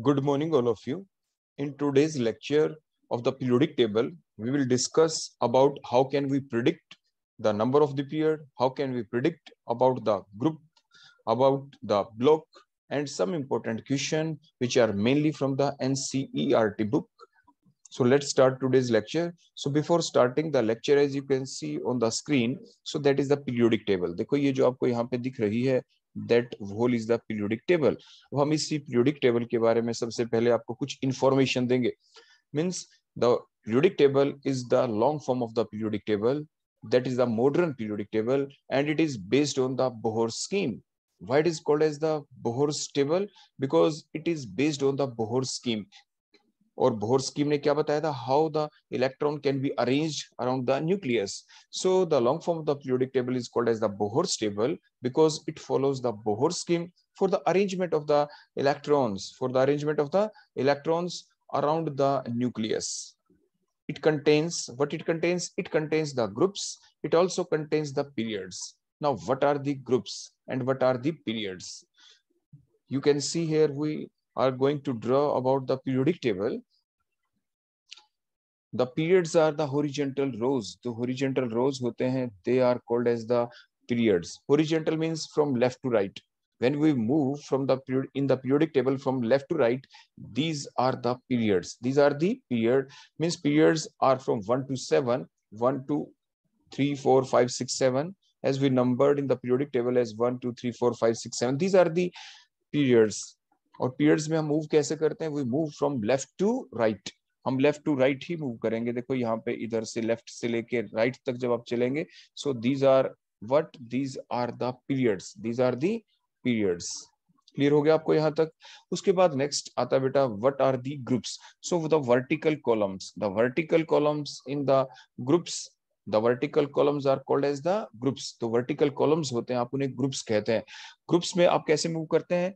Good morning, all of you. In today's lecture of the periodic table, we will discuss about how can we predict the number of the period, how can we predict about the group, about the block, and some important question which are mainly from the NCERT book. So let's start today's lecture. So before starting the lecture, as you can see on the screen, so that is the periodic table. देखो ये जो आपको यहाँ पे दिख रही है that whole is the periodic table हम इसी पीरियोडिक टेबल के बारे में सबसे पहले आपको कुछ इंफॉर्मेशन देंगे means the periodic table is the long form of the periodic table that is the modern periodic table and it is based on the Bohr scheme why it is called as the bohr's table because it is based on the bohr scheme Or Bohr scheme ने क्या बताया था how the electron can be arranged around the nucleus so the long form of the periodic table is called as the Bohr's table because it follows the Bohr scheme for the arrangement of the electrons for the arrangement of the electrons around the nucleus it contains what it contains it contains the groups it also contains the periods now what are the groups and what are the periods you can see here we are going to draw about the periodic table, the periods are the horizontal rows. The horizontal rows hote hain, they are called as the periods. Horizontal means from left to right. When we move from the period in the periodic table from left to right, these are the periods. These are the period means periods are from one to seven, one to three, four, five, six, seven, as we numbered in the periodic table as one, two, three, four, five, six, seven. These are the periods और periods में हम move कैसे करते हैं we move from left to right हम left to right ही move करेंगे देखो यहाँ पे इधर से लेफ्ट से लेके राइट तक जब आप चलेंगे so these are what these are the periods these are periods periods clear हो गया आपको यहाँ तक उसके बाद नेक्स्ट आता बेटा what are the groups so the vertical columns the vertical columns in the groups the vertical columns are called as the groups तो वर्टिकल कॉलम्स होते हैं आप उन्हें ग्रुप्स कहते हैं ग्रुप्स में आप कैसे मूव करते हैं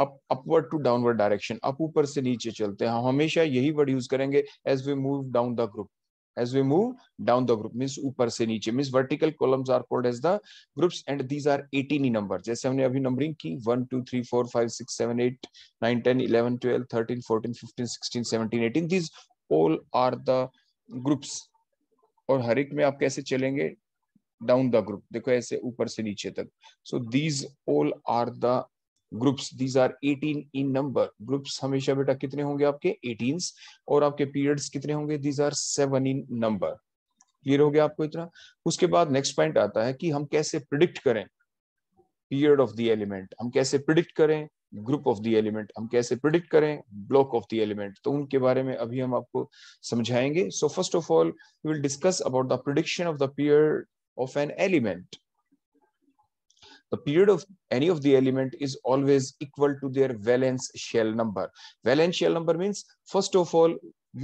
up upward to downward direction up ऊपर से नीचे चलते हैं हम हमेशा यही वर्ड यूज करेंगे as we move down the group as we move down the group means ऊपर से नीचे means vertical columns are called as the groups and these are eighteen in जैसे हमने अभी नंबरिंग की one two three four five six seven eight nine ten eleven twelve thirteen fourteen fifteen sixteen seventeen eighteen these all are the groups और हर एक में आप कैसे चलेंगे डाउन द ग्रुप देखो ऐसे ऊपर से नीचे तक so these all are the groups these are 18 in number groups हमेशा बेटा कितने होंगे आपके 18s और आपके पीरियड्स कितने होंगे these are seven in number clear हो गया आपको इतना उसके बाद नेक्स्ट पॉइंट आता है कि हम कैसे प्रिडिक्ट करें पीरियड ऑफ द एलिमेंट हम कैसे प्रिडिक्ट करें ग्रुप ऑफ द एलिमेंट हम कैसे प्रिडिक्ट करें ब्लॉक ऑफ द एलिमेंट तो उनके बारे में अभी हम आपको समझाएंगे so first of all we will discuss about the prediction of the period of an element the period of any of the element is always equal to their valence shell number. Valence shell number means, first of all,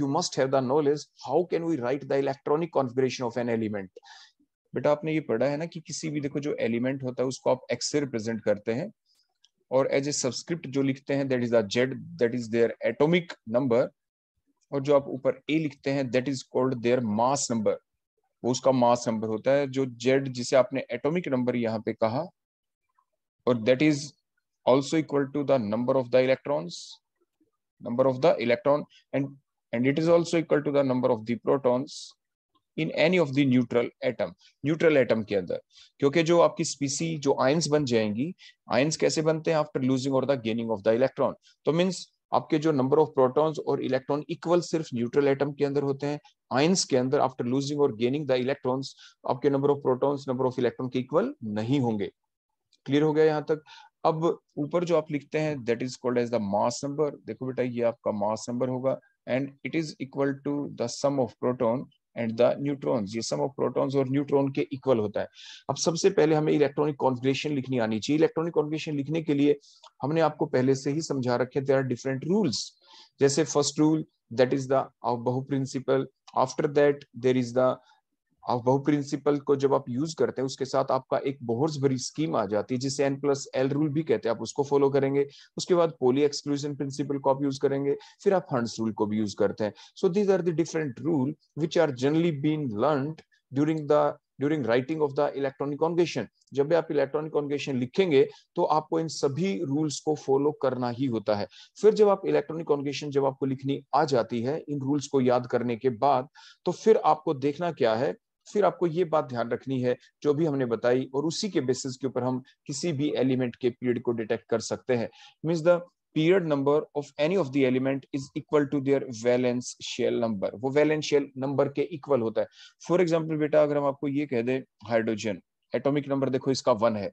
you must have the knowledge, how can we write the electronic configuration of an element? बेटा आपने ये पढ़ा है ना कि किसी भी देखो जो एलिमेंट होता है उसको आप एक्स से रिप्रेजेंट करते हैं और एज ए सब्सक्रिप्ट जो लिखते हैं that is the Z that is their atomic number और जो आप ऊपर ए लिखते हैं that is called their mass number वो उसका मास नंबर होता है जो जेड जिसे आपने एटॉमिक नंबर यहाँ पे कहा or that is also equal to the number of the electrons number of the electron and and it is also equal to the number of the protons in any of the neutral atom neutral atom के अंदर क्योंकि जो आपकी स्पीसी जो ions बन जाएंगी ions कैसे बनते हैं आफ्टर लूजिंग और the gaining of the electron तो मीन्स आपके जो नंबर ऑफ प्रोटॉन्स और इलेक्ट्रॉन इक्वल सिर्फ न्यूट्रल एटम के अंदर होते हैं आयंस के अंदर आफ्टर लूजिंग और गेनिंग द इलेक्ट्रॉन्स आपके number of protons number of electron के इक्वल नहीं होंगे क्लियर हो गया यहाँ तक अब ऊपर जो आप लिखते हैं that is called as the mass number देखो बेटा ये आपका मास नंबर होगा and it is equal to the sum of proton and the neutrons ये सम ऑफ प्रोटॉन्स और न्यूट्रॉन के इक्वल होता है अब सबसे पहले हमें इलेक्ट्रॉनिक कॉन्फिग्रेशन लिखनी आनी चाहिए इलेक्ट्रॉनिक कॉन्फिग्रेशन लिखने के लिए हमने आपको पहले से ही समझा रखे देर आर डिफरेंट रूल्स जैसे first rule that is the बहु principle after that there is the Aufbau principal को जब आप यूज करते हैं उसके साथ आपका एक बहुत बड़ी स्कीम आ जाती है जिसे एन प्लस एल रूल भी कहते हैं आप उसको फॉलो करेंगे उसके बाद पोली एक्सक्लूजन प्रिंसिपल को आप यूज करेंगे फिर आप हंड्स रूल को भी यूज करते हैं so these are the different rule which are generally been learn during the during writing of the electronic configuration जब भी आप इलेक्ट्रॉनिक कॉन्गेशन लिखेंगे तो आपको इन सभी रूल्स को फॉलो करना ही होता है फिर जब आप इलेक्ट्रॉनिक कॉन्गेशन जब आपको लिखनी आ जाती है इन रूल्स को याद करने के बाद तो फिर आपको देखना क्या है फिर आपको ये बात ध्यान रखनी है जो भी हमने बताई और उसी के बेसिस के ऊपर हम किसी भी एलिमेंट के पीरियड को डिटेक्ट कर सकते हैं means the period number of any of the element is equal to their valence shell number वो वैलेंस शेल नंबर के इक्वल होता है फॉर एग्जाम्पल बेटा अगर हम आपको ये कह दें हाइड्रोजन एटॉमिक नंबर देखो इसका वन है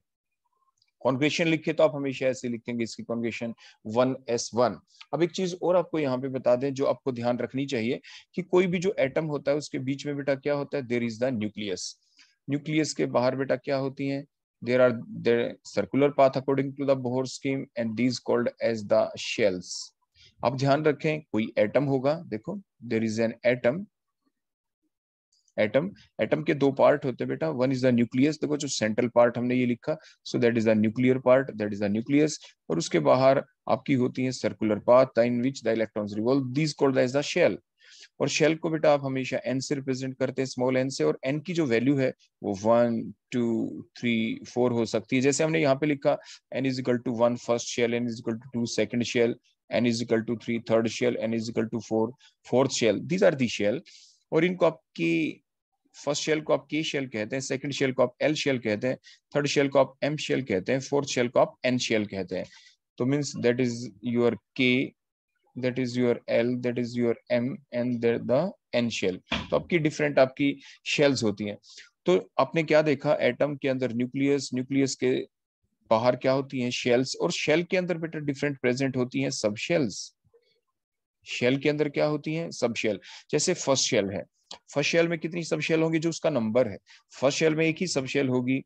कॉन्ग्रेशन लिखे तो आप हमेशा ऐसे लिखेंगे इसकी कॉन्ग्रेशन वन एस वन अब एक चीज और आपको यहाँ पे बता दें जो आपको ध्यान रखनी चाहिए कि कोई भी जो एटम होता है उसके बीच में बेटा क्या होता है there is the nucleus nucleus के बाहर बेटा क्या होती है there are there circular path according to the Bohr scheme and these called as the shells आप ध्यान रखें कोई एटम होगा देखो there is an atom atom atom के दो पार्ट होते हैं बेटा वन इज द न्यूक्लियस देखो जो सेंट्रल पार्ट हमने ये लिखा so that is the nuclear part that is the nucleus और उसके बाहर आपकी होती है circular path in which the electron revolve these called as the shell और शेल को बेटा आप हमेशा एन से रिप्रेजेंट करते हैं स्मॉल एन से और एन की जो वैल्यू है वो वन टू थ्री फोर हो सकती है जैसे हमने यहाँ पे लिखा N is equal to one first shell N is equal to two second shell N is equal to three third shell N is equal to four fourth shell these are the shell और इनको आपकी first shell को आप के shell कहते हैं second shell को आप एल शेल कहते हैं थर्ड शेल को आप एम शेल कहते हैं फोर्थ शेल को आप एन शेल कहते हैं तो means that is your K that is your L that is your M and the N shell तो आपकी डिफरेंट आपकी शेल्स होती हैं तो आपने क्या देखा एटम के अंदर न्यूक्लियस न्यूक्लियस के बाहर क्या होती हैं शेल्स और शेल के अंदर बेटा डिफरेंट प्रेजेंट होती हैं सब शेल्स शेल के अंदर क्या होती हैं सब शेल जैसे फर्स्ट शेल है फर्स्ट शेल में कितनी सब शेल होंगी जो उसका नंबर है फर्स्ट शेल में एक ही सब शेल होगी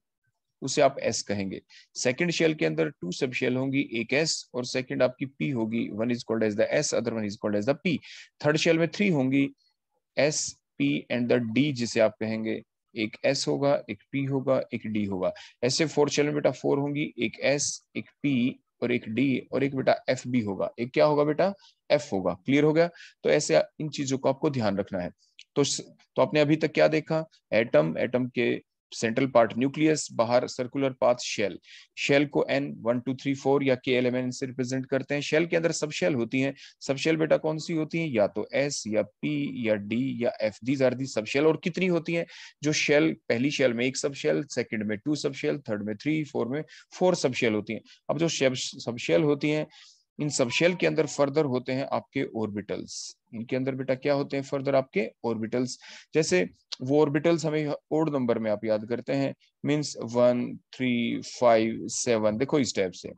उसे आप एस कहेंगे सेकंड शेल के अंदर टू सब शेल होंगी एक एस और सेकंड आपकी पी होगी one is called as the S other one is called as the P third shell में थ्री होंगी S P and the D जिसे आप कहेंगे एक एस होगा एक पी होगा एक डी होगा ऐसे फोर्थ शेल में बेटा फोर होंगी एक एस एक पी और एक डी और एक बेटा एफ बी होगा एक क्या होगा बेटा एफ होगा क्लियर हो गया तो ऐसे इन चीजों को आपको ध्यान रखना है तो तो आपने अभी तक क्या देखा एटम एटम के सेंट्रल पार्ट न्यूक्लियस बाहर सर्कुलर पाथ शेल शेल को N one two three four या के एलिमेंट से रिप्रेजेंट करते हैं शेल के अंदर सब शेल होती हैं सब शेल बेटा कौन सी होती हैं या तो एस या पी या डी या F these are the sub shell और कितनी होती हैं जो शेल पहली शेल में एक सब शेल सेकेंड में टू सब शेल थर्ड में थ्री फोर में फोर सब शेल होती हैं अब जो सब शेल होती हैं इन सबशेल के अंदर फर्दर होते हैं आपके ऑर्बिटल्स इनके अंदर बेटा क्या होते हैं फर्दर आपके ऑर्बिटल्स जैसे वो ऑर्बिटल्स हमें ओड नंबर में आप याद करते हैं means one three five seven देखो इस टाइप से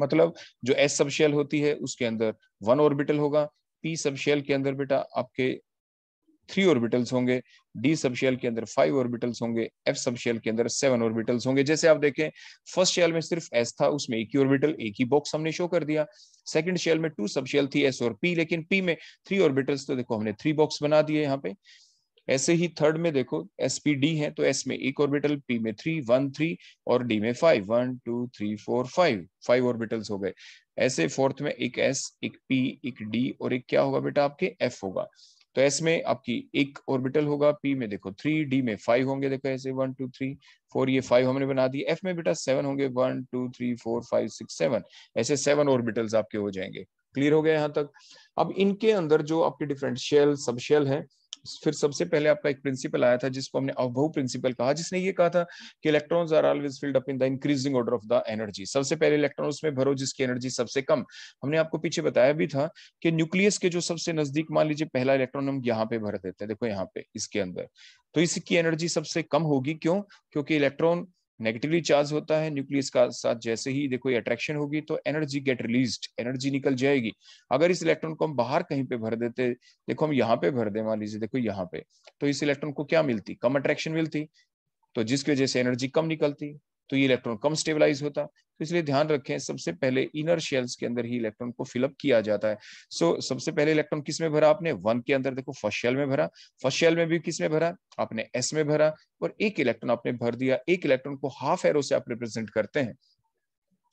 मतलब जो एस सबशेल होती है उसके अंदर वन ऑर्बिटल होगा पी सबशेल के अंदर बेटा आपके थ्री ऑर्बिटल्स होंगे डी सबशेल के अंदर फाइव ऑर्बिटल्स होंगे एफ सबशेल के अंदर सेवन ऑर्बिटल्स होंगे जैसे आप देखें फर्स्ट शेल में सिर्फ एस था उसमें एक ही ऑर्बिटल एक ही बॉक्स हमने शो कर दिया सेकंड शेल में टू सबशेल थी एस और पी लेकिन पी में थ्री ऑर्बिटल्स तो देखो हमने थ्री बॉक्स बना दिए यहाँ पे ऐसे ही थर्ड में देखो एस पी डी है तो एस में एक ऑर्बिटल पी में थ्री वन थ्री और डी में five one two three four five five orbitals हो गए ऐसे फोर्थ में एक एस एक पी एक डी और एक क्या होगा बेटा आपके एफ होगा तो एस में आपकी एक ऑर्बिटल होगा पी में देखो थ्री डी में फाइव होंगे देखो ऐसे वन टू थ्री फोर ये फाइव हमने बना दी एफ में बेटा सेवन होंगे one two three four five six seven ऐसे सेवन ऑर्बिटल्स आपके हो जाएंगे क्लियर हो गया यहाँ तक अब इनके अंदर जो आपके सब शेल है फिर सबसे पहले आपका एक प्रिंसिपल आया था जिसको हमने अवभव प्रिंसिपल कहा जिसने ये कहा था कि electrons are always filled up in the increasing order of the energy सबसे पहले इलेक्ट्रॉन उसमें भरो जिसकी एनर्जी सबसे कम हमने आपको पीछे बताया भी था कि न्यूक्लियस के जो सबसे नजदीक मान लीजिए पहला इलेक्ट्रॉन हम यहाँ पे भर देते हैं देखो यहाँ पे इसके अंदर तो इसकी एनर्जी सबसे कम होगी क्यों क्योंकि इलेक्ट्रॉन नेगेटिवली चार्ज होता है न्यूक्लियस का साथ जैसे ही देखो अट्रैक्शन होगी तो एनर्जी गेट रिलीज एनर्जी निकल जाएगी अगर इस इलेक्ट्रॉन को हम बाहर कहीं पे भर देते देखो हम यहाँ पे भर दे मान लीजिए देखो यहाँ पे तो इस इलेक्ट्रॉन को क्या मिलती कम अट्रैक्शन मिलती तो जिसकी वजह से एनर्जी कम निकलती तो ये इलेक्ट्रॉन कम स्टेबलाइज होता तो इसलिए ध्यान रखें सबसे पहले इनर शेल्स के अंदर ही इलेक्ट्रॉन को फिलअप किया जाता है सो so, सबसे पहले इलेक्ट्रॉन किस में भरा आपने वन के अंदर देखो फर्स्ट शेल में भरा फर्स्ट शेल में भी किस में भरा आपने एस में भरा और एक इलेक्ट्रॉन आपने भर दिया एक इलेक्ट्रॉन को हाफ एरो से आप रिप्रेजेंट करते हैं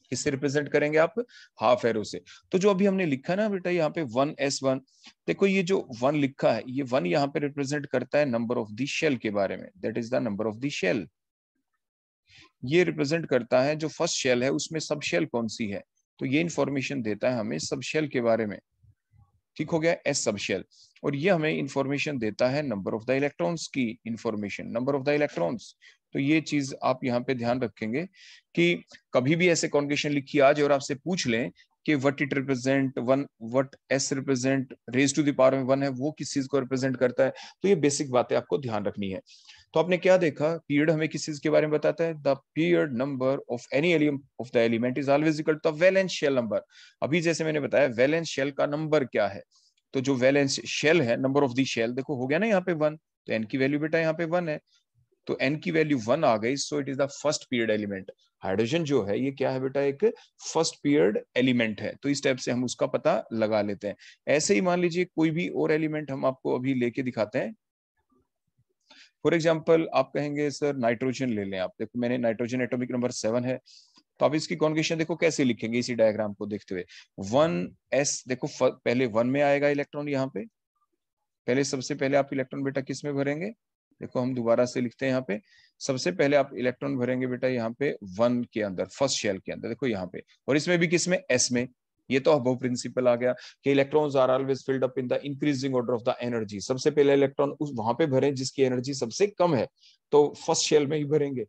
किससे रिप्रेजेंट करेंगे आप हाफ एरो से तो जो अभी हमने लिखा ना बेटा यहाँ पे वन एस वन देखो ये जो वन लिखा है ये वन यहाँ पे रिप्रेजेंट करता है नंबर ऑफ दी शेल के बारे में that is the number of the shell ये रिप्रेजेंट करता है जो फर्स्ट शेल है उसमें सब शेल कौन सी है तो ये इंफॉर्मेशन देता है हमें सब शेल के बारे में ठीक हो गया एस सब शेल और ये हमें इंफॉर्मेशन देता है नंबर ऑफ द इलेक्ट्रॉन्स की information number of the electrons तो ये चीज आप यहाँ पे ध्यान रखेंगे कि कभी भी ऐसे कॉन्गेशन लिखी आज और आपसे पूछ लें कि what it represent one what S represent raise to the power में वन है वो किस चीज को रिप्रेजेंट करता है तो ये बेसिक बातें आपको ध्यान रखनी है तो आपने क्या देखा पीरियड हमें किस चीज के बारे में बताता है the period number of any element of the element is always equal to well and shell number अभी जैसे मैंने बताया वैलेंस शेल का नंबर क्या है तो जो वैलेंस शेल है नंबर ऑफ द शेल देखो हो गया ना यहाँ पे वन तो एन की वैल्यू बेटा यहाँ पे वन है तो एन की वैल्यू वन आ गई so it is the first period element hydrogen जो है ये क्या है बेटा एक फर्स्ट पीरियड एलिमेंट है तो इस टाइप से हम उसका पता लगा लेते हैं ऐसे ही मान लीजिए कोई भी और एलिमेंट हम आपको अभी लेके दिखाते हैं फॉर एग्जाम्पल आप कहेंगे सर नाइट्रोजन ले लें आप देखो मैंने नाइट्रोजन एटोमिक नंबर सेवन है तो आप इसकी कॉन्गेशन देखो कैसे लिखेंगे इसी डायग्राम को देखते हुए वन एस देखो पहले वन में आएगा इलेक्ट्रॉन यहाँ पे पहले सबसे पहले आप इलेक्ट्रॉन बेटा किस में भरेंगे देखो हम दोबारा से लिखते हैं यहाँ पे सबसे पहले आप इलेक्ट्रॉन भरेंगे बेटा यहाँ पे वन के अंदर फर्स्ट शेल के अंदर देखो यहाँ पे और इसमें भी किसमें एस में ये तो अब प्रिंसिपल आ गया कि electrons are always filled up in the increasing order of the energy सबसे पहले इलेक्ट्रॉन उस वहां पे भरे जिसकी एनर्जी सबसे कम है तो फर्स्ट शेल में ही भरेंगे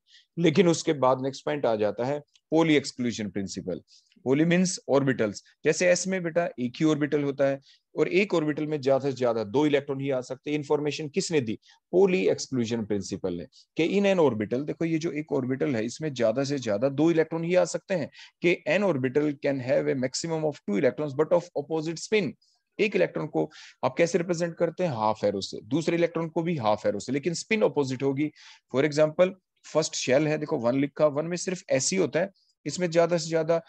लेकिन उसके बाद नेक्स्ट पॉइंट आ जाता है Pauli exclusion principle Pauli means orbitals जैसे एस में बेटा एक ही ऑर्बिटल होता है और एक ऑर्बिटल में ज्यादा से ज्यादा दो इलेक्ट्रॉन ही आ सकते हैं इन्फॉर्मेशन किसने दी पोली एक्सक्लूजन प्रिंसिपल ने कि इन एन ऑर्बिटल देखो ये जो एक ऑर्बिटल है इसमें ज्यादा से ज्यादा दो इलेक्ट्रॉन ही आ सकते हैं कि an orbital can have a maximum of two electron but of opposite spin एक इलेक्ट्रॉन को आप कैसे रिप्रेजेंट करते हैं हाफ एरो से दूसरे इलेक्ट्रॉन को भी हाफ एरो से लेकिन स्पिन ऑपोजिट होगी फॉर एग्जाम्पल फर्स्ट शेल है देखो वन लिखा वन में सिर्फ ऐसी होता है इसमें ज्यादा से ज्यादा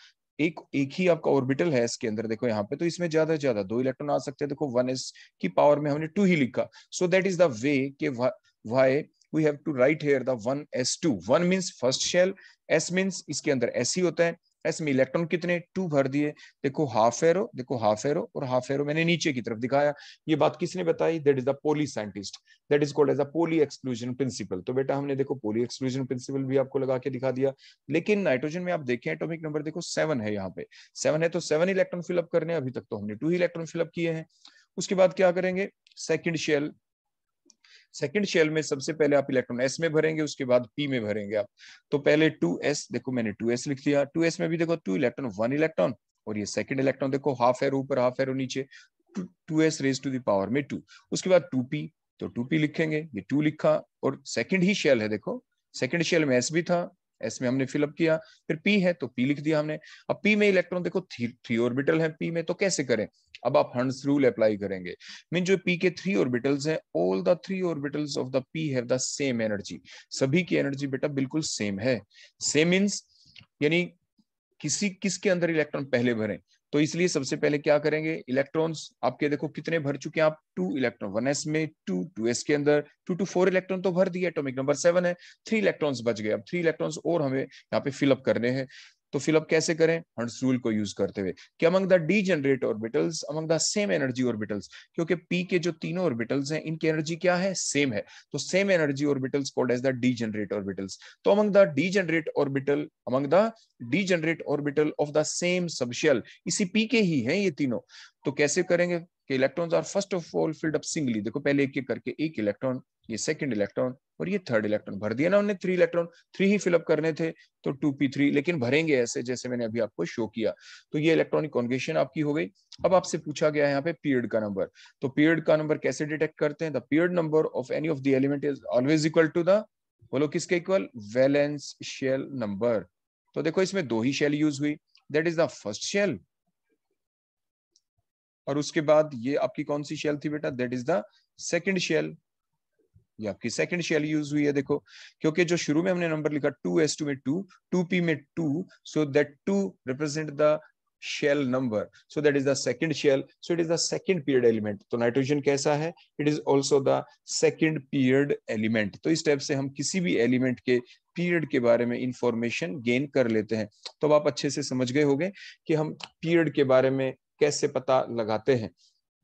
एक एक ही आपका ऑर्बिटल है इसके अंदर देखो यहाँ पे तो इसमें ज्यादा से ज्यादा दो इलेक्ट्रॉन आ सकते हैं देखो वन एस की पावर में हमने टू ही लिखा so that is the way के why we have to write here the one S two one means first shell s means इसके अंदर एस ही होता है ऐसे में इलेक्ट्रॉन कितने टू भर दिए देखो हाफ एरो देखो हाफ एरो और हाफ एरो मैंने नीचे की तरफ दिखाया ये बात किसने बताई that is the Pauli scientist that is called as a Pauli exclusion principle तो बेटा हमने देखो पोली एक्सक्लूजन प्रिंसिपल भी आपको लगा के दिखा दिया लेकिन नाइट्रोजन में आप देखें एटोमिक नंबर देखो सेवन है यहाँ पे सेवन है तो सेवन इलेक्ट्रॉन फिलअप करने अभी तक तो हमने टू ही इलेक्ट्रॉन फिलअप किए हैं उसके बाद क्या करेंगे सेकेंड शेल सेकंड शेल में सबसे पहले आप इलेक्ट्रॉन एस में भरेंगे उसके बाद पी में भरेंगे आप तो पहले टू एस देखो मैंने टू एस लिख दिया टू एस में भी देखो टू इलेक्ट्रॉन वन इलेक्ट्रॉन और ये सेकंड इलेक्ट्रॉन देखो हाफ एरो ऊपर हाफ एरो नीचे two s raise to the power में टू उसके बाद टू पी तो टू पी लिखेंगे ये टू लिखा और सेकेंड ही शेल है देखो सेकेंड शेल में एस भी था एस में हमने फिलअप किया फिर पी है तो पी लिख दिया हमने अब पी में इलेक्ट्रॉन देखो थ्री थ्री ऑर्बिटल है पी में तो कैसे करें अब आप हंड्स रूल अप्लाई करेंगे मीन जो पी के थ्री ऑर्बिटल्स हैं all the three orbitals of the p have the same energy सभी की एनर्जी बेटा बिल्कुल सेम है सेम मीन्स यानी किसी किसके अंदर इलेक्ट्रॉन पहले भरे तो इसलिए सबसे पहले क्या करेंगे इलेक्ट्रॉन्स आपके देखो कितने भर चुके हैं आप टू इलेक्ट्रॉन वन एस में टू टू एस के अंदर टू टू फोर इलेक्ट्रॉन तो भर दिए एटॉमिक नंबर सेवन है थ्री इलेक्ट्रॉन्स बच गए अब थ्री इलेक्ट्रॉन्स और हमें यहाँ पे फिलअप करने हैं तो फिलअप कैसे करें हंड्स रूल को यूज करते हुए कि among the degenerate orbitals among the same energy orbitals क्योंकि पी के जो तीनों ऑर्बिटल्स हैं इनकी एनर्जी क्या है सेम है तो same energy orbitals called as the degenerate orbitals तो among the degenerate orbital among the degenerate orbital of the same subshell इसी पी के ही है ये तीनों तो कैसे करेंगे कि electrons are first of all filled up singly देखो पहले एक एक करके एक इलेक्ट्रॉन ये सेकंड इलेक्ट्रॉन और ये थर्ड इलेक्ट्रॉन भर दिया ना उन्होंने थ्री इलेक्ट्रॉन थ्री ही फिलअप करने थे तो टू पी थ्री लेकिन भरेंगे ऐसे जैसे मैंने अभी आपको शो किया तो ये इलेक्ट्रॉनिक कॉन्गेशन आपकी हो गई अब आपसे पूछा गया यहाँ पे पीरियड का नंबर तो पीरियड का नंबर कैसे डिटेक्ट करते हैं the period number of any of the element is always equal to the बोलो किसके इक्वल वैलेंस शेल नंबर तो देखो इसमें दो ही शेल यूज हुई that is the first shell और उसके बाद ये आपकी कौन सी शेल थी बेटा that is the second shell ये आपकी सेकंड शेल यूज हुई है देखो क्योंकि जो शुरू में हमने नंबर लिखा टू एस टू में टू टू पी में two so that two represent the shell number so that is the second shell so it is the second period element तो नाइट्रोजन कैसा है it is also the second period element तो इस type से हम किसी भी एलिमेंट के पीरियड के बारे में इंफॉर्मेशन गेन कर लेते हैं तो आप अच्छे से समझ गए होंगे कि हम पीरियड के बारे में कैसे पता लगाते हैं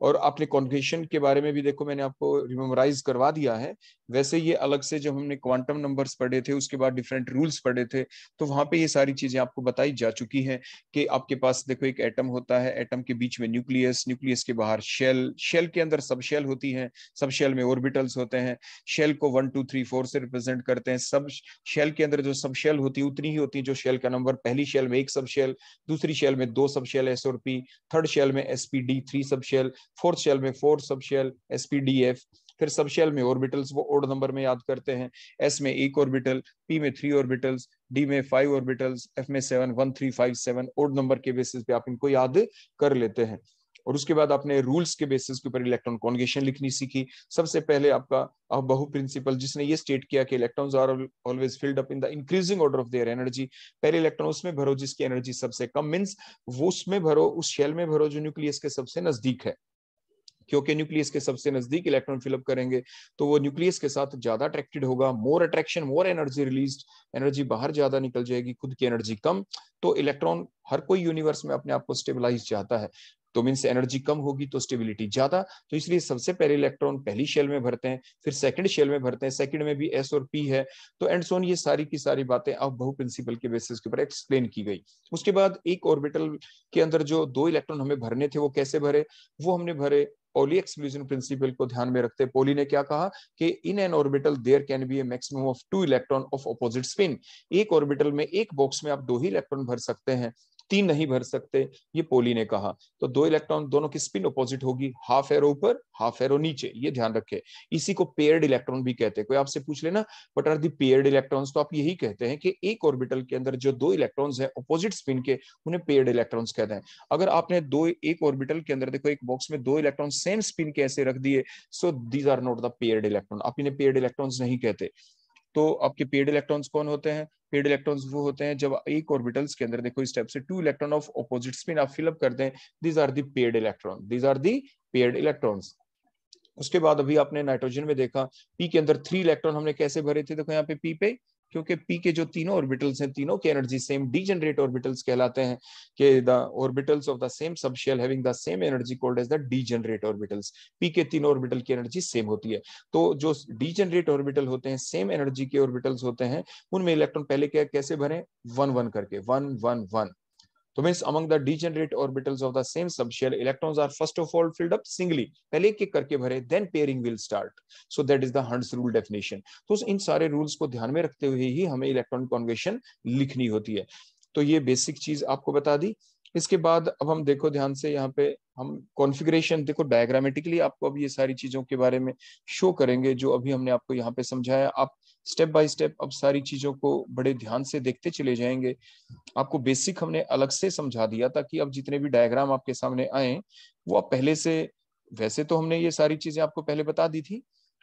और आपने कॉन्ग्रेशन के बारे में भी देखो मैंने आपको रिमेमोराइज करवा दिया है वैसे ये अलग से जब हमने क्वांटम नंबर्स पढ़े थे उसके बाद डिफरेंट रूल्स पढ़े थे तो वहां पे ये सारी चीजें आपको बताई जा चुकी हैं कि आपके पास देखो एक एटम होता है एटम के बीच में न्यूक्लियस न्यूक्लियस के बाहर शेल शेल के अंदर सब शेल होती है सब शेल में ऑर्बिटल्स होते हैं शेल को वन टू थ्री फोर से रिप्रेजेंट करते हैं सब शेल के अंदर जो सब शेल होती है उतनी ही होती है जो शेल का नंबर पहली शेल में एक सब शेल दूसरी शेल में दो सब शेल एस और पी थर्ड शेल में s P d three subshell fourth shell में फोर्थ सब shell s P D f फिर सब शेल में ऑर्बिटल्स वो ओड नंबर में याद करते हैं एस में एक ऑर्बिटल पी में थ्री ऑर्बिटल्स डी में फाइव ऑर्बिटल्स एफ में seven one three five seven odd number के बेसिस पे आप इनको याद कर लेते हैं और उसके बाद आपने रूल्स के बेसिस के ऊपर इलेक्ट्रॉन कॉन्गेशन लिखनी सीखी सबसे पहले आपका बहु प्रिंसिपल जिसने ये स्टेट किया कि electrons are always filled up in the increasing order of their energy पहले इलेक्ट्रॉन उसमें भरो जिसकी एनर्जी सबसे कम मीन्स वो उसमें भरो उस शेल में भरो जो न्यूक्लियस के सबसे नजदीक है क्योंकि न्यूक्लियस के सबसे नजदीक इलेक्ट्रॉन फिलअप करेंगे तो वो न्यूक्लियस के साथ ज्यादा अट्रैक्टेड होगा more attraction more energy release energy बाहर ज्यादा निकल जाएगी खुद की एनर्जी कम तो इलेक्ट्रॉन हर कोई यूनिवर्स में अपने आप को स्टेबलाइज चाहता है तो मीन्स एनर्जी कम होगी तो स्टेबिलिटी ज्यादा तो इसलिए सबसे पहले इलेक्ट्रॉन पहली शेल में भरते हैं फिर सेकंड शेल में भरते हैं सेकंड में भी एस और पी है तो एंड सोन ये सारी की सारी बातें अब बहु प्रिंसिपल के बेसिस के ऊपर एक्सप्लेन की गई उसके बाद एक ऑर्बिटल के अंदर जो दो इलेक्ट्रॉन हमें भरने थे वो कैसे भरे वो हमने भरे पोली एक्सक्लूजन प्रिंसिपल को ध्यान में रखते पोली ने क्या कहा कि in an orbital there can be a maximum of two electron of opposite spin एक ऑर्बिटल में एक बॉक्स में आप दो ही इलेक्ट्रॉन भर सकते हैं तीन नहीं भर सकते ये पोली ने कहा तो दो इलेक्ट्रॉन दोनों की स्पिन अपोजिट होगी हाफ एरो ऊपर हाफ एरो नीचे ये ध्यान रखे इसी को पेयर्ड इलेक्ट्रॉन भी कहते हैं कोई आपसे पूछ लेना but are the paired electron तो आप यही कहते हैं कि एक ऑर्बिटल के अंदर जो दो इलेक्ट्रॉन है ऑपोजिट स्पिन के उन्हें पेयर्ड इलेक्ट्रॉन कहते हैं अगर आपने दो एक ऑर्बिटल के अंदर देखो एक बॉक्स में दो इलेक्ट्रॉन सेम स्पिन के ऐसे रख दिए so these are not the paired electron आप इन्हें पेयर्ड इलेक्ट्रॉन नहीं कहते तो आपके पेड इलेक्ट्रॉन्स कौन होते हैं पेड इलेक्ट्रॉन्स वो होते हैं जब एक ऑर्बिटल्स के अंदर देखो इस टाइप से two electron of opposite spin आप फिलअप करते हैं these are the paired electron these are the paired electrons उसके बाद अभी आपने नाइट्रोजन में देखा पी के अंदर थ्री इलेक्ट्रॉन हमने कैसे भरे थे देखो यहाँ पे पी पे क्योंकि पी के जो तीनों ऑर्बिटल्स हैं तीनों की energy same degenerate orbitals कहलाते हैं कि the orbitals of the same subshell having the same energy called as the degenerate orbitals p के तीनों ऑर्बिटल की एनर्जी सेम होती है तो जो डी जनरेट ऑर्बिटल होते हैं सेम एनर्जी के ऑर्बिटल्स होते हैं उनमें इलेक्ट्रॉन पहले क्या कैसे भरे वन वन करके वन वन वन तो means among the degenerate orbitals of the same subshell electrons are first of all filled up singly पहले एक एक करके भरे then pairing will start so that is the Hund's rule definition तो इन सारे rules को ध्यान में रखते हुए ही हमें इलेक्ट्रॉन कॉन्वेशन लिखनी होती है तो ये बेसिक चीज आपको बता दी इसके बाद अब हम देखो ध्यान से यहाँ पे हम कॉन्फ़िगरेशन देखो डायग्रामेटिकली आपको अब ये सारी चीजों के बारे में शो करेंगे जो अभी हमने आपको यहाँ पे समझाया आप स्टेप बाय स्टेप अब सारी चीजों को बड़े ध्यान से देखते चले जाएंगे आपको बेसिक हमने अलग से समझा दिया ताकि अब जितने भी डायग्राम आपके सामने आए वो आप पहले से वैसे तो हमने ये सारी चीजें आपको पहले बता दी थी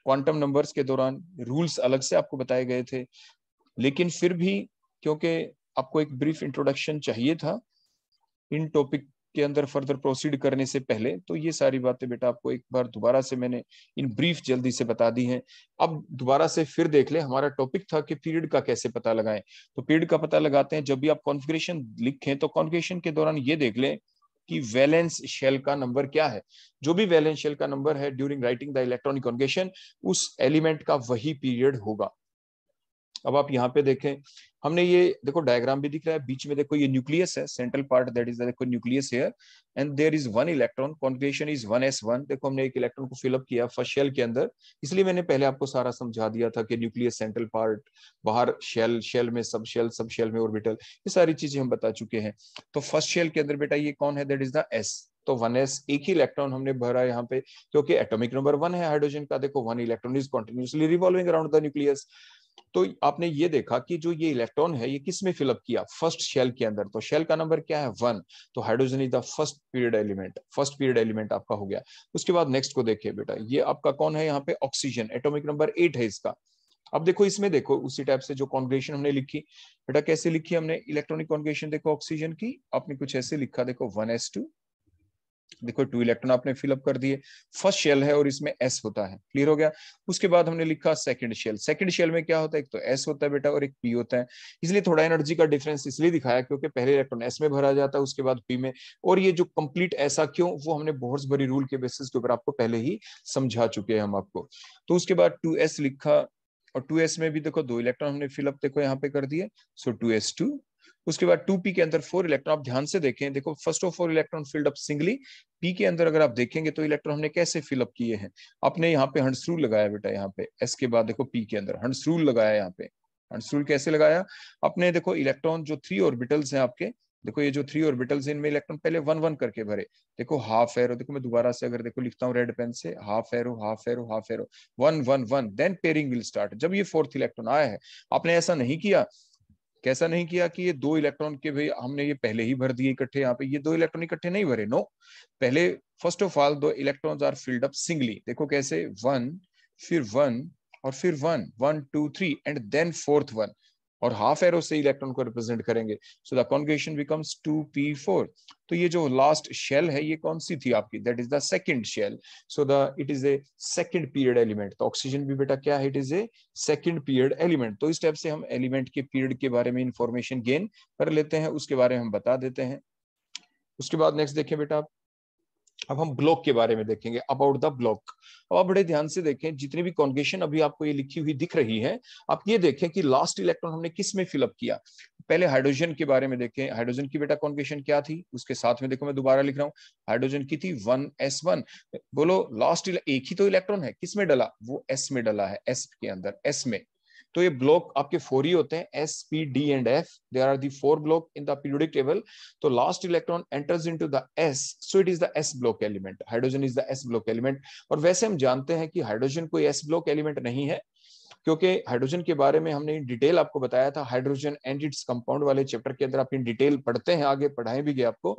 क्वांटम नंबर्स के दौरान रूल्स अलग से आपको बताए गए थे लेकिन फिर भी क्योंकि आपको एक ब्रीफ इंट्रोडक्शन चाहिए था इन टॉपिक के अंदर फर्दर प्रोसीड करने से पहले तो ये सारी बातें बेटा आपको एक बार दोबारा से मैंने इन ब्रीफ जल्दी से बता दी हैं अब दोबारा से फिर देख ले हमारा टॉपिक था कि पीरियड का कैसे पता लगाएं तो पीरियड का पता लगाते हैं जब भी आप कॉन्फिग्रेशन लिखें तो कॉन्फिग्रेशन के दौरान ये देख लें कि वैलेंस शेल का नंबर क्या है जो भी वैलेंस शेल का नंबर है during writing the electronic configuration उस एलिमेंट का वही पीरियड होगा अब आप यहाँ पे देखें हमने ये देखो डायग्राम भी दिख रहा है बीच में देखो ये न्यूक्लियस है सेंट्रल पार्ट दैट इज देखो nucleus here and there is one electron configuration is one S one देखो हमने एक इलेक्ट्रॉन को फिलअप किया फर्स्ट शेल के अंदर इसलिए मैंने पहले आपको सारा समझा दिया था कि न्यूक्लियस सेंट्रल पार्ट बाहर शेल शेल में सब शेल सब शेल में ऑर्बिटल ये सारी चीजें हम बता चुके हैं तो फर्स्ट शेल के अंदर बेटा ये कौन है दैट इज द एस तो वन एस एक ही इलेक्ट्रॉन हमने भरा यहाँ पे क्योंकि एटॉमिक नंबर वन है हाइड्रोजन का देखो one electron is continuously revolving around the nucleus तो आपने ये देखा कि जो ये इलेक्ट्रॉन है ये किस में फिलअप किया फर्स्ट शेल के अंदर तो शेल का नंबर क्या है वन तो hydrogen is the first period element first period element आपका हो गया उसके बाद नेक्स्ट को देखिए बेटा ये आपका कौन है यहाँ पे ऑक्सीजन एटोमिक नंबर एट है इसका अब देखो इसमें देखो उसी टाइप से जो कॉन्ग्रेशन हमने लिखी बेटा कैसे लिखी हमने इलेक्ट्रॉनिक कॉन्ग्रेशन देखो ऑक्सीजन की आपने कुछ ऐसे लिखा देखो वन एस टू देखो टू इलेक्ट्रॉन आपने फिलअप कर दिए फर्स्ट शेल है और इसमें एस होता है क्लियर हो गया उसके बाद हमने लिखा सेकंड शेल सेकंड शेल में क्या होता है एक तो एस होता है बेटा और एक पी होता है इसलिए थोड़ा एनर्जी का डिफरेंस इसलिए दिखाया क्योंकि पहले इलेक्ट्रॉन एस में भरा जाता है उसके बाद पी में और ये जो कंप्लीट ऐसा क्यों वो हमने बहुत बड़ी रूल के बेसिस के ऊपर आपको पहले ही समझा चुके हैं हम आपको तो उसके बाद टू लिखा और टू में भी देखो दो इलेक्ट्रॉन हमने फिलअप देखो यहाँ पे कर दिए सो टू उसके बाद टू पी के अंदर फोर इलेक्ट्रॉन आप ध्यान से देखें देखो first of four electron filled up singly p के अंदर अगर आप देखेंगे तो इलेक्ट्रॉन हमने कैसे फिलअप किए हैं आपने यहाँ पे हंड्स रूल लगाया बेटा यहाँ पे एस के बाद देखो पी के अंदर हंड्स रूल लगाया यहाँ पे हंड्स रूल कैसे लगाया अपने देखो इलेक्ट्रॉन जो थ्री ऑर्बिटल्स हैं आपके देखो ये जो थ्री ऑर्बिटल्स इनमें इलेक्ट्रॉन पहले वन वन करके भरे देखो हाफ एरो देखो मैं दोबारा से अगर देखो लिखता हूँ रेड पेन से half arrow half arrow half arrow one one one then pairing will start जब ये फोर्थ इलेक्ट्रॉन आया है आपने ऐसा नहीं किया कैसा नहीं किया कि ये दो इलेक्ट्रॉन के भाई हमने ये पहले ही भर दिए इकट्ठे यहाँ पे ये दो इलेक्ट्रॉन इकट्ठे नहीं भरे नो पहले फर्स्ट ऑफ ऑल दो electron are filled up singly देखो कैसे वन फिर वन और फिर one one two three and then fourth one और हाफ एरो से इलेक्ट्रॉन को रिप्रेजेंट करेंगे so the configuration becomes four तो ये जो लास्ट शेल है ये कौन सी थी आपकी that is the second shell so the it is a second period element तो ऑक्सीजन भी बेटा क्या है it is a second period element तो इस टाइप से हम एलिमेंट के पीरियड के बारे में इंफॉर्मेशन गेन कर लेते हैं उसके बारे में हम बता देते हैं उसके बाद नेक्स्ट देखें बेटा आप अब हम ब्लॉक के बारे में देखेंगे अबाउट द ब्लॉक अब आप बड़े ध्यान से देखें जितनी भी कॉन्गेशन अभी आपको ये लिखी हुई दिख रही है आप ये देखें कि लास्ट इलेक्ट्रॉन हमने किस में फिलअप किया पहले हाइड्रोजन के बारे में देखें हाइड्रोजन की बेटा कॉन्गेशन क्या थी उसके साथ में देखो मैं दोबारा लिख रहा हूँ हाइड्रोजन की थी वन एस वन बोलो लास्ट एक ही तो इलेक्ट्रॉन है किस में डला वो एस में डला है एस के अंदर एस में तो ये ब्लॉक आपके फोर ही होते हैं s P D and f there are the four block in the periodic table तो last electron enters into the s so it is the S block element hydrogen is the S block element और वैसे हम जानते हैं कि hydrogen कोई S block element नहीं है क्योंकि हाइड्रोजन के बारे में हमने डिटेल आपको बताया था हाइड्रोजन एंड इट्स कंपाउंड वाले चैप्टर के अंदर आप इन डिटेल पढ़ते हैं आगे पढ़ाए भी गए आपको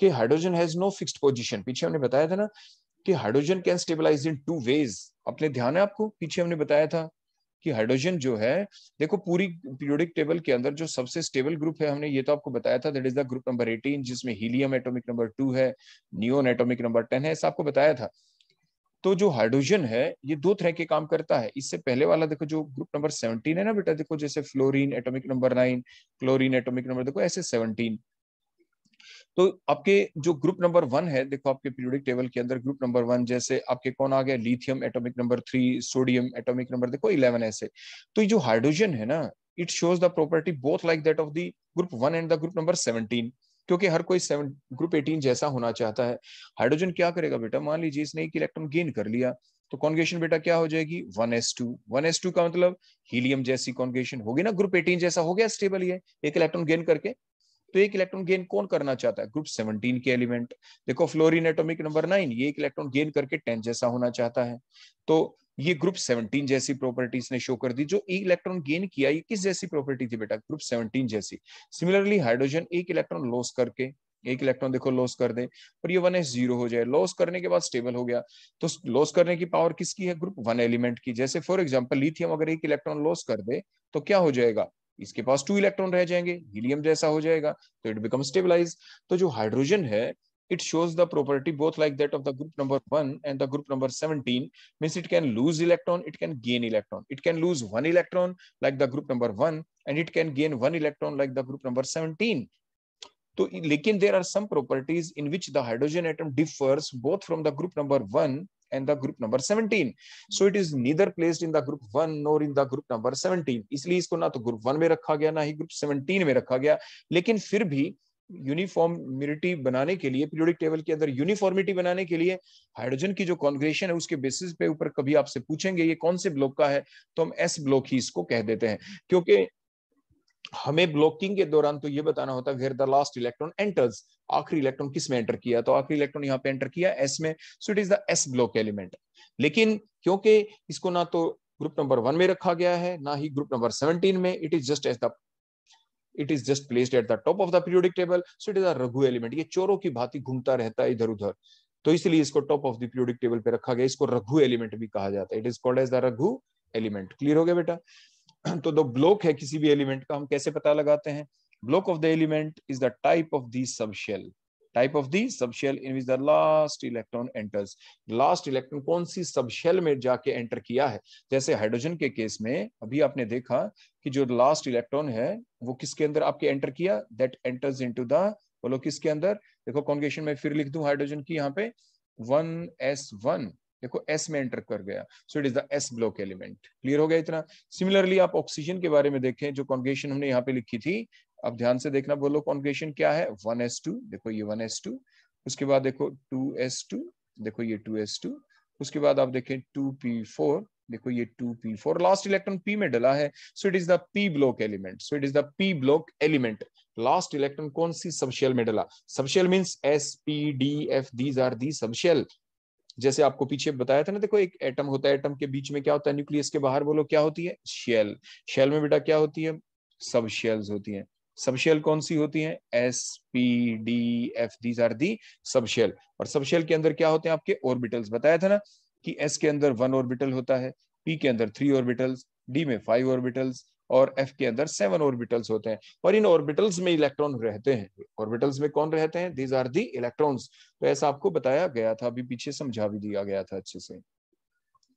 कि hydrogen has no fixed position पीछे हमने बताया था ना कि hydrogen can stabilize in two ways अपने ध्यान है आपको पीछे हमने बताया था कि हाइड्रोजन जो है देखो पूरी पीरियोडिक टेबल के अंदर जो सबसे स्टेबल ग्रुप है हमने ये तो आपको बताया था that is the group number 18 जिसमें हीलियम एटॉमिक नंबर 2 है नियोन एटॉमिक नंबर 10 है ऐसा आपको बताया था तो जो हाइड्रोजन है ये दो तरह के काम करता है इससे पहले वाला देखो जो ग्रुप नंबर 17 है ना बेटा देखो जैसे fluorine atomic number 9 chlorine atomic number देखो ऐसे 17 तो आपके जो ग्रुप नंबर वन है देखो आपके पीरियोडिक टेबल के अंदर ग्रुप नंबर वन जैसे आपके कौन आ गया lithium atomic number three sodium atomic number देखो इलेवन ऐसे तो जो हाइड्रोजन है ना it shows the property both like that of the group one and the group number seventeen क्योंकि हर कोई सेवन ग्रुप एटीन जैसा होना चाहता है हाइड्रोजन क्या करेगा बेटा मान लीजिए इसने एक इलेक्ट्रॉन गेन कर लिया तो कॉन्गेशन बेटा क्या हो जाएगी 1s2 1s2 का मतलब हीलियम जैसी कॉन्गेशन होगी ना ग्रुप 18 जैसा हो गया स्टेबल ये एक इलेक्ट्रॉन गेन करके तो एक इलेक्ट्रॉन गेन कौन करना चाहता है ग्रुप सेवनटीन के एलिमेंट देखो फ्लोरिन एटोमिक नंबर नाइन ये एक इलेक्ट्रॉन गेन करके टेन जैसा होना चाहता है तो ये ग्रुप सेवनटीन जैसी प्रॉपर्टीज ने शो कर दी जो एक इलेक्ट्रॉन गेन किया ये किस जैसी प्रॉपर्टी थी बेटा ग्रुप सेवनटीन जैसी सिमिलरली हाइड्रोजन एक इलेक्ट्रॉन लॉस करके एक इलेक्ट्रॉन देखो लॉस कर दे और ये वन एस जीरो हो जाए लॉस करने के बाद स्टेबल हो गया तो लॉस करने की पावर किसकी है ग्रुप वन एलिमेंट की जैसे फॉर एग्जाम्पल लिथियम अगर एक इलेक्ट्रॉन लॉस कर दे तो क्या हो जाएगा इसके पास टू इलेक्ट्रॉन रह जाएंगे हीलियम जैसा हो जाएगा तो इट बिकम स्टेबलाइज तो जो हाइड्रोजन है it shows the property both like that of the group number one and the group number seventeen means it can lose electron it can gain electron it can lose one electron like the group number one and it can gain one electron like the group number seventeen तो लेकिन there are some properties in which the hydrogen atom differs both from the group number one and the group number 17 so it is neither placed in the group 1 nor in the group number 17 isliye isko na to group 1 mein rakha gaya na hi group 17 mein rakha gaya lekin fir bhi uniformity बनाने के लिए periodic table के अंदर uniformity बनाने के लिए hydrogen की जो कॉन्ग्रेशन है उसके बेसिस पे ऊपर कभी आपसे पूछेंगे ये कौन से ब्लॉक का है तो हम एस ब्लॉक ही इसको कह देते हैं क्योंकि हमें ब्लॉकिंग के दौरान तो ये बताना होता है where the last electron enters आखिरी इलेक्ट्रॉन किस में एंटर किया तो आखिरी इलेक्ट्रॉन यहाँ पे एंटर किया एस में so it is the S block element लेकिन क्योंकि इसको ना तो ग्रुप नंबर वन में रखा गया है ना ही ग्रुप नंबर सेवनटीन में it is just S the it is just placed at the top of the periodic table so it is a rogue element ये चोरों की भांति घूमता रहता है इधर उधर तो इसलिए इसको top of the periodic table पे रखा गया इसको रघु एलिमेंट भी कहा जाता है it is called as the rogue element clear हो गया बेटा तो दो ब्लॉक है किसी भी एलिमेंट का हम कैसे पता लगाते हैं block of the element is the type of the sub shell type of the sub shell in which the last electron enters last electron कौन सी सब शेल में जाके एंटर किया है जैसे हाइड्रोजन के केस में अभी आपने देखा कि जो लास्ट इलेक्ट्रॉन है वो किसके अंदर आपके एंटर किया that enters into the बोलो किसके अंदर देखो कॉन्गेशन में फिर लिख दू हाइड्रोजन की यहाँ पे वन एस वन देखो एस में एंटर कर गया so it is the S block element clear हो गया इतना सिमिलरली आप ऑक्सीजन के बारे में देखें जो कॉन्गेशन हमने यहाँ पे लिखी थी अब ध्यान से देखना बोलो कॉन्गेशन क्या है वन एस टू देखो ये वन एस टू उसके बाद देखो टू एस टू देखो ये टू एस टू उसके बाद आप देखें टू पी फोर देखो ये two P four last electron P में डला है so it is the P block element so it is the P block element last electron कौन सी सबशेल में डला subshell means S P D F these are the subshell जैसे आपको पीछे बताया था ना देखो एक एटम होता है एटम के बीच में क्या होता है न्यूक्लियस के बाहर बोलो क्या होती है शेल शेल में बेटा क्या होती है सब शेल्स होती हैं शेल कौन सी होती है S P D F these are the sub shell और सब शेल के अंदर क्या होते हैं आपके ऑर्बिटल्स बताया था ना कि एस के अंदर वन ऑर्बिटल होता है पी के अंदर थ्री ऑर्बिटल्स डी में फाइव ऑर्बिटल्स और एफ के अंदर सेवन ऑर्बिटल्स होते हैं और इन ऑर्बिटल्स में इलेक्ट्रॉन रहते हैं ऑर्बिटल्स में कौन रहते हैं दीज आर दी इलेक्ट्रॉन्स तो ऐसा आपको बताया गया था अभी पीछे समझा भी दिया गया था अच्छे से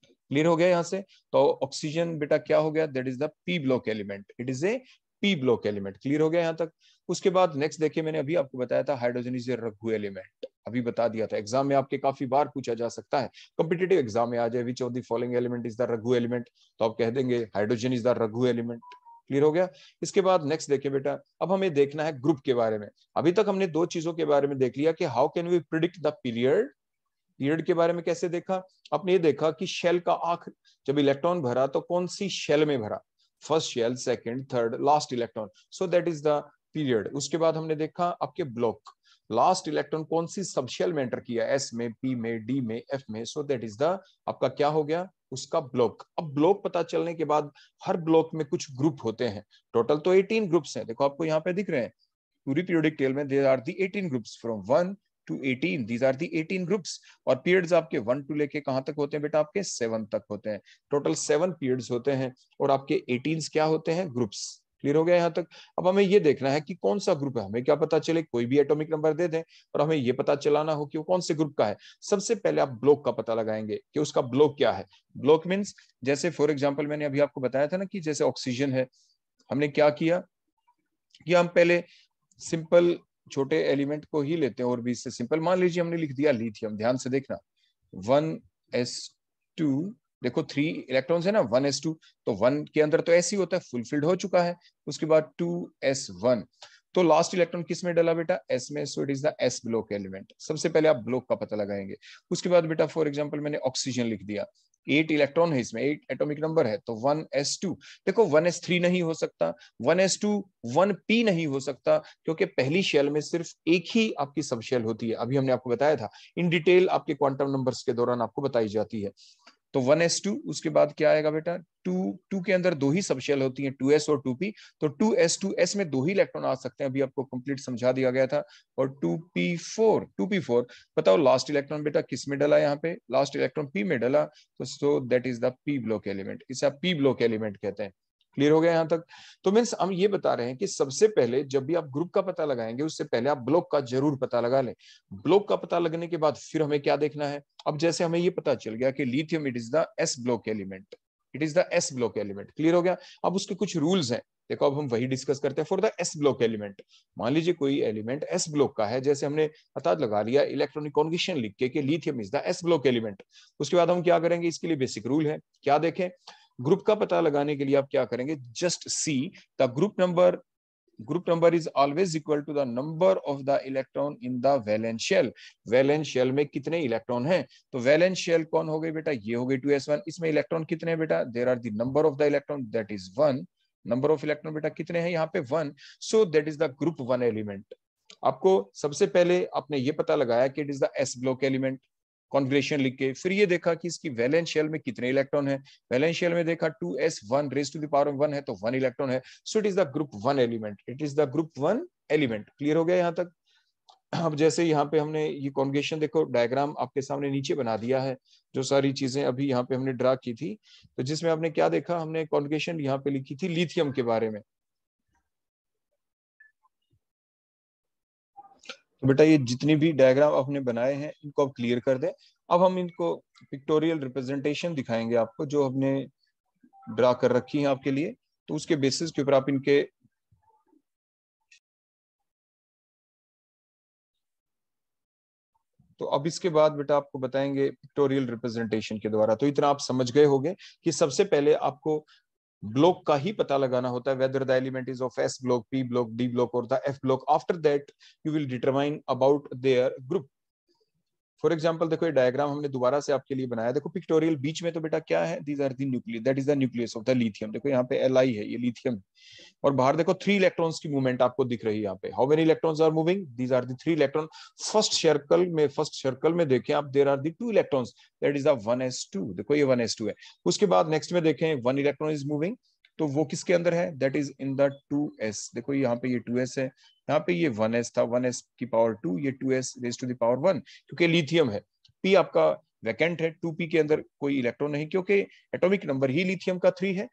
क्लियर हो गया यहाँ से तो ऑक्सीजन बेटा क्या हो गया that is the P block element it is a P block element clear हो गया यहाँ तक उसके बाद नेक्स्ट देखिए मैंने अभी आपको बताया था hydrogen is a rogue element अभी बता दिया था एग्जाम में आपके काफी बार पूछा जा सकता है कॉम्पिटेटिव एग्जाम में आ जाए which of the following element is the rogue element तो आप कह देंगे hydrogen is the rogue element clear हो गया इसके बाद नेक्स्ट देखिए बेटा अब हमें देखना है ग्रुप के बारे में अभी तक हमने दो चीजों के बारे में देख लिया कि how can we predict the period period के बारे में कैसे देखा आपने ये देखा कि शेल का आखिर जब इलेक्ट्रॉन भरा तो कौन सी शेल में भरा first shell second third last electron so that is the period उसके बाद हमने देखा आपके ब्लॉक लास्ट इलेक्ट्रॉन कौन सी सबशेल में एंटर किया एस में पी में डी में एफ में सो दैट इज द आपका क्या हो गया उसका ब्लॉक अब ब्लॉक पता चलने के बाद हर ब्लॉक में कुछ ग्रुप होते हैं टोटल तो 18 ग्रुप्स हैं देखो आपको यहाँ पे दिख रहे हैं पूरी पीरियोडिक टेल में there are the eighteen groups from one to eighteen these are the eighteen groups और पीरियड्स आपके वन टू लेके कहा तक होते हैं बेटा आपके सेवन तक होते हैं टोटल सेवन पीरियड्स होते हैं और आपके एटीन क्या होते हैं ग्रुप्स क्लियर हो गया यहाँ तक अब हमें ये देखना है कि कौन सा ग्रुप है हमें क्या पता चले कोई भी एटॉमिक नंबर दे दें और हमें ये पता चलाना हो कि वो कौन से ग्रुप का है सबसे पहले आप ब्लॉक का पता लगाएंगे कि उसका ब्लॉक क्या है ब्लॉक मीन्स जैसे फॉर एग्जाम्पल मैंने अभी आपको बताया था ना कि जैसे ऑक्सीजन है हमने क्या किया कि हम पहले सिंपल छोटे एलिमेंट को ही लेते हैं और भी इससे सिंपल मान लीजिए हमने लिख दिया लिथियम ध्यान से देखना वन एस टू देखो थ्री इलेक्ट्रॉन्स है ना वन एस टू तो वन के अंदर तो ऐसे ही होता है फुलफिल्ड हो चुका है उसके बाद टू एस वन तो लास्ट इलेक्ट्रॉन किस में डाला बेटा एस में so it is the S block element सबसे पहले आप ब्लॉक का पता लगाएंगे उसके बाद बेटा फॉर एग्जाम्पल मैंने ऑक्सीजन लिख दिया एट इलेक्ट्रॉन है इसमें एट एटॉमिक नंबर है तो वन एस टू देखो वन एस थ्री नहीं हो सकता one S two one P नहीं हो सकता क्योंकि पहली शेल में सिर्फ एक ही आपकी सब शेल होती है अभी हमने आपको बताया था इन डिटेल आपके क्वांटम नंबर्स के दौरान आपको बताई जाती है तो वन एस टू उसके बाद क्या आएगा बेटा टू टू के अंदर दो ही सबशेल होती हैं टू एस और टू पी तो टू एस टू एस में दो ही इलेक्ट्रॉन आ सकते हैं अभी आपको कंप्लीट समझा दिया गया था और two P four two P four बताओ लास्ट इलेक्ट्रॉन बेटा किस में डला यहाँ पे लास्ट इलेक्ट्रॉन पी में डला तो so that is the P block element इसे आप पी ब्लॉक एलिमेंट कहते हैं क्लियर हो गया यहाँ तक तो मीन्स हम ये बता रहे हैं कि सबसे पहले जब भी आप ग्रुप का पता लगाएंगे उससे पहले आप ब्लॉक का जरूर पता लगा लें ब्लॉक का पता लगने के बाद फिर हमें क्या देखना है अब जैसे हमें ये पता चल गया कि lithium it is the S block element it is the S block element clear हो गया अब उसके कुछ रूल्स हैं देखो अब हम वही डिस्कस करते हैं for the S block element मान लीजिए कोई एलिमेंट एस ब्लॉक का है जैसे हमने पता लगा लिया इलेक्ट्रॉनिक कॉन्गिशन लिख के lithium is the S block element उसके बाद हम क्या करेंगे इसके लिए बेसिक रूल है क्या देखें ग्रुप का पता लगाने के लिए आप क्या करेंगे just see the group number group number is always equal to the number of the electron in the valence shell में कितने इलेक्ट्रॉन हैं तो वैलेंस शेल कौन हो गई बेटा ये हो गई वन इसमें इलेक्ट्रॉन कितने बेटा there are the number of the electron that is one number of electron बेटा कितने हैं यहाँ पे one so that is the group one element आपको सबसे पहले आपने ये पता लगाया कि it is the S block element configuration लिख के फिर ये देखा कि इसकी वैलेंस शेल में कितने इलेक्ट्रॉन है वैलेंस शेल में देखा two S one raise to the power one है तो वन इलेक्ट्रॉन है so it is the group one element it is the group one element clear हो गया यहाँ तक अब जैसे यहाँ पे हमने ये कॉन्गेशन देखो डायग्राम आपके सामने नीचे बना दिया है जो सारी चीजें अभी यहाँ पे हमने ड्रा की थी तो जिसमें आपने क्या देखा हमने कॉन्गेशन यहाँ पे लिखी थी लिथियम के बारे में तो बेटा ये जितनी भी डायग्राम आपने बनाए हैं इनको आप क्लियर कर दें अब हम इनको पिक्टोरियल रिप्रेजेंटेशन दिखाएंगे आपको जो हमने ड्रा कर रखी है आपके लिए तो उसके बेसिस के ऊपर आप इनके तो अब इसके बाद बेटा आपको बताएंगे पिक्टोरियल रिप्रेजेंटेशन के द्वारा तो इतना आप समझ गए होंगे कि सबसे पहले आपको ब्लॉक का ही पता लगाना होता है whether the element is of S block P block D block और the F block after that you will determine about their group for example देखो ये डायग्राम हमने दोबारा से आपके लिए बनाया देखो पिक्टोरियल बीच में तो बेटा क्या है these are the nucleus that is the nucleus of the lithium देखो यहाँ पे एल आई है ये लिथियम और बाहर देखो थ्री इलेक्ट्रॉन्स की मूवमेंट आपको दिख रही है यहाँ पे how many electrons are moving these are the three electron first circle में फर्स्ट सर्कल में देखें आप there are the two electron that is the one S two देखो ये वन एस टू है उसके बाद नेक्स्ट में देखें वन इलेक्ट्रॉन इज मूविंग तो वो किसके अंदर है that is in the S देखो यहाँ पे ये एस है यहाँ पे ये एस था वन एस की पावर टू ये S raise to the power power क्योंकि लिथियम है पी आपका वैकेंट है पी के अंदर कोई इलेक्ट्रॉन नहीं क्योंकि एटोमिक नंबर ही लिथियम का थ्री है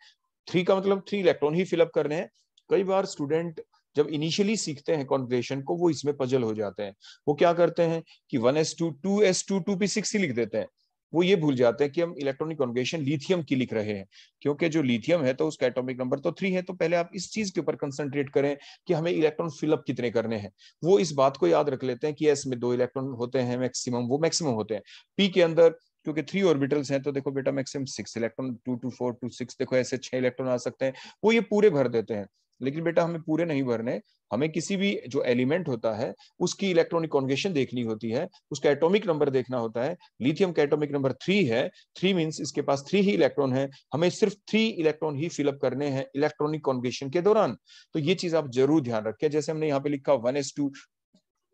थ्री का मतलब थ्री इलेक्ट्रॉन ही फिलअप करने हैं कई बार स्टूडेंट जब इनिशियली सीखते हैं कॉन्फ्रेशन को वो इसमें पजल हो जाते हैं वो क्या करते हैं कि one S S two two two two P six ही लिख देते हैं वो ये भूल जाते हैं कि हम इलेक्ट्रॉनिक कॉन्गेशन लिथियम की लिख रहे हैं क्योंकि जो लिथियम है तो उसका एटॉमिक नंबर तो थ्री है तो पहले आप इस चीज के ऊपर कंसंट्रेट करें कि हमें इलेक्ट्रॉन फिलअप कितने करने हैं वो इस बात को याद रख लेते हैं कि में दो इलेक्ट्रॉन होते हैं मैक्सिमम वो मैक्सिमम होते हैं पी के अंदर क्योंकि थ्री ऑर्बिटल्स हैं तो देखो बेटा maximum six electron two two four two six देखो ऐसे छह इलेक्ट्रॉन आ सकते हैं वो ये पूरे भर देते हैं लेकिन बेटा हमें पूरे नहीं भरने हमें किसी भी जो एलिमेंट होता है उसकी इलेक्ट्रॉनिक कॉन्गेशन देखनी होती है उसका एटॉमिक नंबर देखना होता है लिथियम का एटॉमिक नंबर थ्री है थ्री मीन्स इसके पास थ्री ही इलेक्ट्रॉन है हमें सिर्फ थ्री इलेक्ट्रॉन ही फिलअप करने हैं इलेक्ट्रॉनिक कॉन्गेशन के दौरान तो ये चीज आप जरूर ध्यान रखें जैसे हमने यहाँ पे लिखा वन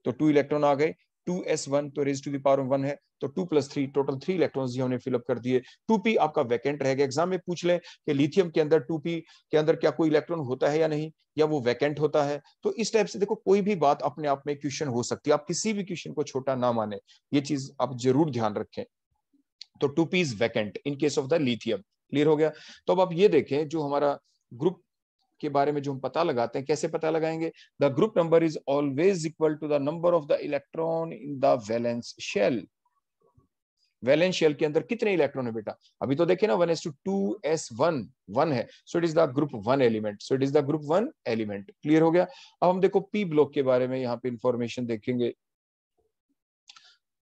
तो टू इलेक्ट्रॉन आ गए टू एस वन तो रेज टू दावर वन है तो two plus three total three electron जी हमने फिलअप कर दिए टू पी आपका वैकेंट रहेगा एग्जाम में पूछ लें कि लिथियम के अंदर टू पी के अंदर क्या कोई इलेक्ट्रॉन होता है या नहीं या वो वैकेंट होता है तो इस टाइप से देखो कोई भी बात अपने आप में क्वेश्चन हो सकती है आप किसी भी क्वेश्चन को छोटा ना माने ये चीज आप जरूर ध्यान रखें तो two P is vacant in case of the lithium clear हो गया तो अब आप ये देखें जो हमारा ग्रुप के बारे में जो हम पता लगाते हैं कैसे पता लगाएंगे the group number is always equal to the number of the electron in the valence shell valence shell के अंदर कितने इलेक्ट्रॉन है बेटा अभी तो देखे ना one S two two S one one है so it is the group one element so it is the group one element clear हो गया अब हम देखो पी ब्लॉक के बारे में यहाँ पे इंफॉर्मेशन देखेंगे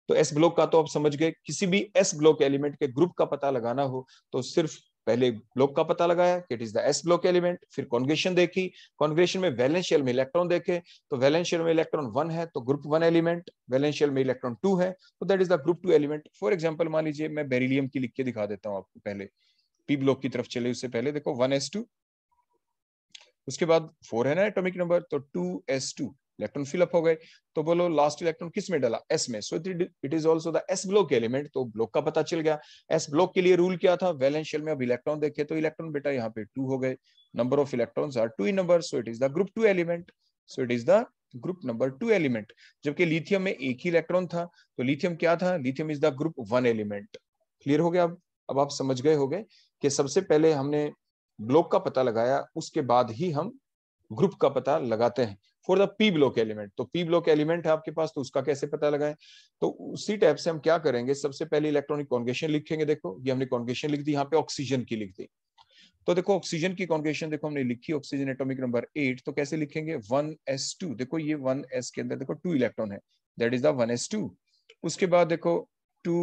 तो एस ब्लॉक का तो आप समझ गए किसी भी एस ब्लॉक एलिमेंट के ग्रुप का पता लगाना हो तो सिर्फ पहले ब्लॉक का पता लगाया कि it is the S block element फिर कॉन्ग्रेशन देखी कॉन्ग्रेशन में वैलेंशियल में इलेक्ट्रॉन देखे तो वैलेंशियल में इलेक्ट्रॉन वन है तो ग्रुप वन एलिमेंट वैलेंशियल में इलेक्ट्रॉन टू है तो that is the group two element for example मान लीजिए मैं बेरिलियम की लिख के दिखा देता हूँ आपको पहले पी ब्लॉक की तरफ चले उससे पहले देखो वन उसके बाद फोर है ना एटोमिक नंबर तो two S two electron fill up हो गए तो बोलो लास्ट इलेक्ट्रॉन किस में डाला एस में so it is also the S block element तो ब्लॉक का पता चल गया एस ब्लॉक के लिए रूल क्या था वैलेंस शेल में अब इलेक्ट्रॉन देखे तो इलेक्ट्रॉन बेटा यहाँ पे टू हो गए number of electron are two in number so it is the group two element so it is the group number two element जबकि लिथियम में एक ही इलेक्ट्रॉन था तो लिथियम क्या था lithium is the group one element clear हो गया अब अब आप समझ गए हो गए कि सबसे पहले हमने ब्लॉक का पता लगाया उसके बाद ही हम ग्रुप का पता लगाते हैं for the P block element तो पी ब्लॉक एलिमेंट है आपके पास तो उसका कैसे पता लगाएं तो उसी टाइप से हम क्या करेंगे सबसे पहले इलेक्ट्रॉनिक कॉन्गेशन लिखेंगे देखो ये हमने कॉन्गेशन लिख दी यहाँ पे ऑक्सीजन की लिख दी तो देखो ऑक्सीजन की कॉन्गेशन देखो हमने लिखी ऑक्सीजन एटोमिक नंबर एट तो कैसे लिखेंगे वन एस टू देखो ये वन एस के अंदर देखो टू इलेक्ट्रॉन है that is the one S two उसके बाद देखो टू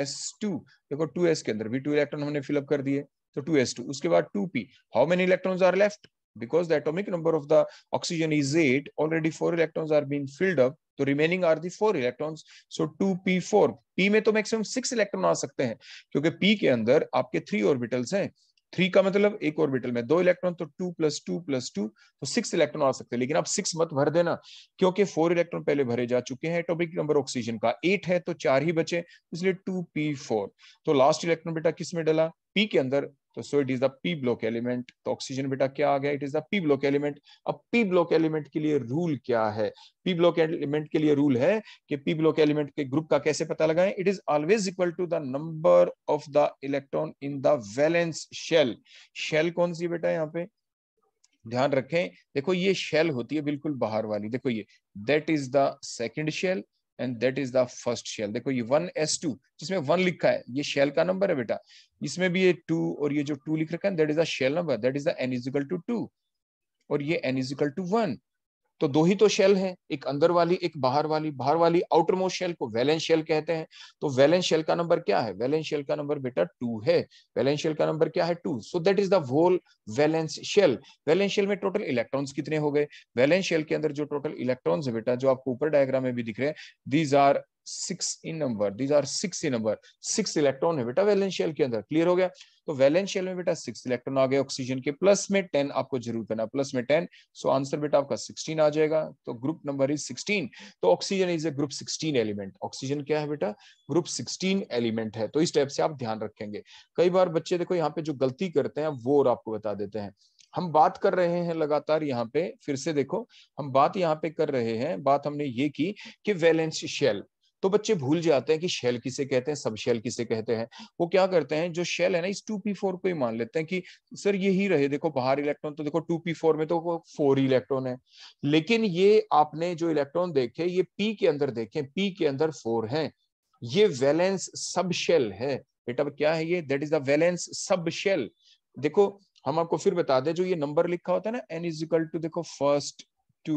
एस टू देखो टू एस के अंदर भी टू इलेक्ट्रॉन हमने फिलअप कर दिए तो टू एस टू उसके बाद two p how many electron are left because the atomic number of the oxygen is 8 already 4 electrons are being filled up तो remaining are the four electrons so two P four p में तो maximum six electron आ सकते हैं क्योंकि p के अंदर आपके थ्री ऑर्बिटल्स हैं थ्री का मतलब एक ऑर्बिटल में दो इलेक्ट्रॉन तो two plus two plus two तो सिक्स इलेक्ट्रॉन आ सकते हैं लेकिन आप सिक्स मत भर देना क्योंकि फोर इलेक्ट्रॉन पहले भरे जा चुके हैं एटॉमिक नंबर ऑक्सीजन का एट है तो चार ही बचे इसलिए टू पी फोर तो लास्ट इलेक्ट्रॉन बेटा किस में डला पी के अंदर तो so it is the P block element तो ऑक्सीजन बेटा क्या आ गया it is the P block element अब पी ब्लॉक एलिमेंट के लिए रूल क्या है पी ब्लॉक एलिमेंट के लिए रूल है कि पी ब्लॉक एलिमेंट के ग्रुप का कैसे पता लगाएं it is always equal to the number of the electron in the valence shell shell कौन सी बेटा यहाँ पे ध्यान रखें देखो ये शेल होती है बिल्कुल बाहर वाली देखो ये that is the second shell and that is the first shell देखो ये वन एस टू जिसमें वन लिखा है ये शेल का नंबर है बेटा इसमें भी ये टू और ये जो टू लिख रखा है that is the shell number that is the n equal to two और ये एन इजिकल टू वन तो दो ही तो शेल हैं एक अंदर वाली एक बाहर वाली बाहर वाली आउटर मोस्ट शेल को वैलेंस शेल कहते हैं तो वैलेंस शेल का नंबर क्या है वैलेंस शेल का नंबर बेटा टू है वैलेंस शेल का नंबर क्या है two so that is the whole valence shell valence shell में टोटल इलेक्ट्रॉन्स कितने हो गए वैलेंस शेल के अंदर जो टोटल इलेक्ट्रॉन्स है बेटा जो आपको ऊपर डायग्राम में भी दिख रहे हैं these are six in number these are six in number six electron है बेटा वैलेंस शेल के अंदर क्लियर हो गया तो वैलेंस शेल में बेटा सिक्स इलेक्ट्रॉन आ गए ऑक्सीजन के प्लस में टेन आपको जरूर करना प्लस में टेन सो आंसर बेटा आपका सिक्सटीन आ जाएगा तो ग्रुप नंबर इज सिक्सटीन तो oxygen is a group sixteen element oxygen क्या है बेटा ग्रुप सिक्सटीन एलिमेंट है तो इस टाइप से आप ध्यान रखेंगे कई बार बच्चे देखो यहाँ पे जो गलती करते हैं वो और आपको बता देते हैं हम बात कर रहे हैं लगातार यहाँ पे फिर से देखो हम बात यहाँ पे कर रहे हैं बात हमने ये की कि वैलेंस शेल तो बच्चे भूल जाते हैं कि शेल किसे कहते हैं सब शेल किसे कहते हैं वो क्या करते हैं जो शेल है ना इस टू पी फोर को ही मान लेते हैं कि सर ये ही रहे देखो बाहर इलेक्ट्रॉन तो देखो टू पी फोर में तो फोर इलेक्ट्रॉन है लेकिन ये आपने जो इलेक्ट्रॉन देखे ये पी के अंदर देखे पी के अंदर फोर है ये वैलेंस सब शेल है बेटा क्या है ये that is the valence sub shell देखो हम आपको फिर बता दें जो ये नंबर लिखा होता है ना एन इजिकल टू देखो first two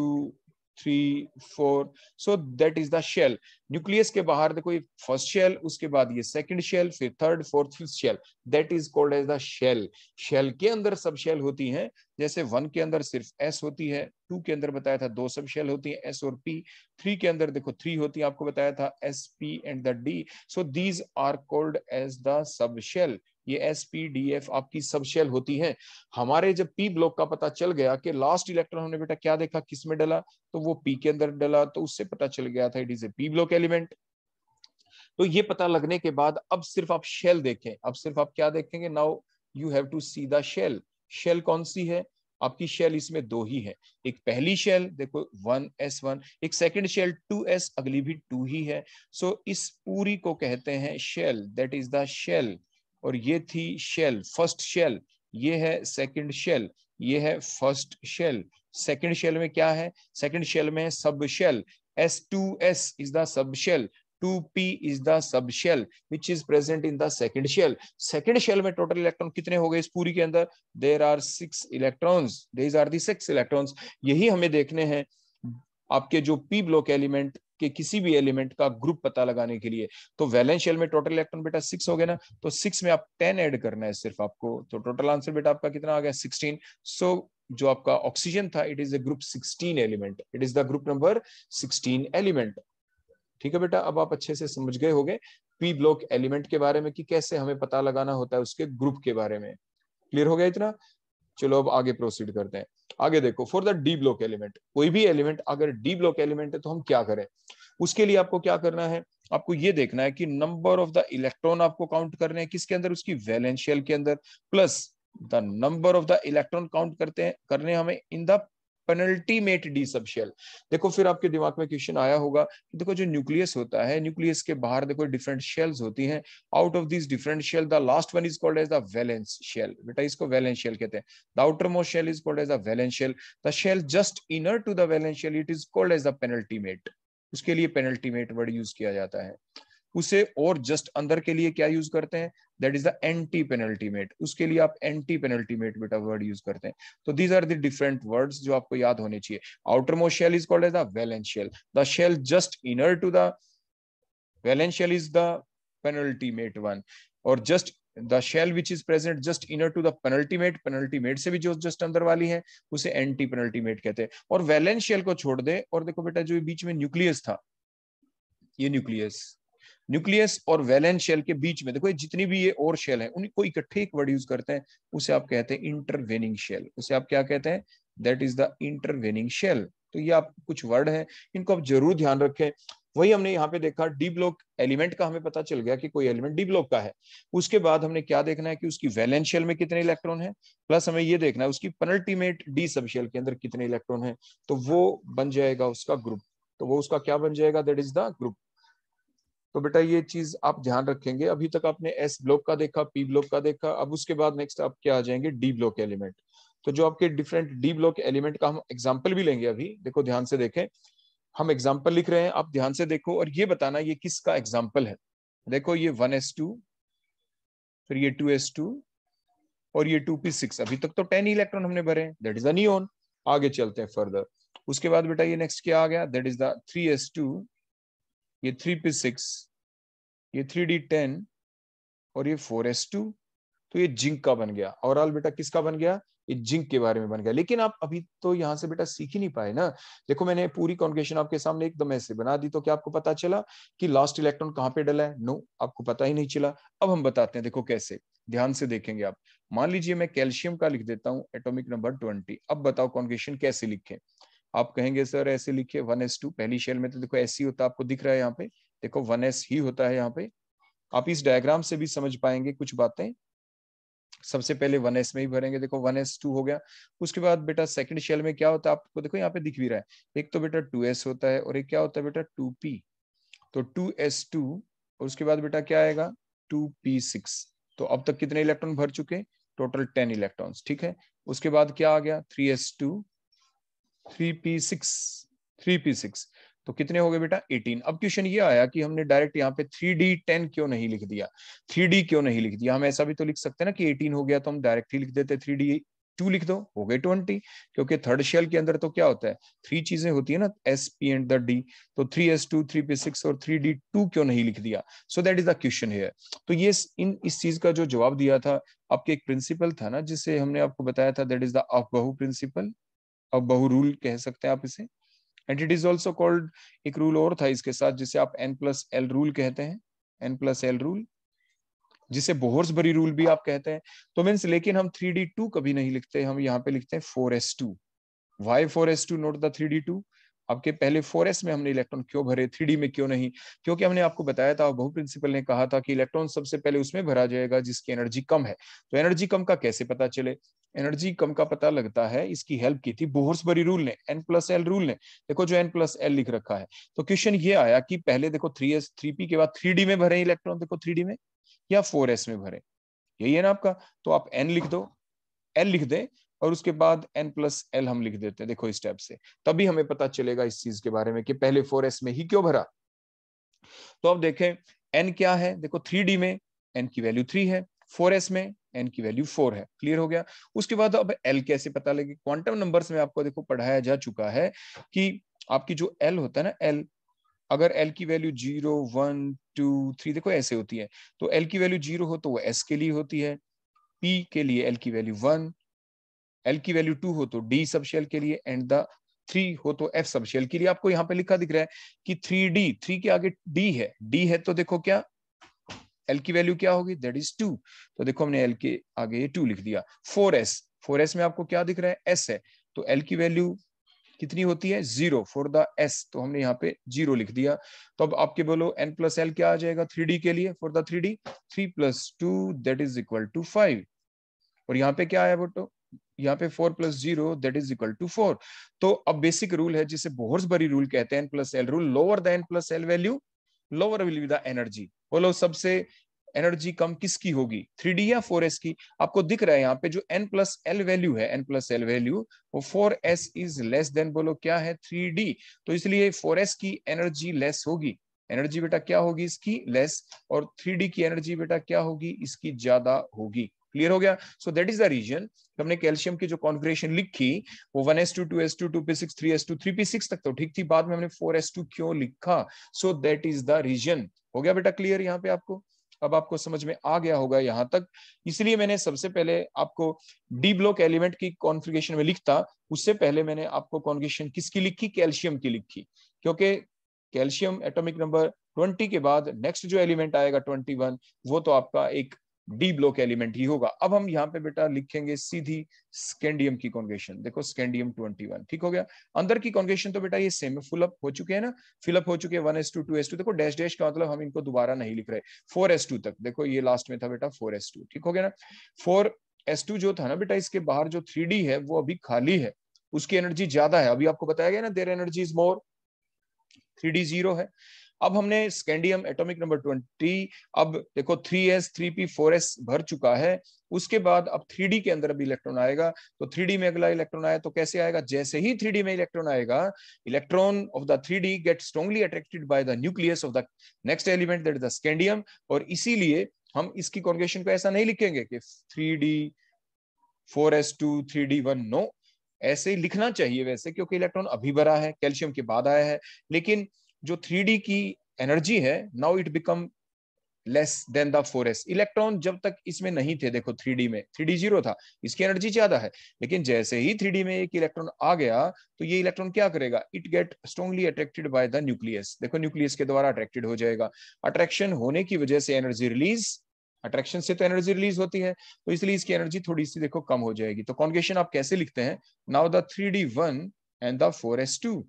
three four so that is the shell nucleus के बाहर देखो ये फर्स्ट शेल उसके बाद ये सेकंड शेल फिर third fourth fifth shell that is called as the shell shell के अंदर सब शेल होती हैं जैसे वन के अंदर सिर्फ एस होती है टू के अंदर बताया था दो सब शेल होती है एस और पी थ्री के अंदर देखो थ्री होती है आपको बताया था s P and the d so these are called as the sub shell ये एस पी डी एफ आपकी सब शेल होती हैं हमारे जब पी ब्लॉक का पता चल गया कि लास्ट इलेक्ट्रॉन हमने बेटा क्या देखा किस में डला तो वो पी के अंदर डला तो उससे पता चल गया था it is a P block element तो ये पता लगने के बाद अब सिर्फ आप शेल देखें अब सिर्फ आप क्या देखेंगे now you have to see the shell shell कौन सी है आपकी शेल इसमें दो ही है एक पहली शेल देखो वन एस वन एक सेकेंड शेल टू एस अगली भी टू ही है सो so, इस पूरी को कहते हैं shell that is the shell और ये थी शेल फर्स्ट शेल ये है सेकंड शेल ये है फर्स्ट शेल सेकंड शेल में क्या है सेकंड शेल में सब shell s two s is the sub shell 2p is the subshell which is present in the second shell second shell mein total electron kitne ho gaye is puri ke andar there are six electrons these are the six electrons yahi hame dekhne hain aapke jo p block element के किसी भी element का group पता लगाने के लिए तो वैलेंशियल में टोटल इलेक्ट्रॉन बेटा सिक्स हो गया ना तो सिक्स में आप टेन ऐड करना है सिर्फ आपको तो टोटल आंसर बेटा आपका कितना आ गया सिक्सटीन सो जो आपका ऑक्सीजन था it is the group sixteen element it is the group number sixteen element ठीक है बेटा अब आप अच्छे से समझ गए होंगे पी ब्लॉक एलिमेंट के बारे में कि कैसे हमें पता लगाना होता है उसके ग्रुप के बारे में क्लियर हो गया इतना चलो अब आगे प्रोसीड करते हैं आगे देखो for the D block element कोई भी एलिमेंट अगर डी ब्लॉक एलिमेंट है तो हम क्या करें उसके लिए आपको क्या करना है आपको ये देखना है कि नंबर ऑफ द इलेक्ट्रॉन आपको काउंट करने हैं किसके अंदर उसकी वैलेंशियल के अंदर plus the number of the electron count करते हैं करने हमें in the penultimate D subshell देखो फिर आपके दिमाग में क्वेश्चन आया होगा देखो जो न्यूक्लियस होता है न्यूक्लियस के बाहर देखो डिफरेंट शेल्स होती हैं out of this different shell the last one is called as the valence shell बेटा इसको वैलेंस शेल कहते हैं the outer most shell is called as the valence shell the shell just inner to the valence shell it is called as the penultimate उसके लिए penultimate word use किया जाता है उसे और जस्ट अंदर के लिए क्या यूज करते हैं that is the anti penultimate उसके लिए आप एंटी पेनल्टीमेट बेटा वर्ड यूज करते हैं तो these are the different words जो आपको याद होने चाहिए outer most shell is called as the valence shell the shell just inner to the valence shell is the penultimate one और just the shell which is present just inner to the penultimate penultimate से भी जो just अंदर वाली है उसे anti penultimate कहते हैं और वेलेंशियल शेल को छोड़ दे और देखो बेटा जो बीच में न्यूक्लियस था ये न्यूक्लियस न्यूक्लियस और वैलेंस शेल के बीच में देखो ये जितनी भी ये और शेल है उनको इकट्ठे एक वर्ड यूज करते हैं उसे आप कहते हैं इंटरवेनिंग शेल उसे आप क्या कहते हैं that is the intervening shell तो ये आप कुछ वर्ड है इनको आप जरूर ध्यान रखें वही हमने यहाँ पे देखा डी ब्लॉक एलिमेंट का हमें पता चल गया कि कोई एलिमेंट डी ब्लॉक का है उसके बाद हमने क्या देखना है कि उसकी वैलेंस शेल में कितने इलेक्ट्रॉन है प्लस हमें ये देखना है उसकी पनल्टीमेट डी सब शेल के अंदर कितने इलेक्ट्रॉन है तो वो बन जाएगा उसका ग्रुप तो वो उसका क्या बन जाएगा दैट इज द ग्रुप तो बेटा ये चीज आप ध्यान रखेंगे अभी तक आपने एस ब्लॉक का देखा पी ब्लॉक का देखा अब उसके बाद नेक्स्ट आप क्या आ जाएंगे डी ब्लॉक एलिमेंट तो जो आपके डिफरेंट डी ब्लॉक एलिमेंट का हम एग्जाम्पल भी लेंगे अभी देखो ध्यान से देखें हम एग्जाम्पल लिख रहे हैं आप ध्यान से देखो और ये बताना ये किसका एग्जाम्पल है देखो ये वन एस टू फिर ये टू एस टू और ये टू पी सिक्स अभी तक तो टेन इलेक्ट्रॉन हमने भरे दैट इज अन आगे चलते हैं फर्दर उसके बाद बेटा ये नेक्स्ट क्या आ गया that is the three S two ये थ्री पी सिक्स ये थ्री डी टेन और ये फोर एस टू तो ये जिंक का बन गया ओवरऑल बेटा किसका बन गया ये जिंक के बारे में बन गया लेकिन आप अभी तो यहां से बेटा सीख ही नहीं पाए ना देखो मैंने पूरी कॉन्केशन आपके सामने एकदम ऐसे बना दी तो क्या आपको पता चला कि लास्ट इलेक्ट्रॉन कहाँ पे डला है नो आपको पता ही नहीं चला अब हम बताते हैं देखो कैसे ध्यान से देखेंगे आप मान लीजिए मैं कैल्शियम का लिख देता हूँ एटोमिक नंबर ट्वेंटी अब बताओ कॉन्केशन कैसे लिखे आप कहेंगे सर ऐसे लिखिए वन एस टू पहली शेल में तो देखो एस ही होता आपको दिख रहा है यहाँ पे देखो वन एस ही होता है यहाँ पे आप इस डायग्राम से भी समझ पाएंगे कुछ बातें सबसे पहले वन एस में ही भरेंगे देखो वन एस टू हो गया उसके बाद बेटा सेकंड शेल में क्या होता है आपको देखो यहाँ पे दिख भी रहा है एक तो बेटा टू एस होता है और एक क्या होता है बेटा टू पी तो टू एस टू और उसके बाद बेटा क्या आएगा टू पी सिक्स तो अब तक कितने इलेक्ट्रॉन भर चुके टोटल टेन इलेक्ट्रॉन ठीक है उसके बाद क्या आ गया three S two three P six three P six तो कितने हो गए बेटा 18 अब क्वेश्चन ये आया कि हमने डायरेक्ट यहाँ पे 3D 10 क्यों नहीं लिख दिया 3D क्यों नहीं लिख दिया हम ऐसा भी तो लिख सकते हैं ना कि 18 हो गया तो हम डायरेक्ट ही लिख देते 3D टू लिख दो हो गए ट्वेंटी क्योंकि थर्ड शेल के अंदर तो क्या होता है थ्री चीजें होती है ना s P and the d तो three S two three P six और थ्री डी टू क्यों नहीं लिख दिया so that is the question है तो ये इन इस चीज का जो जवाब दिया था आपके एक प्रिंसिपल था ना जिसे हमने आपको बताया था that is the aufbau principle और रूल कह सकते हैं आप इसे and it is also called एक रूल और था इसके साथ जिसे आप एन प्लस एल रूल कहते हैं एन प्लस एल रूल जिसे बोहर्स भरी रूल भी आप कहते हैं तो मीन्स लेकिन हम थ्री डी टू कभी नहीं लिखते हम यहाँ पे लिखते हैं four S two why four S two note the three d two आपके पहले फोर एस में हमने इलेक्ट्रॉन क्यों भरे थ्री डी में क्यों नहीं क्योंकि हमने आपको बताया था बहु प्रिंसिपल ने कहा था कि इलेक्ट्रॉन सबसे पहले उसमें भरा जाएगा जिसकी एनर्जी कम है तो एनर्जी कम का कैसे पता चले एनर्जी कम का पता लगता है इसकी हेल्प की थी बोहर्सबरी रूल ने एन प्लस एल रूल ने देखो जो एन प्लस एल लिख रखा है तो क्वेश्चन ये आया कि पहले देखो थ्री एस थ्री पी के बाद थ्री डी में भरे इलेक्ट्रॉन देखो थ्री डी में या फोर एस में भरे यही है ना आपका तो आप एन लिख दो एल लिख दे और उसके बाद एन प्लस एल हम लिख देते हैं देखो इस टैब से तभी हमें पता चलेगा इस चीज के बारे में कि पहले फोर एस में ही क्यों भरा तो आप देखें एन क्या है देखो थ्री डी में एन की वैल्यू थ्री है फोर में एन की वैल्यू फोर है क्लियर हो गया उसके बाद अब एल कैसे पता लगे क्वांटम नंबर्स में आपको देखो पढ़ाया जा चुका है कि आपकी जो एल होता है ना एल अगर एल की value zero one two three देखो ऐसे होती है तो एल की वैल्यू जीरो हो तो वो एस के लिए होती है पी के लिए एल की वैल्यू वन एल की वैल्यू टू हो तो डी सब शेल के लिए एंड द थ्री हो तो एफ सब शेल के लिए आपको यहाँ पे लिखा दिख रहा है कि थ्री डी थ्री के आगे डी है डी है तो देखो क्या एल की वैल्यू क्या होगी दैट इज टू तो देखो हमने एल के आगे ये टू लिख दिया फोर एस फोर एस में आपको क्या दिख रहा है एस है तो एल की वैल्यू कितनी होती है जीरो फॉर द एस तो हमने यहाँ पे जीरो लिख दिया तो अब आपके बोलो एन प्लस एल क्या आ जाएगा थ्री डी के लिए for the three d three plus two that is equal to five और यहाँ पे क्या आया बोटो यहाँ पे four plus zero that is equal to four तो अब बेसिक रूल है जिसे बोहर्स बरी रूल कहते हैं n plus L rule lower the N plus L value lower will be the energy बोलो सबसे एनर्जी कम किसकी होगी थ्री या फोर की आपको दिख रहा है यहाँ पे जो एन प्लस एल वैल्यू है एन प्लस एल वैल्यू वो four s is less than बोलो क्या है थ्री तो इसलिए फोर की एनर्जी लेस होगी एनर्जी बेटा क्या होगी इसकी लेस और थ्री की एनर्जी बेटा क्या होगी इसकी ज्यादा होगी क्लियर हो गया so that is the reason हमने कैल्शियम की जो कॉन्फ़िगरेशन लिखी वो one S two two S two two P six three S two three P six तक तो ठीक थी बाद में हमने फोर एस टू क्यों लिखा so that is the reason हो गया बेटा क्लियर यहाँ पे आपको अब आपको समझ में आ गया होगा यहाँ तक इसलिए मैंने सबसे पहले आपको डी ब्लॉक एलिमेंट की कॉन्फ़िगरेशन में लिखता उससे पहले मैंने आपको कॉन्फ़िगरेशन किसकी लिखी कैल्शियम की लिखी क्योंकि कैल्शियम एटॉमिक नंबर 20 के बाद नेक्स्ट जो एलिमेंट आएगा 21 वो तो आपका एक डी ब्लॉक एलिमेंट ही होगा अब हम यहाँ पे बेटा लिखेंगे सीधी स्केंडियम की कॉन्गेशन देखो स्केंडियम 21 ठीक हो गया अंदर की कॉन्गेशन तो बेटा ये सेम है फुलअप हो चुके हैं ना फिलअप हो चुके हैं one S two two S two देखो डैश डैश का मतलब हम इनको दोबारा नहीं लिख रहे फोर एस टू तक देखो ये लास्ट में था बेटा फोर एस टू ठीक हो गया ना फोर एस टू जो था ना बेटा इसके बाहर जो थ्री डी है वो अभी खाली है उसकी एनर्जी ज्यादा है अभी आपको बताया गया ना there energy is more three d zero है अब हमने स्कैंडियम एटॉमिक नंबर ट्वेंटी अब देखो three s three p four s भर चुका है उसके बाद अब थ्री के अंदर अभी इलेक्ट्रॉन आएगा तो थ्री में अगला इलेक्ट्रॉन आया तो कैसे आएगा जैसे ही थ्री में इलेक्ट्रॉन आएगा electron of the three get strongly attracted by the nucleus of the next element that is the scandium और इसीलिए हम इसकी कॉन्गेशन को ऐसा नहीं लिखेंगे कि three d four S two three D one no ऐसे लिखना चाहिए वैसे क्योंकि इलेक्ट्रॉन अभी भरा है कैल्शियम के बाद आया है लेकिन जो थ्री की एनर्जी है now it become less than the four s electron जब तक इसमें नहीं थे देखो थ्री डी में थ्री डी जीरो था इसकी एनर्जी ज्यादा है लेकिन जैसे ही थ्री डी में एक इलेक्ट्रॉन आ गया तो ये इलेक्ट्रॉन क्या करेगा it get strongly attracted by the nucleus देखो न्यूक्लियस के द्वारा अट्रैक्टेड हो जाएगा अट्रैक्शन होने की वजह से एनर्जी रिलीज अट्रैक्शन से तो एनर्जी रिलीज होती है तो इसलिए इसकी एनर्जी थोड़ी सी देखो कम हो जाएगी तो कॉन्गेशन आप कैसे लिखते हैं now the three D one and the four S two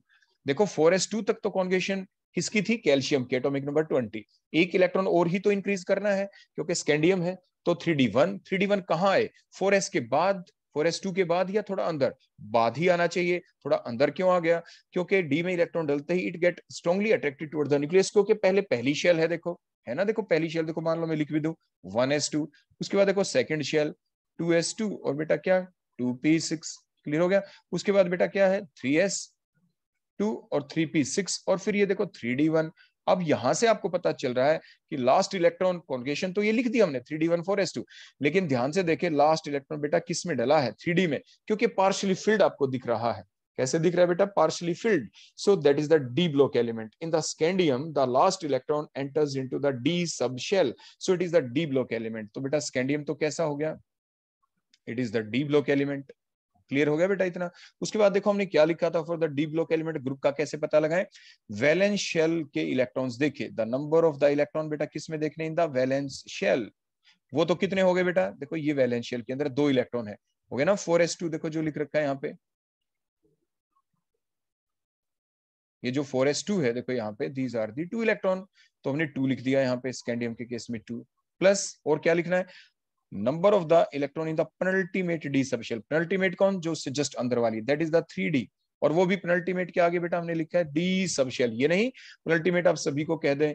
देखो फोर एस टू तक तो कॉन्गेशन किसकी थी कैल्शियम की एटोमिक नंबर ट्वेंटी एक इलेक्ट्रॉन और ही तो इंक्रीज करना है क्योंकि स्कैंडियम है तो three D one three D one कहाँ आए फोर एस के बाद फोर एस टू के बाद या थोड़ा अंदर बाद ही आना चाहिए थोड़ा अंदर क्यों आ गया क्योंकि डी में इलेक्ट्रॉन डलते ही it get strongly attracted towards the nucleus क्योंकि पहले पहली शेल है देखो है ना देखो पहली शेल देखो मान लो मैं लिख भी दू वन एस टू उसके बाद देखो second shell two S two और बेटा क्या टू पी सिक्स क्लियर हो गया उसके बाद बेटा क्या है थ्री एस टू और थ्री पी सिक्स और फिर ये देखो थ्री डी वन अब यहां से आपको पता चल रहा है कि लास्ट इलेक्ट्रॉन कॉन्गेशन तो ये लिख दिया हमने three D one four S two लेकिन ध्यान से देखें लास्ट इलेक्ट्रॉन बेटा किस में डला है थ्री डी में क्योंकि पार्शली फील्ड आपको दिख रहा है कैसे दिख रहा है बेटा partially filled so that is the D block element in the scandium the last electron enters into the D subshell so it is the D block element तो बेटा स्कैंडियम तो कैसा हो गया it is the D block element clear हो गया बेटा इतना उसके बाद देखो हमने क्या लिखा था for the D block element group का कैसे पता लगाए वैलेंस शेल के इलेक्ट्रॉन्स देखे the number of the electron बेटा किस में देखने इन द वैलेंस शेल वो तो कितने हो गए बेटा देखो ये वैलेंस शेल के अंदर दो इलेक्ट्रॉन है हो गया ना फोर एस टू देखो जो लिख रखा है यहाँ पे ये जो फोर एस टू है देखो यहाँ पे these are the two electron तो हमने टू लिख दिया यहाँ पे स्कैंडियम के केस में टू प्लस और क्या लिखना है number of the electron in the penultimate D subshell penultimate कौन जो उससे जस्ट अंदर वाली that is the three D और वो भी पेनल्टीमेट के आगे बेटा हमने लिखा है डी सबशेल ये नहीं पेनल्टीमेट आप सभी को कह दें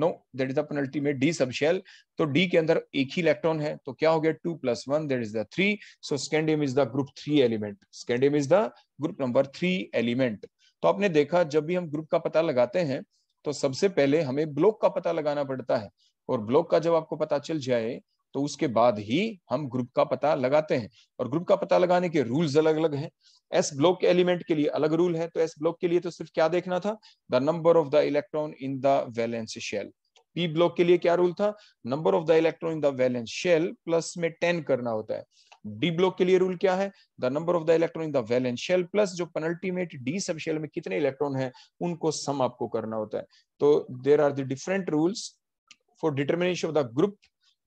no that is the penultimate D subshell तो डी के अंदर एक ही इलेक्ट्रॉन है तो क्या हो गया two plus one that is the three so scandium is the group three element scandium is the group number three element तो आपने देखा जब भी हम ग्रुप का पता लगाते हैं तो सबसे पहले हमें ब्लॉक का पता लगाना पड़ता है और ब्लॉक का जब आपको पता चल जाए तो उसके बाद ही हम ग्रुप का पता लगाते हैं और ग्रुप का पता लगाने के रूल्स अलग अलग हैं एस ब्लॉक के एलिमेंट के लिए अलग रूल है तो एस ब्लॉक के लिए तो सिर्फ क्या देखना था the number of the electron in the valence shell P block के लिए क्या रूल था number of the electron in the valence shell plus में टेन करना होता है डी ब्लॉक के लिए रूल क्या है the number of the electron in the valence shell plus जो पेनल्टीमेट डी सब शेल में कितने इलेक्ट्रॉन है उनको सम आपको करना होता है तो there are the different rules for determination of the group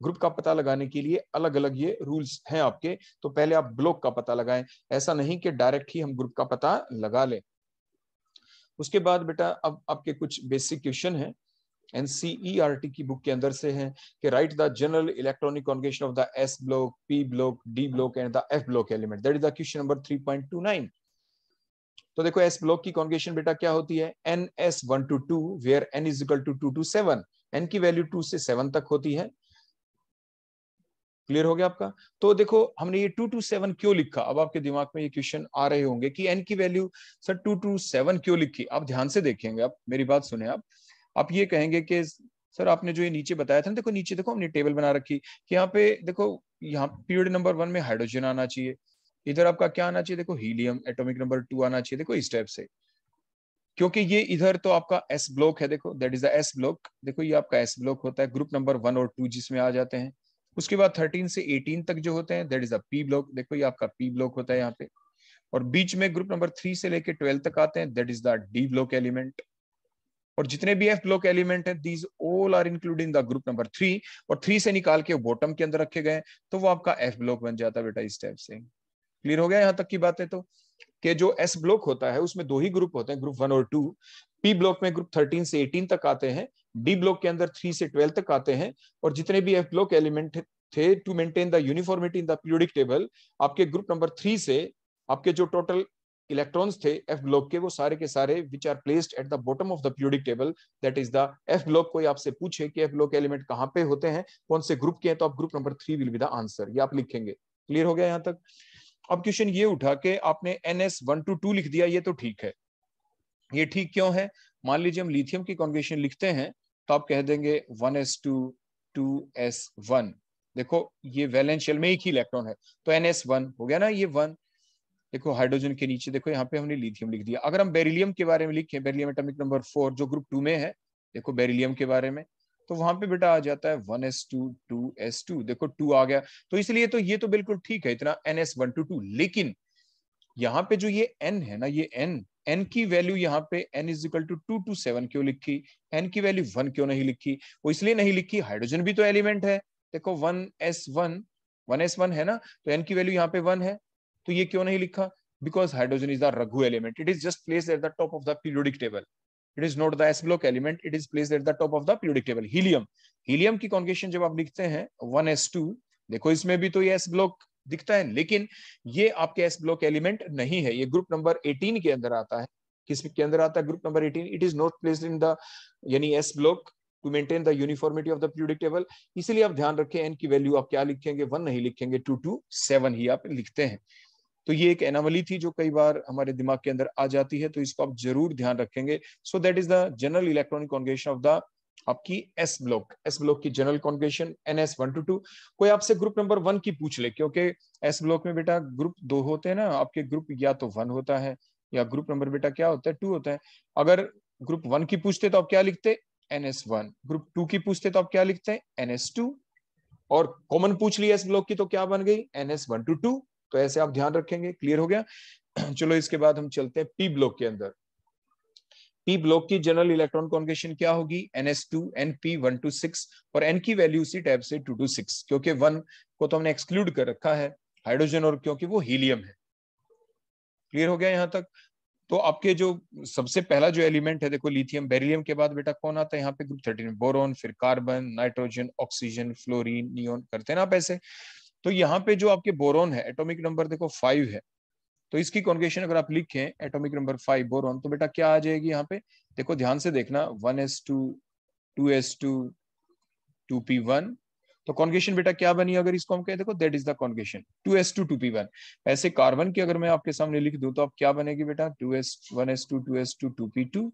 group का पता लगाने के लिए अलग अलग ये रूल्स हैं आपके तो पहले आप ब्लॉक का पता लगाएं ऐसा नहीं कि डायरेक्ट ही हम ग्रुप का पता लगा लें उसके बाद बेटा अब आपके कुछ बेसिक क्वेश्चन हैं एनसीईआरटी e की बुक के अंदर से हैं कि write the general electronic configuration of the S block P block D block and the F block element that is the question number nine तो देखो एस ब्लॉक की कॉन्गेशन बेटा क्या होती है N S one to two where N is equal to two to seven N की value two से seven तक होती है क्लियर हो गया आपका तो देखो हमने ये टू टू सेवन क्यों लिखा अब आपके दिमाग में ये क्वेश्चन आ रहे होंगे कि एन की value sir two to seven क्यों लिखी आप ध्यान से देखेंगे आप मेरी बात सुने आप आप ये कहेंगे कि सर आपने जो ये नीचे बताया था ना देखो नीचे देखो हमने टेबल बना रखी कि यहाँ पे देखो यहाँ पीरियड नंबर वन में हाइड्रोजन आना चाहिए इधर आपका क्या आना चाहिए देखो हीलियम एटोमिक नंबर टू आना चाहिए देखो इस टाइप से क्योंकि ये इधर तो आपका एस ब्लॉक है देखो that is the S block देखो ये आपका एस ब्लॉक होता है ग्रुप नंबर वन और टू जिसमें आ जाते हैं उसके बाद 13 से 18 तक जो होते हैं that is a P block देखो ये आपका पी ब्लॉक होता है यहाँ पे और बीच में ग्रुप नंबर थ्री से लेके ट्वेल्व तक आते हैं that is the D block element और जितने भी एफ ब्लॉक एलिमेंट है these all are including the group number three और थ्री से निकाल के बॉटम के अंदर रखे गए तो वो आपका एफ ब्लॉक बन जाता है बेटा इस टाइप से क्लियर हो गया यहाँ तक की बात है तो कि जो एस ब्लॉक होता है उसमें दो ही ग्रुप होते हैं ग्रुप वन और टू पी ब्लॉक में ग्रुप थर्टीन से एटीन तक आते हैं डी ब्लॉक के अंदर थ्री से ट्वेल्व तक आते हैं और जितने भी एफ ब्लॉक एलिमेंट थे to maintain the uniformity in the periodic table आपके ग्रुप नंबर थ्री से आपके जो टोटल इलेक्ट्रॉन्स थे एफ ब्लॉक के वो सारे के सारे which are placed at the bottom of the periodic table that is the F block कोई आपसे पूछे कि एफ ब्लॉक एलिमेंट कहाँ पे होते हैं कौन से ग्रुप के हैं तो आप group number three will be the answer ये आप लिखेंगे क्लियर हो गया यहाँ तक अब क्वेश्चन ये उठा के आपने N S one to two लिख दिया ये तो ठीक है ये ठीक क्यों है मान लीजिए हम लिथियम की कॉन्वेशन लिखते हैं तो आप कह देंगे one S two two S one देखो ये वैलेंशियल में एक ही इलेक्ट्रॉन है तो एन एस वन हो गया ना ये वन देखो हाइड्रोजन के नीचे देखो यहाँ पे हमने लिथियम लिख दिया अगर हम बेरिलियम के बारे में लिखे बेरिलियम एटॉमिक नंबर फोर जो ग्रुप टू में है देखो बेरिलियम के बारे में तो वहां पे बेटा आ जाता है one S two two S two देखो टू आ गया तो इसलिए तो ये तो बिल्कुल ठीक है इतना N S one to two लेकिन यहाँ पे जो ये एन है ना ये एन एन की वैल्यू यहाँ पे N is equal to two to seven क्यों लिखी एन की वैल्यू वन क्यों नहीं लिखी वो इसलिए नहीं लिखी हाइड्रोजन भी तो एलिमेंट है देखो one S one one S one है ना तो एन की वैल्यू यहाँ पे वन है तो ये क्यों नहीं लिखा because hydrogen is the rogue element it is just place at the top of the periodic table it is not the S block element it is place at the top of the periodic table helium helium की configuration जब आप लिखते हैं one S two देखो इसमें भी तो ये एस ब्लॉक दिखता है लेकिन ये आपके एस ब्लॉक एलिमेंट नहीं है ये ग्रुप नंबर 18 के अंदर आता है किस के अंदर आता है group number 18 it is not placed in the यानी S block to maintain the uniformity of the periodic table इसीलिए आप ध्यान रखें एन की वैल्यू आप क्या लिखेंगे वन नहीं लिखेंगे टू टू सेवन ही आप लिखते हैं तो ये एक एनावली थी जो कई बार हमारे दिमाग के अंदर आ जाती है तो इसको आप जरूर ध्यान रखेंगे so that is the general electronic configuration of the आपकी एस ब्लॉक एस ब्लॉक की general configuration N S one to two कोई आपसे ग्रुप नंबर वन की पूछ ले क्योंकि एस ब्लॉक में बेटा ग्रुप दो होते हैं ना आपके ग्रुप या तो वन होता है या ग्रुप नंबर बेटा क्या होता है टू होता है अगर ग्रुप वन की पूछते तो आप क्या लिखते N S one group two की पूछते तो आप क्या लिखते हैं एन एस टू और कॉमन पूछ लिया एस ब्लॉक की तो क्या बन गई N S one to two तो ऐसे आप ध्यान रखेंगे क्लियर हो गया चलो इसके बाद हम चलते हैं पी ब्लॉक के अंदर पी ब्लॉक की जनरल इलेक्ट्रॉन कॉन्केशन क्या होगी N S two N P one to six और एन की वैल्यू सी टाइप से टू टू सिक्स क्योंकि वन को तो हमने एक्सक्लूड कर रखा है हाइड्रोजन और क्योंकि वो हीलियम है क्लियर हो गया यहाँ तक तो आपके जो सबसे पहला जो एलिमेंट है देखो लिथियम बेरिलियम के बाद बेटा कौन आता है यहाँ पे ग्रुप थर्टीन बोरोन फिर carbon nitrogen oxygen fluorine neon करते हैं ना आप ऐसे तो यहाँ पे जो आपके बोरोन है एटॉमिक नंबर देखो फाइव है तो इसकी कॉन्गेशन अगर आप लिखें एटॉमिक नंबर फाइव बोरोन तो बेटा क्या आ जाएगी यहाँ पे देखो ध्यान से देखना one S two two S two two P one तो कॉन्गेशन बेटा क्या बनी अगर इसको हम कहें देखो that is the configuration two S two two P one ऐसे कार्बन की अगर मैं आपके सामने लिख दू तो आप क्या बनेगी बेटा two S one S two two S two two P two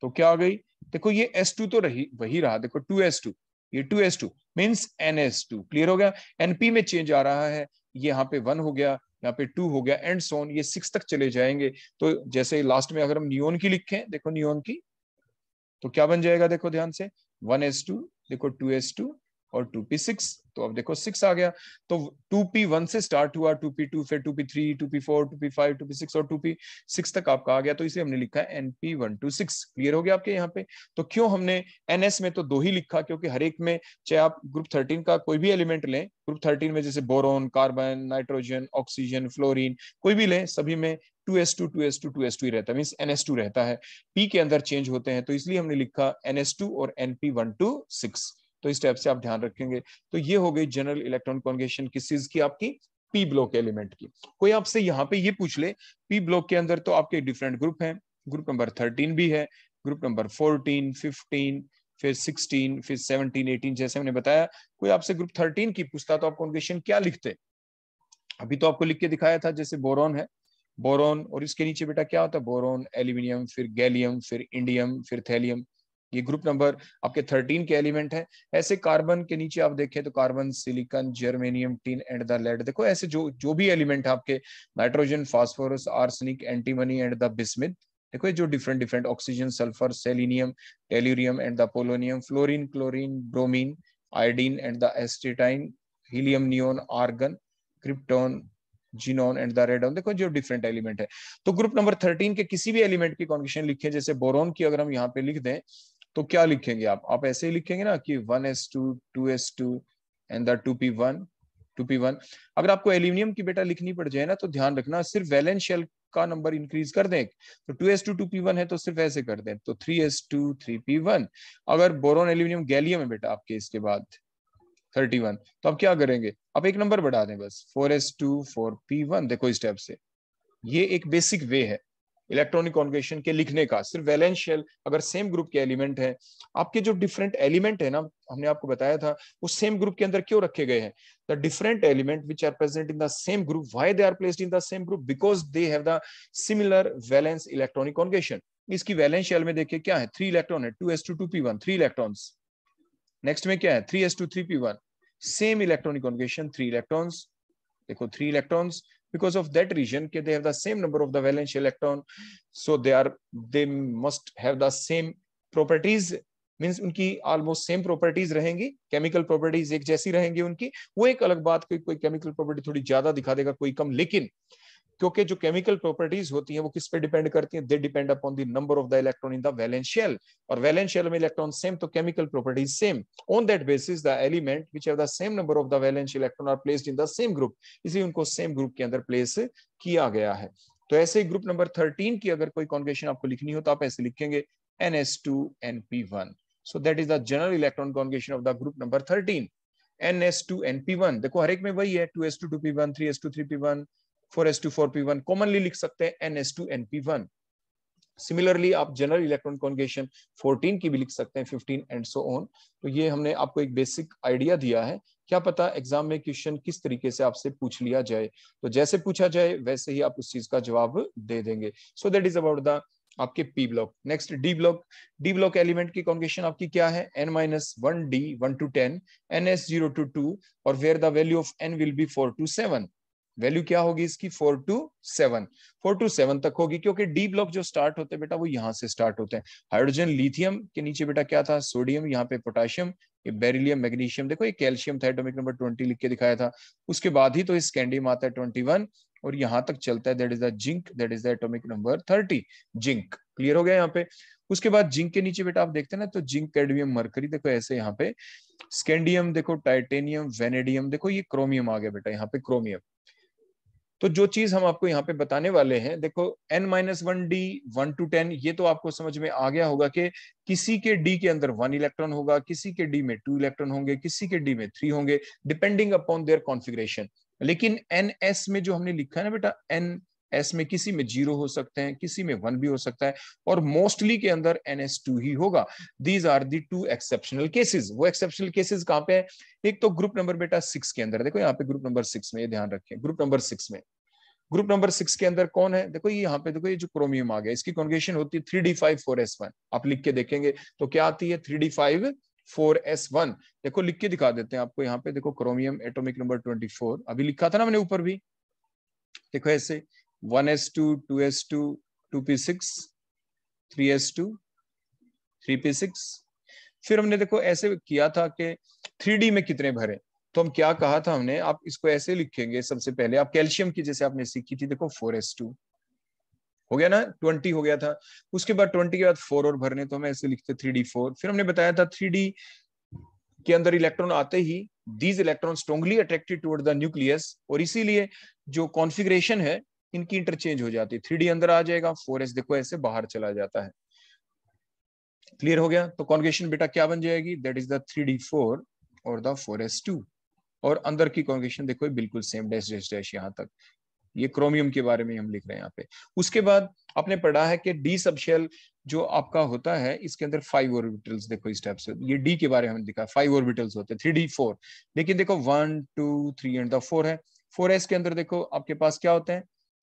तो क्या आ गई देखो ये एस टू तो रही वही रहा देखो टू एस टू ये two S two means N S two clear हो गया एनपी में चेंज आ रहा है यहाँ पे वन हो गया यहाँ पे टू हो गया एंड सोन ये सिक्स तक चले जाएंगे तो जैसे लास्ट में अगर हम नियोन की लिखें देखो नियोन की तो क्या बन जाएगा देखो ध्यान से वन एस टू देखो टू एस टू और टू पी सिक्स तो अब देखो सिक्स आ गया तो टू पी वन से स्टार्ट हुआ टू पी टू फिर two P three two P four two P five two P six और टू पी सिक्स तक आपका आ गया तो इसे हमने लिखा है np126 one to six clear हो गया आपके यहाँ पे तो क्यों हमने ns में तो दो ही लिखा क्योंकि हर एक में चाहे आप ग्रुप थर्टीन का कोई भी एलिमेंट लें ग्रुप थर्टीन में जैसे boron carbon nitrogen oxygen fluorine कोई भी लें सभी में 2s2 2s2 2s2 ही रहता है मींस ns2 रहता है p के अंदर चेंज होते हैं तो इसलिए हमने लिखा ns2 और np126 तो इस टाइप से आप ध्यान रखेंगे तो ये हो गई जनरल इलेक्ट्रॉन कॉन्गेशन किस चीज की आपकी पी ब्लॉक एलिमेंट की कोई आपसे यहाँ पे ये पूछ ले पी ब्लॉक के अंदर तो आपके डिफरेंट ग्रुप है ग्रुप नंबर थर्टीन भी है ग्रुप नंबर फोर्टीन फिफ्टीन फिर 16, फिर 17, 18 जैसे मैंने बताया कोई आपसे ग्रुप 13 की पूछता तो आप कॉन्गेशन क्या लिखते अभी तो आपको लिख के दिखाया था जैसे बोरॉन है बोरॉन और इसके नीचे बेटा क्या होता है बोरॉन एल्यूमिनियम फिर गैलियम फिर इंडियम फिर थैलियम ये ग्रुप नंबर आपके थर्टीन के एलिमेंट है ऐसे कार्बन के नीचे आप देखें तो carbon silicon germanium tin and the lead देखो ऐसे जो जो भी एलिमेंट है आपके nitrogen phosphorus arsenic antimony and the bismuth देखो ये जो different different oxygen sulphur selenium tellurium and the polonium fluorine chlorine bromine iodine and the astatine helium neon argon krypton xenon and the radon देखो जो different element है तो group number thirteen के किसी भी एलिमेंट की कॉन्डिशन लिखे जैसे बोरोन की अगर हम यहाँ पे लिख दें तो क्या लिखेंगे आप आप ऐसे ही लिखेंगे ना कि one S two two S two and the two P one two P one अगर आपको एल्यूमिनियम की बेटा लिखनी पड़ जाए ना तो ध्यान रखना सिर्फ वैलेंस शेल का नंबर इंक्रीज कर दें तो two S two two P one है तो सिर्फ ऐसे कर दें तो three S two three P one अगर बोरोन एल्यूमिनियम गैलियम है बेटा आपके इसके बाद थर्टी वन तो आप क्या करेंगे आप एक नंबर बढ़ा दें बस four S two four P one देखो इस स्टेप से ये एक बेसिक वे है इलेक्ट्रॉनिक कॉन्गेशन के लिखने का सिर्फ वैलेंस शेल अगर सेम ग्रुप के एलिमेंट है आपके जो डिफरेंट एलिमेंट है ना हमने आपको बताया था वो सेम ग्रुप के अंदर क्यों रखे गए हैं the different element which are present in the same group why they are placed in the same group because they have the similar valence electronic configuration इसकी वैलेंस शेल में देखिए क्या है थ्री इलेक्ट्रॉन है two S two two P one three electron next में क्या है three S two three P one same electronic configuration three electron देखो three electrons because of that region okay, they have the same number of the valence electron so they are they must have the same properties means उनकी almost same properties रहेंगी chemical properties एक जैसी रहेंगी उनकी वो एक अलग बात कोई कोई केमिकल प्रॉपर्टी थोड़ी ज्यादा दिखा देगा कोई कम लेकिन क्योंकि जो केमिकल प्रॉपर्टीज होती हैं वो किस पे डिपेंड करती हैं they depend upon the number of the electron in the valence shell और वैलेंशियल में इलेक्ट्रॉन सेम तो chemical properties same on that basis the element which have the same number of the valence electron are placed in the same group इसलिए उनको same group के अंदर place किया गया है तो ऐसे ही ग्रुप नंबर थर्टीन की अगर कोई कॉन्गेशन आपको लिखनी हो तो आप ऐसे लिखेंगे n S two N P one so that is the general electron configuration of the group number thirteen n S two N P one देखो हर एक में वही है two S two two P one three S two three P one four S two four P one commonly लिख सकते हैं N S two N P one similarly आप जनरल इलेक्ट्रॉन कॉन्गेशन फोर्टीन की भी लिख सकते हैं फिफ्टीन एंड सो ऑन तो ये हमने आपको एक बेसिक आइडिया दिया है क्या पता एग्जाम में क्वेश्चन किस तरीके से आपसे पूछ लिया जाए तो जैसे पूछा जाए वैसे ही आप उस चीज का जवाब दे देंगे so that is about the आपके P block next d block D block element की कॉन्गेशन आपकी क्या है n minus one d one to ten n s zero to two और where the value of n will be four to seven value क्या होगी इसकी four to seven four to seven तक होगी क्योंकि डी ब्लॉक जो start होते हैं बेटा वो यहाँ से स्टार्ट होते हैं हाइड्रोजन लिथियम के नीचे बेटा क्या था सोडियम यहाँ पे पोटाशियम ये बेरिलियम मैग्नीशियम देखो ये कैल्शियम था एटोमिक नंबर ट्वेंटी लिख के दिखाया था उसके बाद ही तो इस कैंडियम आता है ट्वेंटी वन और यहाँ तक चलता है that is the zinc that is the atomic number thirty zinc clear हो गया यहाँ पे उसके बाद जिंक के नीचे बेटा आप देखते हैं ना तो जिंक कैडमियम मरकरी देखो ऐसे यहाँ पे स्कैंडियम देखो टाइटेनियम वेनेडियम देखो ये क्रोमियम आ गया बेटा यहाँ पे क्रोमियम तो जो चीज हम आपको यहाँ पे बताने वाले हैं देखो n minus one d one to ten ये तो आपको समझ में आ गया होगा कि किसी के डी के अंदर वन इलेक्ट्रॉन होगा किसी के डी में टू इलेक्ट्रॉन होंगे किसी के डी में थ्री होंगे डिपेंडिंग अपॉन देयर कॉन्फिग्रेशन लेकिन एन एस में जो हमने लिखा है ना बेटा एन एस में किसी में जीरो हो सकते हैं किसी में वन भी हो सकता है और मोस्टली के अंदर एन एस टू ही होगा these are the two exceptional cases वो एक्सेप्शनल केसेस कहाँ पे है एक तो ग्रुप नंबर बेटा सिक्स के अंदर देखो यहाँ पे ग्रुप नंबर सिक्स में ये ध्यान रखें ग्रुप नंबर सिक्स में ग्रुप नंबर सिक्स के अंदर कौन है देखो ये यहाँ पे देखो ये जो क्रोमियम आ गया इसकी कॉन्गेशन होती है three d five four s one आप लिख के देखेंगे तो क्या आती है three d five four s one देखो लिख के दिखा देते हैं आपको यहाँ पे देखो chromium atomic number twenty four अभी लिखा था ना मैंने ऊपर भी देखो ऐसे 1s2, 2s2, 2p6, 3s2, 3p6. फिर हमने देखो ऐसे किया था कि 3D में कितने भरे तो हम क्या कहा था हमने आप इसको ऐसे लिखेंगे सबसे पहले आप कैल्शियम की जैसे आपने सीखी थी देखो 4s2 हो गया ना ट्वेंटी हो गया था उसके बाद ट्वेंटी के बाद फोर और भरने तो हम ऐसे लिखते थ्री डी फोर फिर हमने बताया था थ्री डी के अंदर इलेक्ट्रॉन आते ही these electron strongly attracted toward the nucleus और इसीलिए जो कॉन्फिग्रेशन है इनकी इंटरचेंज हो जाती है थ्री अंदर आ जाएगा फोर देखो ऐसे बाहर चला जाता है क्लियर हो गया तो कॉन्गेशन बेटा क्या बन जाएगी दैट इज द थ्री और द फोर और अंदर की कॉन्गेशन देखो बिल्कुल सेम डैश डैश डैश यहाँ तक ये क्रोमियम के बारे में हम लिख रहे हैं यहाँ पे उसके बाद आपने पढ़ा है कि डी सबशेल जो आपका होता है इसके अंदर फाइव ऑर्बिटल्स देखो इस टाइप से ये डी के बारे में दिखा फाइव ऑर्बिटल्स होते हैं थ्री डी फोर लेकिन देखो one two three and the four है फोर के अंदर देखो आपके पास क्या होते हैं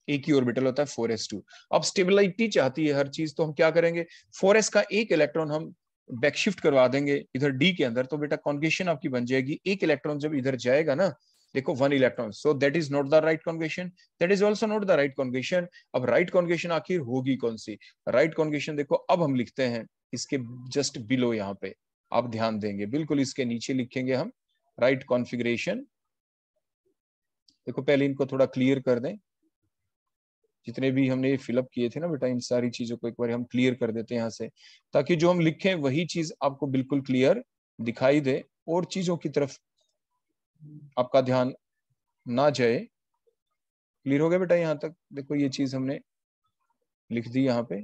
एक ही ऑर्बिटल होता है फोर एस टू अब स्टेबिलिटी चाहती है हर चीज तो हम क्या करेंगे फोर एस का एक इलेक्ट्रॉन हम बैकशिफ्ट करवा देंगे इधर डी के अंदर तो बेटा कॉन्गेशन आपकी बन जाएगी एक इलेक्ट्रॉन जब इधर जाएगा ना देखो one electron so that is not the right configuration that is also not the right configuration अब राइट कॉन्गेशन आखिर होगी कौन सी राइट right कॉन्गेशन देखो अब हम लिखते हैं इसके जस्ट बिलो यहाँ पे आप ध्यान देंगे बिल्कुल इसके नीचे लिखेंगे हम राइट right कॉन्फिग्रेशन देखो पहले इनको थोड़ा क्लियर कर दें जितने भी हमने फिलअप किए थे ना बेटा इन सारी चीजों को एक बार हम क्लियर कर देते हैं यहाँ से ताकि जो हम लिखें वही चीज आपको बिल्कुल क्लियर दिखाई दे और चीजों की तरफ आपका ध्यान ना जाए क्लियर हो गया बेटा यहाँ तक देखो ये चीज हमने लिख दी यहाँ पे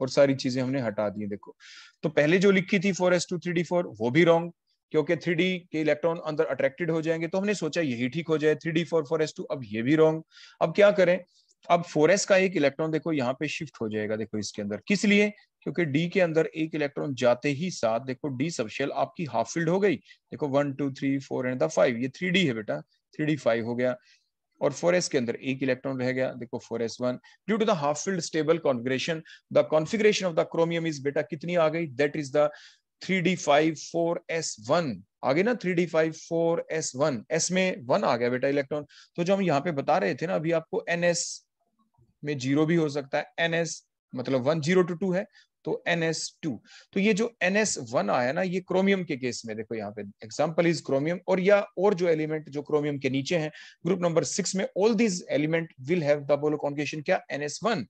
और सारी चीजें हमने हटा दी देखो तो पहले जो लिखी थी four S two three d four वो भी रॉन्ग क्योंकि थ्री डी के इलेक्ट्रॉन अंदर अट्रैक्टेड हो जाएंगे तो हमने सोचा यही ठीक हो जाए three d four four S two अब ये भी रॉन्ग अब क्या करें अब 4s का एक इलेक्ट्रॉन देखो यहाँ पे शिफ्ट हो जाएगा देखो इसके अंदर किस लिए क्योंकि डी के अंदर एक इलेक्ट्रॉन जाते ही साथ देखो डी सबशेल आपकी हाफ फील्ड हो गई देखो one two three four and the five ये थ्री है बेटा थ्री हो गया और 4s के अंदर एक इलेक्ट्रॉन रह गया देखो 4s1 due to the half filled stable configuration the configuration of the chromium is बेटा कितनी आ गई that is the 3d5 4s1 आगे ना 3d5 4s1 s में 1 आ गया बेटा इलेक्ट्रॉन तो जो हम यहाँ पे बता रहे थे ना अभी आपको ns में जीरो भी हो सकता है एन एस मतलब वन जीरो टू टू है तो एन एस टू तो ये जो एन एस वन आया ना ये क्रोमियम के केस में देखो यहाँ पे एग्जाम्पल इज क्रोमियम और या और जो एलिमेंट जो क्रोमियम के नीचे हैं ग्रुप नंबर सिक्स में all this element will have the बोलो कॉन्गेशन क्या n S one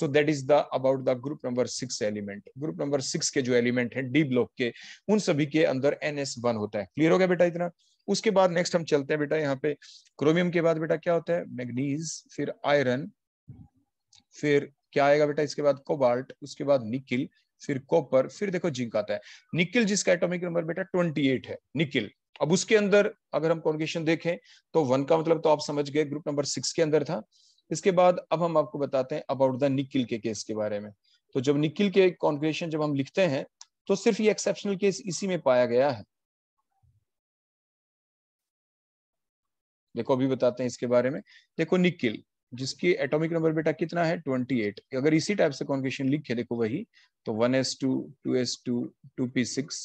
so that is the about the group number six element group number six के जो एलिमेंट है डी ब्लॉक के उन सभी के अंदर एन एस वन होता है क्लियर हो गया बेटा इतना उसके बाद नेक्स्ट हम चलते हैं बेटा यहाँ पे क्रोमियम के बाद बेटा क्या होता है मैग्नीज फिर आयरन फिर क्या आएगा बेटा इसके बाद कोबाल्ट उसके बाद निकिल फिर कॉपर फिर देखो जिंक आता है निकिल जिसका एटॉमिक नंबर बेटा 28 है निकिल अब उसके अंदर अगर हम कॉन्गेशन देखें तो वन का मतलब तो आप समझ गए ग्रुप नंबर सिक्स के अंदर था इसके बाद अब हम आपको बताते हैं अबाउट द निकिल के केस के बारे में तो जब निकिल के कॉन्गेशन जब हम लिखते हैं तो सिर्फ ये एक्सेप्शनल केस इसी में पाया गया है देखो अभी बताते हैं इसके बारे में देखो निकिल जिसकी एटॉमिक नंबर बेटा कितना है 28 अगर इसी टाइप से कॉन्फिशन लिख के देखो वही तो 1s2 2s2 2p6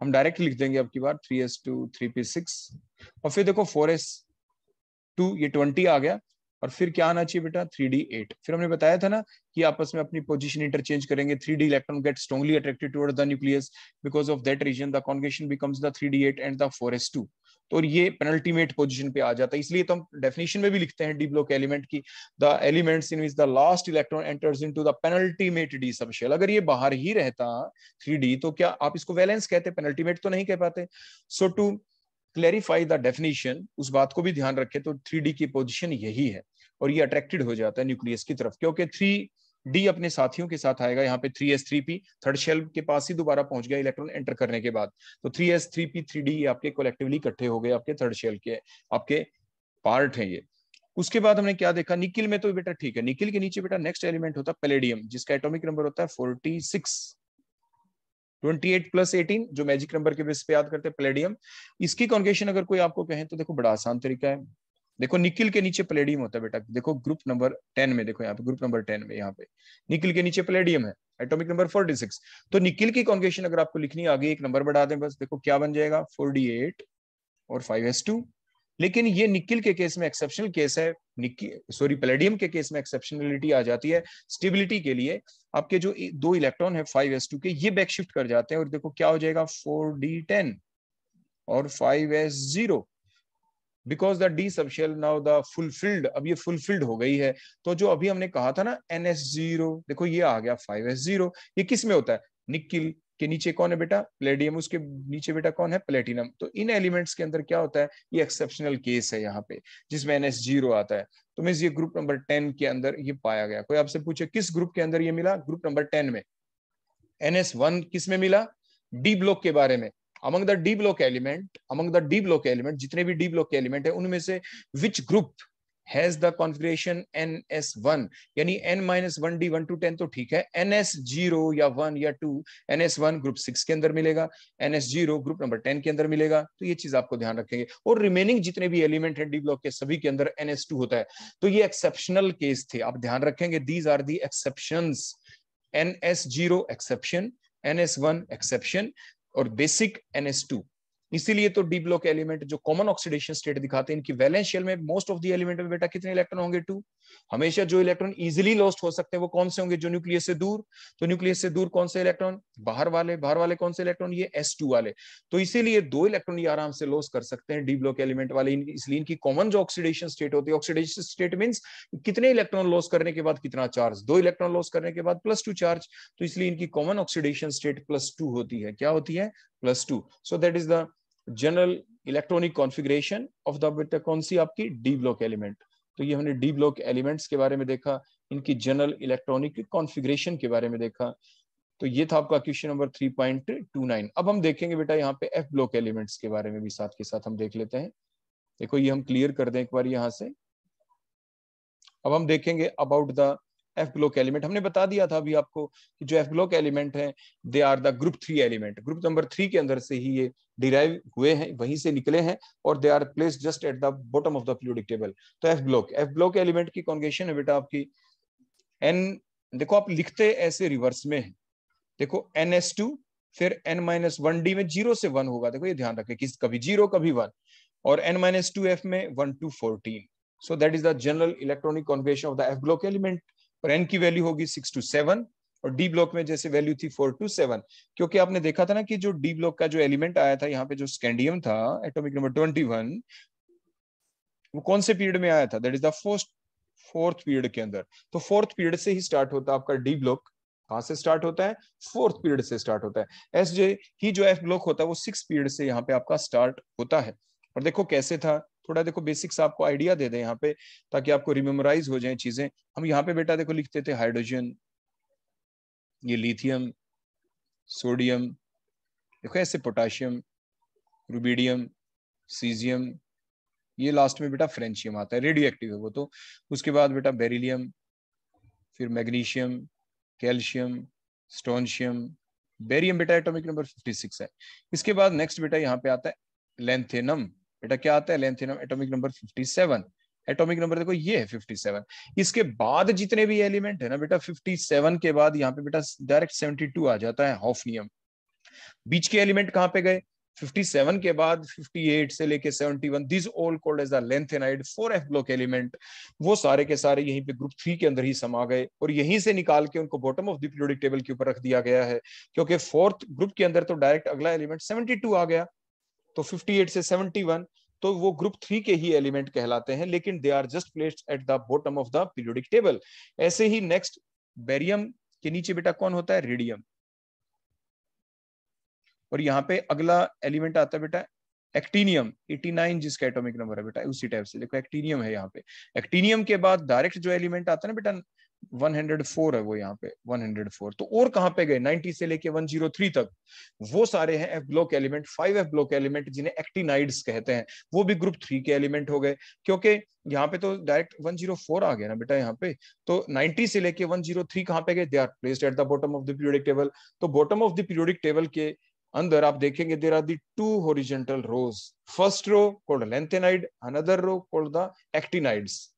हम डायरेक्ट लिख देंगे अब की बार 3s2 3p6 और फिर देखो 4s2 ये 20 आ गया और फिर क्या आना चाहिए बेटा 3d8 फिर हमने बताया था ना कि आपस में अपनी पोजीशन इंटरचेंज करेंगे 3d electron get strongly attracted towards the nucleus because of that reason the configuration becomes the 3d8 and the 4s2 तो ये पेनल्टीमेट पोजिशन पे आ जाता है इसलिए तो हम डेफिनेशन में भी लिखते हैं डी ब्लॉक एलिमेंट की the element in which the last electron enters to the penultimate D subshell अगर ये बाहर ही रहता डी तो क्या आप इसको वैलेंस कहते पेनल्टीमेट तो नहीं कह पाते so to clarify the definition उस बात को भी ध्यान रखें तो थ्री की पोजिशन यही है और ये अट्रैक्टेड हो जाता है न्यूक्लियस की तरफ क्योंकि थ्री डी अपने साथियों के साथ आएगा यहाँ पे three s three p third shell के पास ही दोबारा पहुंच गया इलेक्ट्रॉन एंटर करने के बाद तो three s three p three d आपके कलेक्टिवली इकट्ठे हो गए आपके थर्ड शेल के आपके पार्ट हैं ये उसके बाद हमने क्या देखा निकिल में तो बेटा ठीक है निकिल के नीचे बेटा नेक्स्ट एलिमेंट होता है पेलेडियम जिसका एटोमिक नंबर होता है forty six twenty eight plus eighteen जो मैजिक नंबर के बेस पे याद करते हैं पेलेडियम इसकी कॉन्केशन अगर कोई आपको कहें तो देखो बड़ा आसान तरीका है देखो निकिल के नीचे प्लेडियम होता है बेटा देखो ग्रुप नंबर टेन में देखो यहाँ पे ग्रुप नंबर टेन में यहाँ पे निकिल के नीचे प्लेडियम है एटॉमिक नंबर सिक्स तो निकिल की कॉन्गेशन अगर आपको लिखनी आगे एक नंबर बढ़ा दें बस देखो क्या बन जाएगा 48 और 5s2 लेकिन ये निकिल के केस में एक्सेप्शनल केस है सॉरी प्लेडियम के केस में एक्सेप्शनलिटी आ जाती है स्टेबिलिटी के लिए आपके जो दो इलेक्ट्रॉन है 5s2 के ये बैक शिफ्ट कर जाते हैं और देखो क्या हो जाएगा 4d10 और 5s0 because the d subshell now the fulfilled अब ये फुलफिल्ड हो गई है तो जो अभी हमने कहा था ना एन एस जीरो देखो ये आ गया फाइव एस जीरो ये किस में होता है निकिल के नीचे कौन है बेटा प्लेडियम उसके नीचे बेटा कौन है प्लेटिनम तो इन एलिमेंट्स के अंदर क्या होता है ये एक्सेप्शनल केस है यहाँ पे जिसमें एन एस जीरो आता है तो मीन ये ग्रुप नंबर टेन के अंदर ये पाया गया कोई आपसे पूछे किस ग्रुप के अंदर ये मिला ग्रुप नंबर टेन में एन एस वन किस में मिला डी ब्लॉक के बारे में among the D block element among the D block element जितने भी डी ब्लॉक के एलिमेंट है उनमें से which group has the configuration n S one यानी n minus one d one to ten तो ठीक है एन एस जीरो या वन या two n S one group six के अंदर मिलेगा n s zero group number ten के अंदर मिलेगा तो ये चीज आपको ध्यान रखेंगे और रिमेनिंग जितने भी एलिमेंट है डी ब्लॉक के सभी के अंदर एन एस टू होता है तो ये एक्सेप्शनल केस थे आप ध्यान रखेंगे these are the exception n s zero exception n S one exception or basic NS2 इसीलिए तो डी ब्लॉक एलिमेंट जो कॉमन ऑक्सीडेशन स्टेट दिखाते हैं इनकी वैलेंस शेल में मोस्ट ऑफ द एलिमेंट में बेटा कितने इलेक्ट्रॉन होंगे टू हमेशा जो इलेक्ट्रॉन इजिली लॉस्ट हो सकते हैं वो कौन से होंगे जो न्यूक्लियस से दूर तो न्यूक्लियस से दूर कौन से इलेक्ट्रॉन बाहर वाले बाहर वाले कौन से इलेक्ट्रॉन ये एस वाले तो इसीलिए दो इलेक्ट्रॉन ये आराम से लॉस कर सकते हैं डी ब्लॉक एलिमेंट वाले इसलिए इनकी कॉमन जो ऑक्सीडेशन स्टेट होती है ऑक्सीडेशन स्टेट मीन कितने इलेक्ट्रॉन लॉस करने के बाद कितना चार्ज दो इलेक्ट्रॉन लॉस करने के बाद प्लस टू चार्ज तो इसलिए इनकी common oxidation state plus two होती है क्या होती है plus two so that is the general electronic configuration of the बेटा कौन सी आपकी डी ब्लॉक एलिमेंट तो ये हमने डी ब्लॉक एलिमेंट्स के बारे में देखा इनकी जनरल इलेक्ट्रॉनिक कॉन्फ़िगरेशन के बारे में देखा तो ये था आपका क्वेश्चन नंबर 3.29 अब हम देखेंगे बेटा यहाँ पे एफ ब्लॉक एलिमेंट्स के बारे में भी साथ के साथ हम देख लेते हैं देखो ये हम क्लियर कर दें एक बार यहाँ से अब हम देखेंगे about the f block element हमने बता दिया था अभी आपको कि जो एफ ग्लोक एलिमेंट है they are the group three element group number three के अंदर से ही ये डिराइव हुए हैं वहीं से निकले हैं और they are place just at the bottom of the periodic table तो f block f block element की कॉन्गेशन है बेटा आपकी एन देखो आप लिखते ऐसे रिवर्स में है देखो एन एस टू फिर एन माइनस वन डी में जीरो से वन होगा देखो ये ध्यान रखें किस कभी जीरो कभी वन और एन माइनस टू एफ में one to fourteen so that is the general electronic configuration of the f block element और एन की वैल्यू होगी सिक्स टू सेवन और डी ब्लॉक में जैसे वैल्यू थी फोर टू सेवन क्योंकि आपने देखा था ना कि जो डी ब्लॉक का जो एलिमेंट आया था यहाँ पे जो स्कैंडियम था एटॉमिक नंबर ट्वेंटी वन वो कौन से पीरियड में आया था that is the first fourth period के अंदर तो फोर्थ पीरियड से ही स्टार्ट होता है आपका डी ब्लॉक कहाँ से स्टार्ट होता है फोर्थ पीरियड से स्टार्ट होता है एस जे ही जो एफ ब्लॉक होता है वो सिक्स पीरियड से यहाँ पे आपका स्टार्ट होता है और देखो कैसे था थोड़ा देखो बेसिक्स आपको आइडिया दे दें यहाँ पे ताकि आपको रिमेमोराइज हो जाए चीजें हम यहाँ पे बेटा देखो लिखते थे हाइड्रोजन ये लिथियम सोडियम देखो ऐसे पोटाशियम रूबीडियम सीजियम ये लास्ट में बेटा फ्रेंशियम आता है रेडियो एक्टिव है वो तो उसके बाद बेटा बेरिलियम फिर मैग्नीशियम कैल्शियम स्टोनशियम बेरियम बेटा एटॉमिक नंबर 56 है इसके बाद नेक्स्ट बेटा यहाँ पे आता है लेंथेनम बेटा क्या आता है lanthanum atomic number 57 atomic number देखो ये है 57 इसके बाद जितने भी एलिमेंट है ना बेटा 57 के बाद यहाँ पे बेटा डायरेक्ट 72 आ जाता है हॉफ नियम बीच के एलिमेंट कहाँ पे गए 57 के बाद 58 से लेके 71 this all called as the lanthanide f block element वो सारे के सारे यहीं पे ग्रुप थ्री के अंदर ही समा गए और यहीं से निकाल के उनको बॉटम ऑफ द टेबल के ऊपर रख दिया गया है क्योंकि फोर्थ ग्रुप के अंदर तो डायरेक्ट अगला एलिमेंट 72 आ गया तो 58 से 71 तो वो ग्रुप थ्री के ही एलिमेंट कहलाते हैं लेकिन they are just placed at the bottom of the periodic table ऐसे ही नेक्स्ट बेरियम के नीचे बेटा कौन होता है रेडियम और यहां पे अगला एलिमेंट आता है बेटा एक्टिनियम 89 जिसका एटॉमिक नंबर है बेटा उसी टाइप से देखो एक्टिनियम है यहाँ पे एक्टिनियम के बाद डायरेक्ट जो एलिमेंट आता है ना बेटा 104 है वो यहाँ पे 104 तो और कहाँ पे गए 90 से लेके 103 तक वो सारे हैं f block element five f block element जिन्हें एक्टिनाइड्स कहते हैं वो भी ग्रुप थ्री के एलिमेंट हो गए क्योंकि यहाँ पे तो डायरेक्ट 104 आ गया ना बेटा यहाँ पे तो 90 से लेके 103 कहाँ पे गए they are placed at the bottom of the periodic table तो bottom of the periodic table के अंदर आप देखेंगे there are the two horizontal rows first row called lanthanide another row called the actinides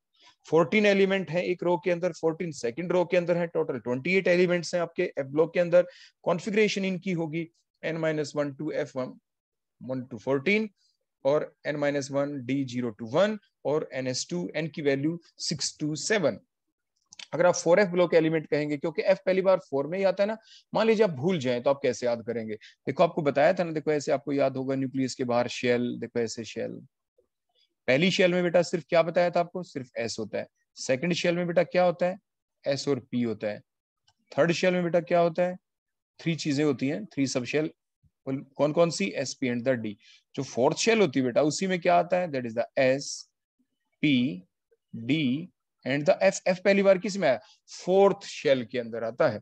14 element हैं एक रो के अंदर 14 second row के अंदर है टोटल 28 एलिमेंट्स हैं आपके एफ ब्लॉक के अंदर कॉन्फ़िगरेशन इनकी होगी n minus one two f one one to fourteen और n minus one d zero to one और एन एस टू एन की वैल्यू सिक्स टू सेवन अगर आप फोर एफ ब्लॉक एलिमेंट कहेंगे क्योंकि एफ पहली बार फोर में ही आता है ना मान लीजिए आप भूल जाए तो आप कैसे याद करेंगे देखो आपको बताया था ना देखो ऐसे आपको याद होगा न्यूक्लियस के बाहर शेल देखो ऐसे शेल पहली शेल में बेटा सिर्फ क्या बताया था आपको सिर्फ एस होता है सेकंड शेल में बेटा क्या होता है एस और पी होता है थर्ड शेल में बेटा क्या होता है थ्री चीजें होती हैं थ्री सब शेल कौन कौन सी s P and the d जो फोर्थ शेल होती है बेटा उसी में क्या आता है that is the s P D and the f f पहली बार किस में आया फोर्थ शेल के अंदर आता है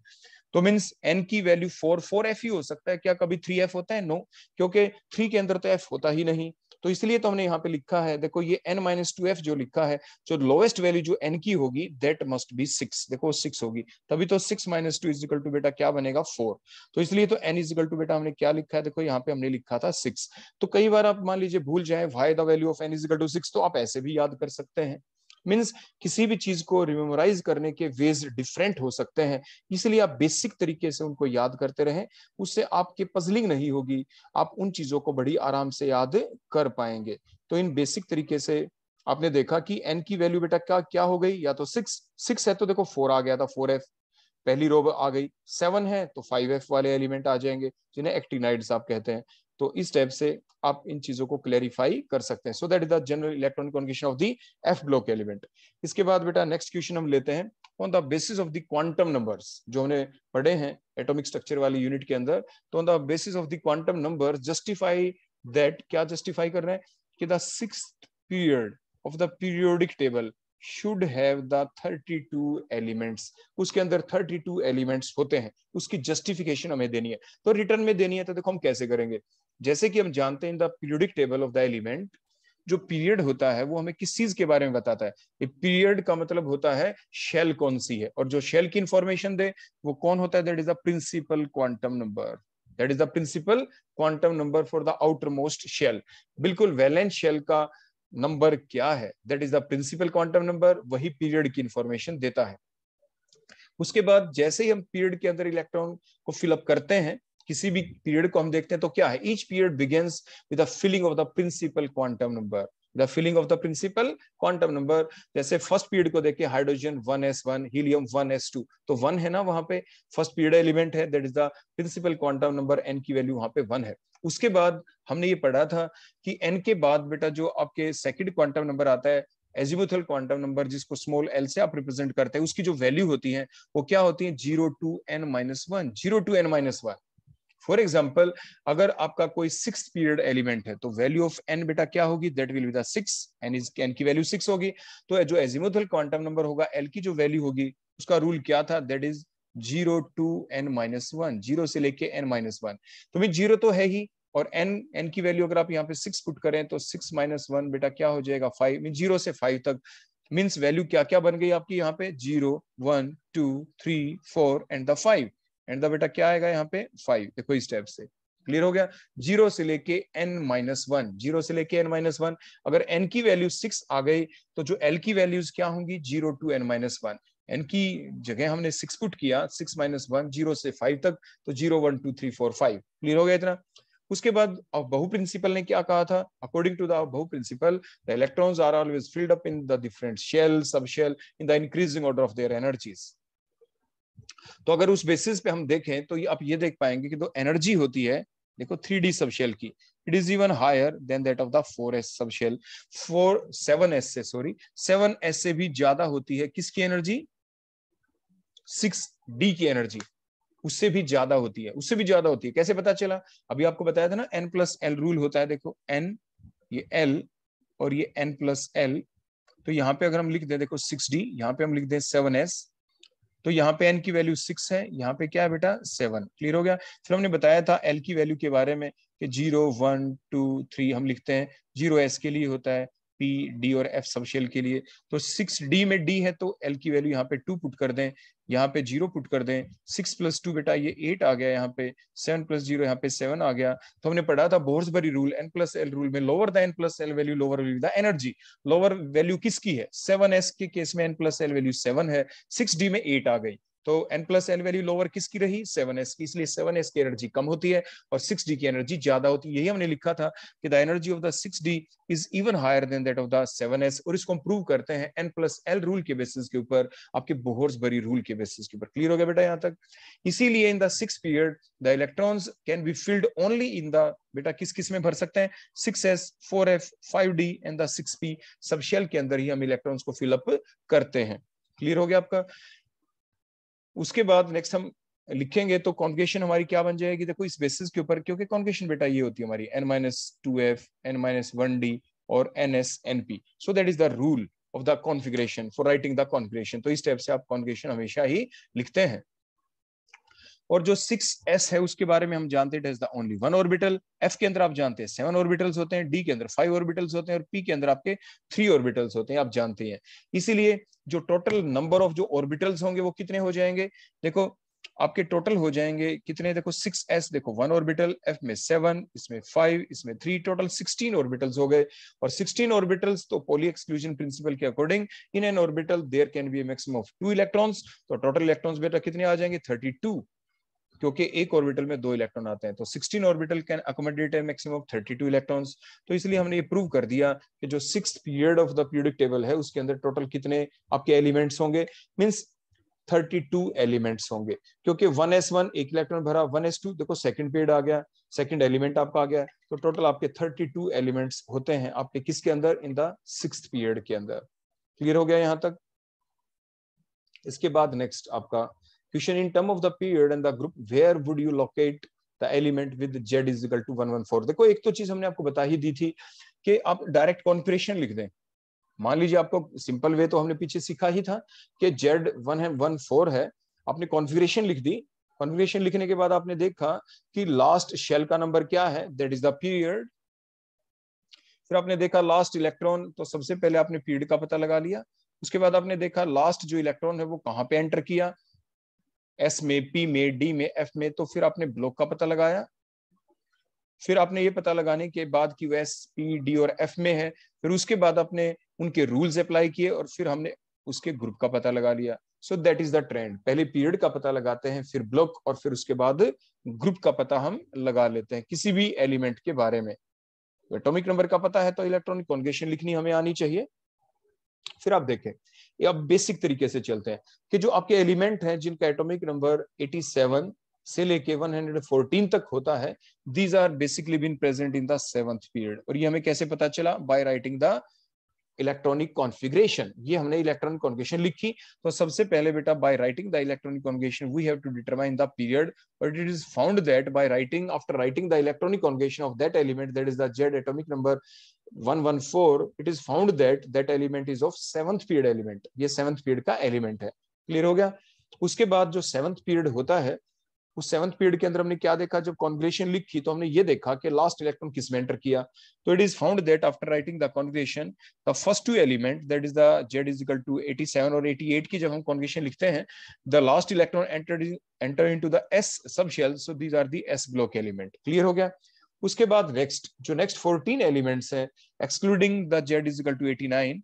तो मीन्स एन की वैल्यू फोर फोर एफ ही हो सकता है क्या कभी थ्री एफ होता है नो no. क्योंकि थ्री के अंदर तो एफ होता ही नहीं तो इसलिए तो हमने यहाँ पे लिखा है देखो ये एन माइनस टू एफ जो लिखा है जो लोएस्ट वैल्यू जो एन की होगी दैट मस्ट बी सिक्स देखो सिक्स होगी तभी तो six minus two equal to बेटा क्या बनेगा फोर तो इसलिए तो एन इजिकल टू बेटा हमने क्या लिखा है देखो यहाँ पे हमने लिखा था सिक्स तो कई बार आप मान लीजिए भूल जाए why the value of n equal to six तो आप ऐसे भी याद कर सकते हैं मीन्स किसी भी चीज को रिमेमोराइज करने के वेज डिफरेंट हो सकते हैं इसलिए आप बेसिक तरीके से उनको याद करते रहें उससे आपकी पजलिंग नहीं होगी आप उन चीजों को बड़ी आराम से याद कर पाएंगे तो इन बेसिक तरीके से आपने देखा कि एन की वैल्यू बेटा क्या क्या हो गई या तो सिक्स सिक्स है तो देखो फोर आ गया था फोर एफ पहली रोब आ गई सेवन है तो फाइव एफ वाले एलिमेंट आ जाएंगे जिन्हें एक्टिनाइड्स आप कहते हैं तो इस टाइप से आप इन चीजों को क्लैरिफाई कर सकते हैं so that is the general electronic configuration of the F block element इसके बाद बेटा नेक्स्ट क्वेश्चन हम लेते हैं on the basis of the quantum numbers जो हमने पढ़े हैं एटॉमिक स्ट्रक्चर वाली यूनिट के अंदर तो on the basis of the quantum number justify that क्या जस्टिफाई कर रहे हैं कि the six period of the periodic table should have the 32 elements उसके अंदर 32 एलिमेंट्स होते हैं उसकी जस्टिफिकेशन हमें देनी है तो रिटर्न में देनी है तो देखो हम कैसे करेंगे जैसे कि हम जानते हैं in the periodic table of the element जो पीरियड होता है वो हमें किस चीज के बारे में बताता है ये पीरियड का मतलब होता है शेल कौन सी है और जो शेल की इंफॉर्मेशन दे वो कौन होता है that is the principal quantum number that is the principal quantum number for the outer most shell बिल्कुल वैलेंस शेल का नंबर क्या है that is the principal quantum number वही पीरियड की इंफॉर्मेशन देता है उसके बाद जैसे ही हम पीरियड के अंदर इलेक्ट्रॉन को फिलअप करते हैं किसी भी पीरियड को हम देखते हैं तो क्या है each period begins with filling of the principal quantum number the filling of the principal quantum number जैसे फर्स्ट पीरियड को देखिए hydrogen one S one helium one S two तो वन है ना वहां पे फर्स्ट पीरियड एलिमेंट है that is the principal quantum number N की वैल्यू वहां पे वन है उसके बाद हमने ये पढ़ा था कि एन के बाद बेटा जो आपके सेकेंड क्वांटम नंबर आता है एजिमुथल क्वांटम नंबर जिसको स्मॉल एल से आप रिप्रेजेंट करते हैं उसकी जो वैल्यू होती है वो क्या होती है zero to N minus one zero to N minus one for example अगर आपका कोई सिक्स पीरियड एलिमेंट है तो वैल्यू ऑफ एन बेटा क्या होगी that will be six N is N की वैल्यू सिक्स होगी तो जो एजिमोथल क्वांटम नंबर होगा एल की जो वैल्यू होगी उसका रूल क्या था that is zero to N minus one zero से लेके एन माइनस वन तो भाई जीरो तो है ही और एन एन की वैल्यू अगर आप यहाँ पे सिक्स पुट करें तो सिक्स माइनस वन बेटा क्या हो जाएगा फाइव मीन जीरो से फाइव तक मीन्स वैल्यू क्या क्या बन गई आपकी यहाँ पे zero one two three four and the five and the बेटा क्या आएगा यहाँ पे फाइव देखो इस स्टेप से क्लियर हो गया जीरो से लेके एन माइनस वन जीरो से लेके एन माइनस वन अगर एन की वैल्यू सिक्स आ गई तो जो एल की वैल्यूज क्या होंगी zero to N minus one N की जगह हमने सिक्स पुट किया सिक्स माइनस वन जीरो से फाइव तक तो zero one two three four five clear हो गया इतना उसके बाद बहु प्रिंसिपल ने क्या कहा था अकॉर्डिंग टू द बहु principle the electrons are always filled up in the different shell सब shell in the increasing order of their energies तो अगर उस बेसिस पे हम देखें तो आप ये देख पाएंगे कि जो एनर्जी होती है देखो थ्री डी सबशेल की it is even higher than that of the four S subshell four seven S से सॉरी सेवन एस से भी ज्यादा होती है किसकी एनर्जी सिक्स डी की एनर्जी उससे भी ज्यादा होती है उससे भी ज्यादा होती है कैसे पता चला अभी आपको बताया था ना एन प्लस एल रूल होता है देखो एन ये एल और ये एन प्लस एल तो यहाँ पे अगर हम लिख दें देखो सिक्स डी यहाँ पे हम लिख दें सेवन एस तो यहाँ पे एन की वैल्यू सिक्स है यहाँ पे क्या है बेटा सेवन क्लियर हो गया फिर हमने बताया था एल की वैल्यू के बारे में कि जीरो वन टू थ्री हम लिखते हैं जीरो एस के लिए होता है पी डी और एफ सबशेल के लिए तो सिक्स डी में डी है तो एल की वैल्यू यहाँ पे टू पुट कर दें यहाँ पे जीरो पुट कर दें सिक्स प्लस टू बेटा ये एट आ गया यहाँ पे सेवन प्लस जीरो यहाँ पे सेवन आ गया तो हमने पढ़ा था Bohr Bury rule N plus L rule में lower the N plus L value lower value the energy lower value किसकी है सेवन एस के केस में N plus L value seven है सिक्स डी में एट आ गई तो n plus N value lower किसकी रही 7s की इसलिए 7s की एनर्जी कम होती है और 6d की एनर्जी ज्यादा होती है यही हमने लिखा था कि the energy of the 6d is even higher than that of the 7s और इसको हम प्रूव करते हैं n प्लस एल रूल के बेसिस के ऊपर आपके बोहर्स बरी रूल के बेसिस के ऊपर क्लियर हो गया बेटा यहाँ तक इसीलिए in the six period the electrons can be filled only in the बेटा किस किस में भर सकते हैं six S four F five D and the six P subshell के अंदर ही हम इलेक्ट्रॉन को फिलअप करते हैं क्लियर हो गया आपका उसके बाद नेक्स्ट हम लिखेंगे तो कॉन्गेशन हमारी क्या बन जाएगी देखो इस बेसिस के ऊपर क्योंकि कॉन्गेशन बेटा ये होती है हमारी N minus two F N minus one D और N S N P so that is the rule of the configuration for writing the configuration तो इस टाइप से आप कॉन्फिग्रेशन हमेशा ही लिखते हैं और जो सिक्स एस है उसके बारे में हम जानते हैं it is the only one orbital F के अंदर आप जानते हैं सेवन ऑर्बिटल्स होते हैं डी के अंदर फाइव ऑर्बिटल्स होते हैं और पी के अंदर आपके थ्री ऑर्बिटल्स होते हैं आप जानते हैं इसीलिए जो टोटल नंबर ऑफ जो ऑर्बिटल्स होंगे वो कितने हो जाएंगे देखो आपके टोटल हो जाएंगे कितने देखो सिक्स एस देखो वन ऑर्बिटल एफ में सेवन इसमें फाइव इसमें थ्री टोटल सिक्सटीन ऑर्बिटल्स हो गए और सिक्सटीन ऑर्बिटल्स तो पोली एक्सक्लूजन प्रिंसिपल के according in an orbital there can be maximum of two electrons तो टोटल इलेक्ट्रॉन्स बेटा कितने आ जाएंगे थर्टी टू क्योंकि एक ऑर्बिटल में दो इलेक्ट्रॉन आते हैं तो 16 orbital can accommodate a maximum of 32 electrons तो इसलिए हमने ये प्रूव कर दिया कि जो six period of the periodic table है उसके अंदर टोटल कितने आपके एलिमेंट्स होंगे मीन्स 32 एलिमेंट्स होंगे क्योंकि 1s1 एक इलेक्ट्रॉन भरा 1s2 देखो सेकंड पीरियड आ गया सेकंड एलिमेंट आपका आ गया तो टोटल आपके 32 एलिमेंट्स होते हैं आपके किसके अंदर इन द सिक्स पीरियड के अंदर क्लियर हो गया यहां तक इसके बाद नेक्स्ट आपका Question in term of the period and the group, where would you locate the element with z is equal to 114? देखो एक तो चीज हमने आपको बता ही दी थी कि आप डायरेक्ट कॉन्फिगरेशन लिख दें मान लीजिए आपको सिंपल वे तो हमने पीछे सीखा ही था कि z 1 है 14 है आपने कॉन्फिगरेशन लिख दी कॉन्फिगरेशन लिखने के बाद आपने देखा कि लास्ट शेल का नंबर क्या है दैट इज द पीरियड फिर आपने देखा लास्ट इलेक्ट्रॉन तो सबसे पहले आपने पीरियड का पता लगा लिया उसके बाद आपने देखा लास्ट जो इलेक्ट्रॉन है वो कहां पे एंटर किया एस में पी में डी में एफ में तो फिर आपने ब्लॉक का पता लगाया फिर आपने ये पता लगाने के बाद कि वो एस पी डी और एफ में है फिर उसके बाद आपने उनके रूल्स अप्लाई किए और फिर हमने उसके ग्रुप का पता लगा लिया so that is the trend पहले पीरियड का पता लगाते हैं फिर ब्लॉक और फिर उसके बाद ग्रुप का पता हम लगा लेते हैं किसी भी एलिमेंट के बारे में एटोमिक नंबर का पता है तो इलेक्ट्रॉनिक कॉन्गेशन लिखनी हमें आनी चाहिए फिर आप देखें या बेसिक तरीके से चलते हैं कि जो आपके एलिमेंट हैं जिनका एटॉमिक नंबर 87 से लेके 114 तक होता है these are basically been present in the seventh period और ये हमें कैसे पता चला by writing the electronic configuration ये हमने इलेक्ट्रॉनिक कॉन्फ़िगरेशन लिखी तो सबसे पहले बेटा by writing the electronic configuration we have to determine the period but it is found that by writing after writing the electronic configuration of that element that is the Z atomic number 114 it is found that that element is of seventh period element ये seventh period का element है clear हो गया उसके बाद जो seventh period होता है उस सेवंथ पीरियड के अंदर हमने क्या देखा जब कॉन्ग्रेशन लिखी तो हमने ये देखा कि लास्ट इलेक्ट्रॉन किसमें एंटर किया तो it is found that after writing the configuration the first two element that is the Z equal to 87 और 88 की जब हम कॉन्ग्रेशन लिखते हैं the last electron enter enter into the S subshell so these are the S block element clear हो गया उसके बाद नेक्स्ट जो नेक्स्ट फोर्टीन एलिमेंट्स हैं excluding the Z equal to eighty nine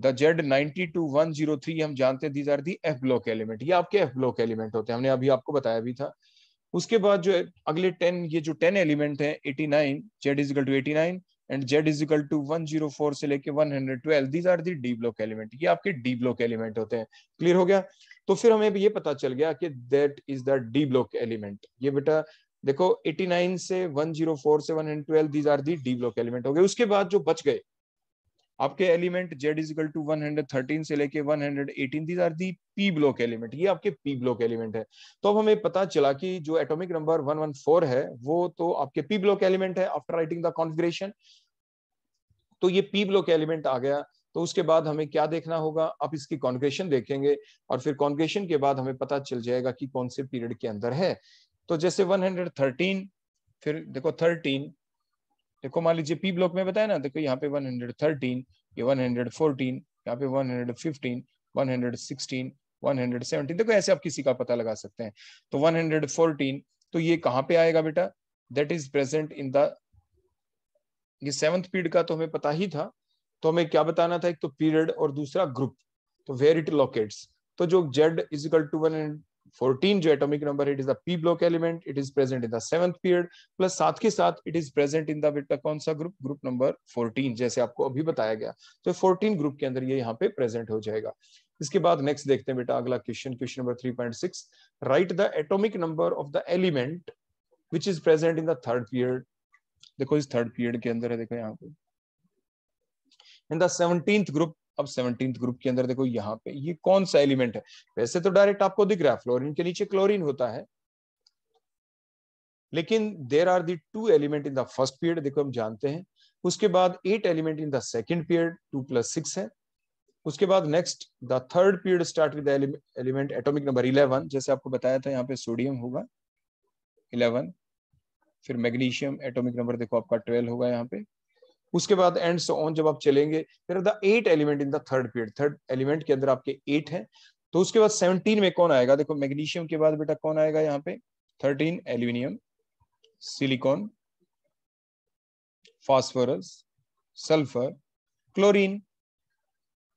the Z ninety to one zero three हम जानते हैं these are the F block element ये आपके एफ ब्लॉक एलिमेंट होते हैं हमने अभी आपको बताया भी था उसके बाद जो अगले टेन ये जो टेन एलिमेंट है eighty nine Z equal to eighty nine and Z equal to one zero four से लेके one hundred twelve these are the D block element ये आपके डी ब्लॉक एलिमेंट होते हैं क्लियर हो गया तो फिर हमें ये पता चल गया कि that is the D block element ये बेटा देखो 89 से 104 से 112 these are the D block element हो गए उसके बाद जो बच गए आपके एलिमेंट जेड इजिकल टू 113 से लेके 118 these are the P block element ये आपके पी ब्लॉक एलिमेंट है तो अब हमें पता चला कि जो एटॉमिक नंबर 114 है वो तो आपके पी ब्लॉक एलिमेंट है आफ्टर राइटिंग द कॉन्फिग्रेशन तो ये पी ब्लॉक एलिमेंट आ गया तो उसके बाद हमें क्या देखना होगा आप इसकी कॉन्ग्रेशन देखेंगे और फिर कॉन्ग्रेशन के बाद हमें पता चल जाएगा कि कौन से पीरियड के अंदर है तो जैसे 113 फिर देखो 13 देखो मान लीजिए पी ब्लॉक में बताया ना देखो यहाँ पे 113 ये 114 यहाँ पे 115 116 117 देखो ऐसे आप किसी का पता लगा सकते हैं तो 114 तो ये कहाँ पे आएगा बेटा that is present in the ये सेवंथ पीरियड का तो हमें पता ही था तो हमें क्या बताना था एक तो पीरियड और दूसरा ग्रुप तो वेर इट लोकेट्स तो जो जेड इजिकल टू वन 14 जो atomic number it is the P block element it is present in the seventh period plus साथ के साथ it is present in the बेटा कौन सा ग्रुप ग्रुप नंबर 14 जैसे आपको अभी बताया गया तो 14 ग्रुप के अंदर ये यहां पे प्रेजेंट हो जाएगा इसके बाद नेक्स्ट देखते हैं बेटा अगला question question number 3.6 write the atomic number of the element which is present in the third period देखो इस थर्ड पीरियड के अंदर है देखो यहां पे इन द 17th ग्रुप अब सेवनटीन ग्रुप के अंदर देखो यहाँ पे ये कौन सा एलिमेंट है वैसे तो डायरेक्ट आपको दिख रहा है फ्लोरिन के नीचे क्लोरिन होता है लेकिन there are the two element in the first period देखो हम जानते हैं उसके बाद eight element in the second period two plus six है उसके बाद next the third period start with element atomic number eleven जैसे आपको बताया था यहाँ पे सोडियम होगा इलेवन फिर मैग्नीशियम एटॉमिक नंबर देखो आपका ट्वेल्व होगा यहाँ पे उसके बाद एंड सो ऑन जब आप चलेंगे फिर the eight element in the third period third element के अंदर आपके एट है तो उसके बाद सेवनटीन में कौन आएगा देखो मैग्नीशियम के बाद बेटा कौन आएगा यहाँ पे thirteen aluminium silicon phosphorus sulphur chlorine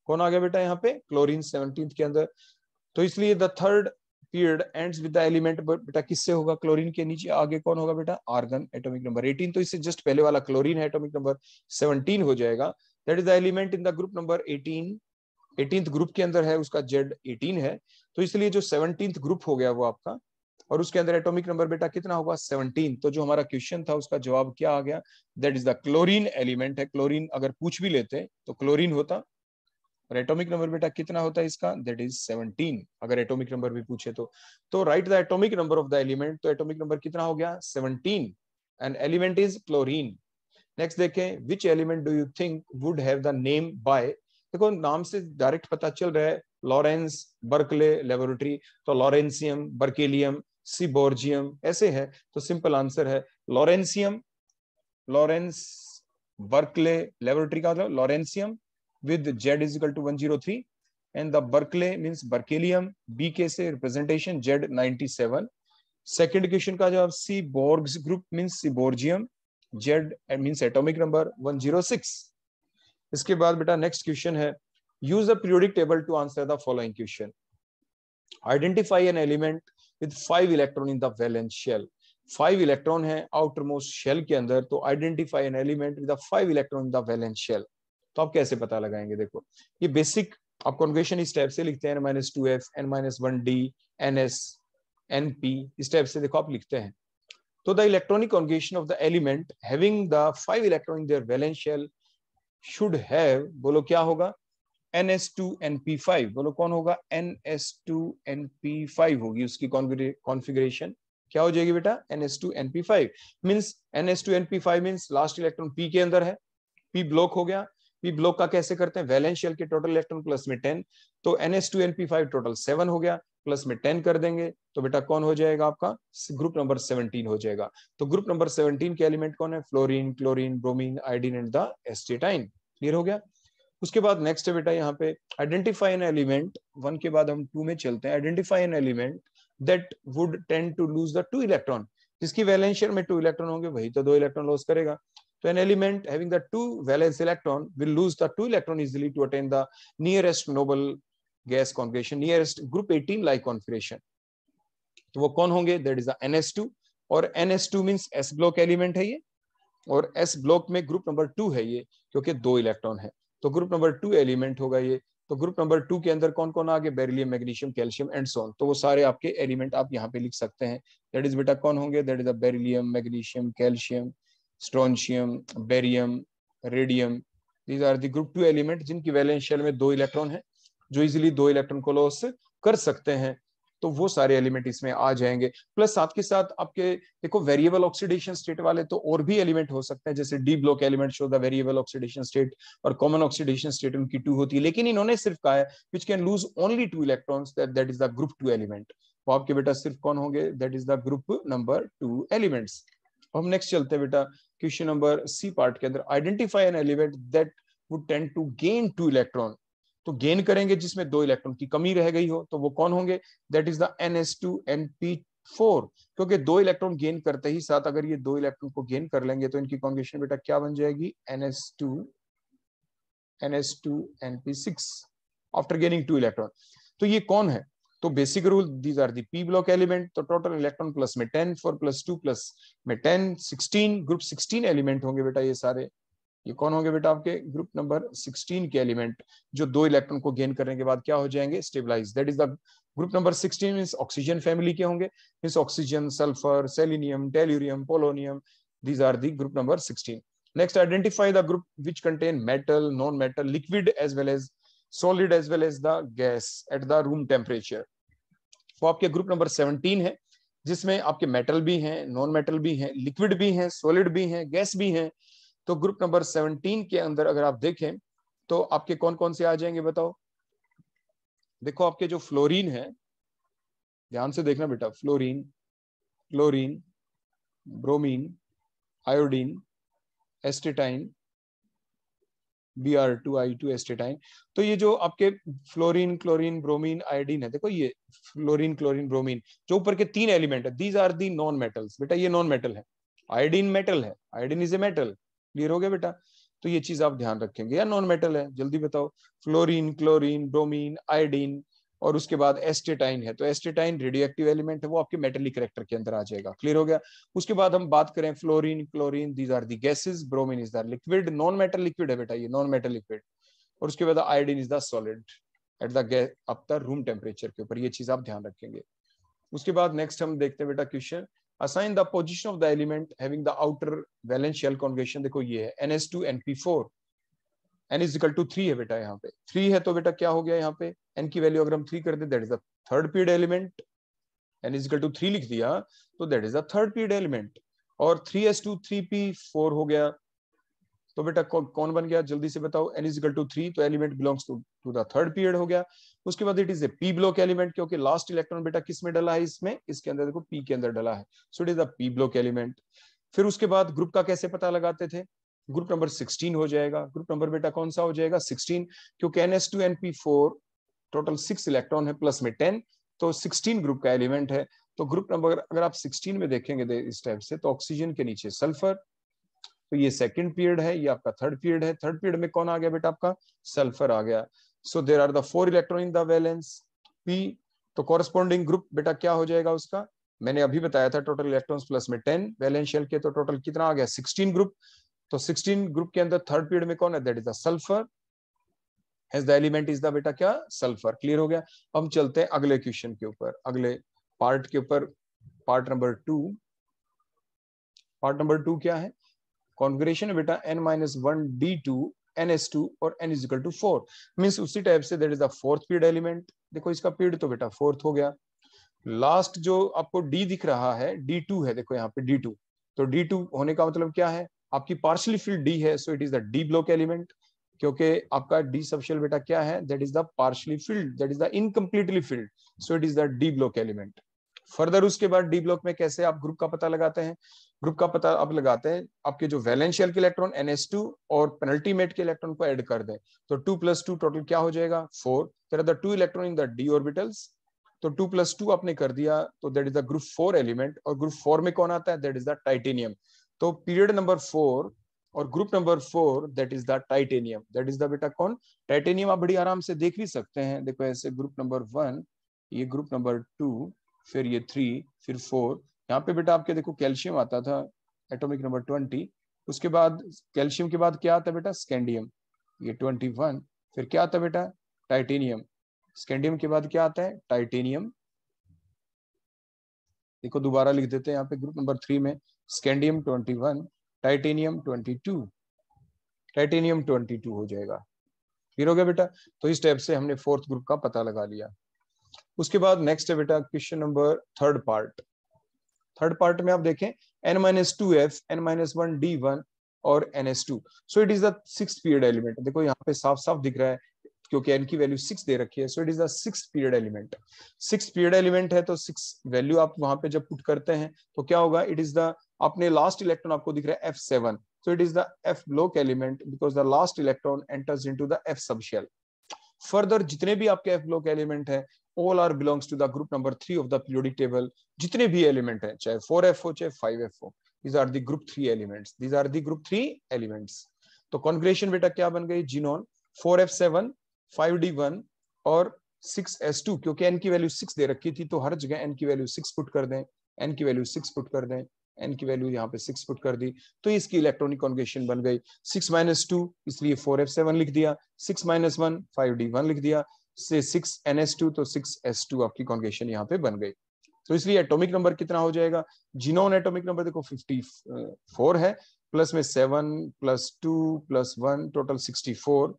कौन आ गया बेटा यहाँ पे क्लोरीन सेवनटीन के अंदर तो इसलिए the third period ends with the element बेटा किससे होगा क्लोरीन के नीचे आगे कौन होगा बेटा आर्गन एटॉमिक नंबर 18 तो इससे जस्ट पहले वाला क्लोरीन है एटॉमिक नंबर 17 हो जाएगा that is the element in the group number 18 18th group के अंदर है उसका जेड 18 है तो इसलिए जो 17th ग्रुप हो गया वो आपका और उसके अंदर एटॉमिक नंबर बेटा कितना होगा 17 तो जो हमारा क्वेश्चन था उसका जवाब क्या आ गया that is the chlorine element है क्लोरीन अगर पूछ भी लेते तो क्लोरीन होता और एटॉमिक नंबर बेटा कितना होता है इसका दैट इज 17 अगर एटॉमिक नंबर भी पूछे तो तो write the atomic number of the element तो एटॉमिक नंबर कितना हो गया 17 and element is chlorine next देखें which element do you think would have the name by देखो नाम से डायरेक्ट पता चल रहा है लॉरेंस बर्कले लेबोरेटरी तो लॉरेंसियम बर्केलियम सिबोर्जियम ऐसे है तो सिंपल आंसर है लॉरेंसियम लॉरेंस बर्कले लेबोरेटरी का मतलब lawrencium with Z is equal to 103 and the Berkeley means berkelium BK से representation Z 97. Second question का जवाब C Borg's group means Borgium Z means atomic number 106. इसके बाद बेटा next question है use the periodic table to answer the following question. Identify an element with five electron in the valence shell. Five electron है outermost shell के अंदर तो identify an element with five electron in the valence shell तो आप कैसे पता लगाएंगे देखो ये बेसिक आप कॉन्वेशन इस टाइप से लिखते हैं n minus two F N minus one d n S N p इस टाइप से देखो आप लिखते हैं तो the electronic configuration of the element having the five electron their valence shell should have बोलो क्या होगा n S two N p five बोलो कौन होगा n S two N p five होगी उसकी कॉन्फिग्रेशन क्या हो जाएगी बेटा n S two N p five means N S two N p five means last electron p के अंदर है पी ब्लॉक हो गया पी ब्लॉक का कैसे करते हैं वैलेंशियल के टोटल इलेक्ट्रॉन प्लस में टेन तो n S two N p five total seven हो गया प्लस में टेन कर देंगे तो बेटा कौन हो जाएगा आपका ग्रुप नंबर सेवनटीन हो जाएगा तो ग्रुप नंबर सेवनटीन के एलिमेंट कौन है fluorine chlorine bromine iodine and the astatine clear हो गया उसके बाद नेक्स्ट है बेटा यहाँ पे आइडेंटिफाई एन एलिमेंट वन के बाद हम टू में चलते हैं identify an element that would tend to lose the two electron जिसकी वैलेंशियर में टू इलेक्ट्रॉन होंगे वही तो दो इलेक्ट्रॉन लॉस करेगा So an element having the two valence electron will lose the two electron easily to attain the nearest noble gas configuration, nearest group 18 like configuration. to wo kon honge that is the NS2 or NS2 means S block element hai ye और S block में group number two है ये क्योंकि दो electron है तो group number two element होगा ये तो ग्रुप नंबर टू के अंदर कौन कौन आगे beryllium magnesium calcium and so on तो वो सारे आपके एलिमेंट आप यहाँ पे लिख सकते हैं दैट इज बेटा कौन होंगे that is the beryllium magnesium calcium strontium barium radium these are the group two element जिनकी वैलेंस शेल में दो इलेक्ट्रॉन है जो इजिली दो इलेक्ट्रॉन को लॉस कर सकते हैं तो वो सारे एलिमेंट इसमें आ जाएंगे प्लस साथ के साथ आपके देखो वेरिएबल ऑक्सीडेशन स्टेट वाले तो और भी एलिमेंट हो सकते हैं जैसे d block element show the variable oxidation state और कॉमन ऑक्सीडेशन स्टेट उनकी टू होती है लेकिन इन्होंने सिर्फ कहा है which can lose only two electrons that is the group two element वो आपके बेटा सिर्फ कौन होंगे that is the group number two elements हम नेक्स्ट चलते हैं बेटा क्वेश्चन नंबर सी पार्ट के अंदर identify an element that would tend to gain to electron तो गेन करेंगे जिसमें दो इलेक्ट्रॉन की कमी रह गई हो तो वो कौन होंगे that is the n S two N p four क्योंकि दो इलेक्ट्रॉन गेन करते ही साथ अगर ये दो इलेक्ट्रॉन को गेन कर लेंगे तो इनकी कॉम्बिनेशन बेटा क्या बन जाएगी n S two n S two N p six after gaining two electron तो ये कौन है तो basic rule these are the P block element तो टोटल इलेक्ट्रॉन प्लस में ten four plus two plus में ten sixteen group sixteen element होंगे बेटा ये सारे ये कौन होंगे बेटा आपके ग्रुप नंबर सिक्सटीन के एलिमेंट जो दो इलेक्ट्रॉन को गेन करने के बाद क्या हो जाएंगे stabilise that is the group number sixteen means oxygen family के होंगे means oxygen sulphur selenium tellurium polonium these are the group number sixteen next identify the group which contain metal non metal liquid as well as solid as well as the gas at the room temperature वो आपके group number seventeen है जिसमें आपके metal भी हैं non metal भी हैं liquid भी हैं सॉलिड भी हैं गैस भी हैं तो ग्रुप नंबर सेवनटीन के अंदर अगर आप देखें तो आपके कौन कौन से आ जाएंगे बताओ देखो आपके जो फ्लोरीन है ध्यान से देखना बेटा fluorine chlorine bromine iodine astatine B R two I two astatine तो ये जो आपके फ्लोरीन क्लोरीन ब्रोमीन आयोडीन है देखो ये फ्लोरीन क्लोरीन ब्रोमीन जो ऊपर के तीन एलिमेंट है these are the non metals बेटा ये नॉन मेटल है आयोडीन मेटल है iodine is a metal clear हो गया बेटा तो ये चीज आप ध्यान रखेंगे या नॉन मेटल है जल्दी बताओ फ्लोरीन क्लोरीन ब्रोमीन आयोडीन और उसके बाद एस्टेटाइन है तो एस्टेटाइन रेडियो एक्टिव एलिमेंट है वो आपके मेटेलिक करेक्टर के अंदर आ जाएगा क्लियर हो गया उसके बाद हम बात करें fluorine chlorine these are the gases bromine is the liquid non metal liquid है बेटा ये नॉन मेटल लिक्विड और उसके बाद iodine is the solid at the gas up the room temperature के ऊपर ये चीज आप ध्यान रखेंगे उसके बाद नेक्स्ट हम देखते हैं बेटा question assign the position of the element having the outer valence shell configuration देखो ये है N S two N p four n is equal to three है बेटा यहाँ पे थ्री है तो बेटा क्या हो गया यहाँ पे एन की वैल्यू अगर हम थ्री कर दे that is a third period element n is equal to three लिख दिया तो that is a third period element और three S two three p four हो गया तो बेटा कौ, कौन बन गया जल्दी से बताओ n is equal to three तो element belongs to to the third period हो गया उसके बाद it is a P block element क्योंकि लास्ट इलेक्ट्रॉन बेटा किस में डला है इसमें इसके अंदर देखो पी के अंदर डला है so it is a P block element फिर उसके बाद ग्रुप का कैसे पता लगाते थे ग्रुप नंबर 16 हो जाएगा ग्रुप नंबर बेटा कौन सा हो जाएगा 16 क्योंकि n S two N p four total six electron है प्लस में टेन तो सिक्सटीन ग्रुप का एलिमेंट है तो ग्रुप नंबर अगर आप 16 में देखेंगे दे इस टाइप से तो ऑक्सीजन के नीचे सल्फर तो ये सेकंड पीरियड है ये आपका थर्ड पीरियड है थर्ड पीरियड में कौन आ गया बेटा आपका सल्फर आ गया so there are the four electron in the valence p तो कॉरेस्पॉन्डिंग ग्रुप बेटा क्या हो जाएगा उसका मैंने अभी बताया था टोटल इलेक्ट्रॉन्स प्लस में टेन वैलेंस शेल के तो टोटल कितना आ गया सिक्सटीन ग्रुप तो 16 ग्रुप के अंदर थर्ड पीरियड में कौन है that is the sulphur has the element is the बेटा क्या सल्फर क्लियर हो गया हम चलते हैं अगले क्वेश्चन के ऊपर अगले पार्ट के ऊपर part number two part number two क्या है कॉन्फ़िगरेशन बेटा n minus one d two n S two और n is equal to four means उसी टाइप से that is the fourth period element देखो इसका पीरियड तो बेटा फोर्थ हो गया लास्ट जो आपको d दिख रहा है d2 है देखो यहाँ पे d2 तो d2 होने का मतलब क्या है आपकी पार्शली फील्ड डी है so it is the D block element क्योंकि आपका डी सबशियल बेटा क्या है that is the partially filled that is the incompletely filled so it is the D block element further उसके बाद डी ब्लॉक में कैसे आप ग्रुप का पता लगाते हैं ग्रुप का पता आप लगाते हैं आपके जो वैलेंशियल के इलेक्ट्रॉन एन एस टू और पेनल्टीमेट के इलेक्ट्रॉन को ऐड कर दें तो टू प्लस टू टोटल क्या हो जाएगा four there are the two electron in the d orbitals तो टू प्लस टू आपने कर दिया तो that is the group four element और ग्रुप फोर में कौन आता है दैट इज द टाइटेनियम तो पीरियड नंबर फोर और group number four that is the titanium that is the बेटा कौन टाइटेनियम आप बड़ी आराम से देख भी सकते हैं देखो ऐसे ग्रुप नंबर वन ये ग्रुप नंबर टू फिर ये थ्री फिर फोर यहाँ पे बेटा आपके देखो कैल्शियम आता था एटॉमिक नंबर ट्वेंटी उसके बाद कैल्शियम के बाद क्या आता बेटा स्कैंडियम ये ट्वेंटी वन फिर क्या आता बेटा टाइटेनियम स्कैंडियम के बाद क्या आता है टाइटेनियम देखो दोबारा लिख देते हैं यहाँ पे ग्रुप नंबर थ्री में स्कैंडियम 21 टाइटेनियम 22 टाइटेनियम 22 हो जाएगा फिर हो गया बेटा तो इस टाइप से हमने फोर्थ ग्रुप का पता लगा लिया उसके बाद नेक्स्ट है बेटा question number third part third part में आप देखें n minus two F N minus one d one और N S two so it is the six period element देखो यहाँ पे साफ साफ दिख रहा है क्योंकि एन की वैल्यू सिक्स दे रखी है so it is the six period element six period element है तो सिक्स वैल्यू आप वहां पे जब पुट करते हैं तो क्या होगा इट इज द अपने लास्ट इलेक्ट्रॉन आपको दिख रहा है f seven so it is the F block element because the last electron enters in the f subshell further जितने भी आपके एफ ब्लॉक एलिमेंट है all are belongs to the group number three of the periodic table जितने भी element है चाहे four f हो चाहे फाइव एफ हो these are the group three element these are the group three elements तो configuration बेटा क्या बन गई xenon four f seven five d one और सिक्स एस टू क्योंकि एन की वैल्यू सिक्स दे रखी थी तो हर जगह एन की वैल्यू सिक्स पुट कर दें एन की वैल्यू सिक्स पुट कर दें एन की वैल्यू यहाँ पे सिक्स पुट कर दी तो इसकी इलेक्ट्रॉनिक कॉन्गेशन बन गई सिक्स माइनस टू इसलिए फोर एफ सेवन लिख दिया six minus one five d one लिख दिया से सिक्स एन एस टू तो सिक्स एस टू आपकी कॉन्गेशन यहाँ पे बन गई तो इसलिए एटॉमिक नंबर कितना हो जाएगा जिनोन एटॉमिक नंबर देखो फिफ्टी फोर है प्लस में seven plus two plus one total sixty four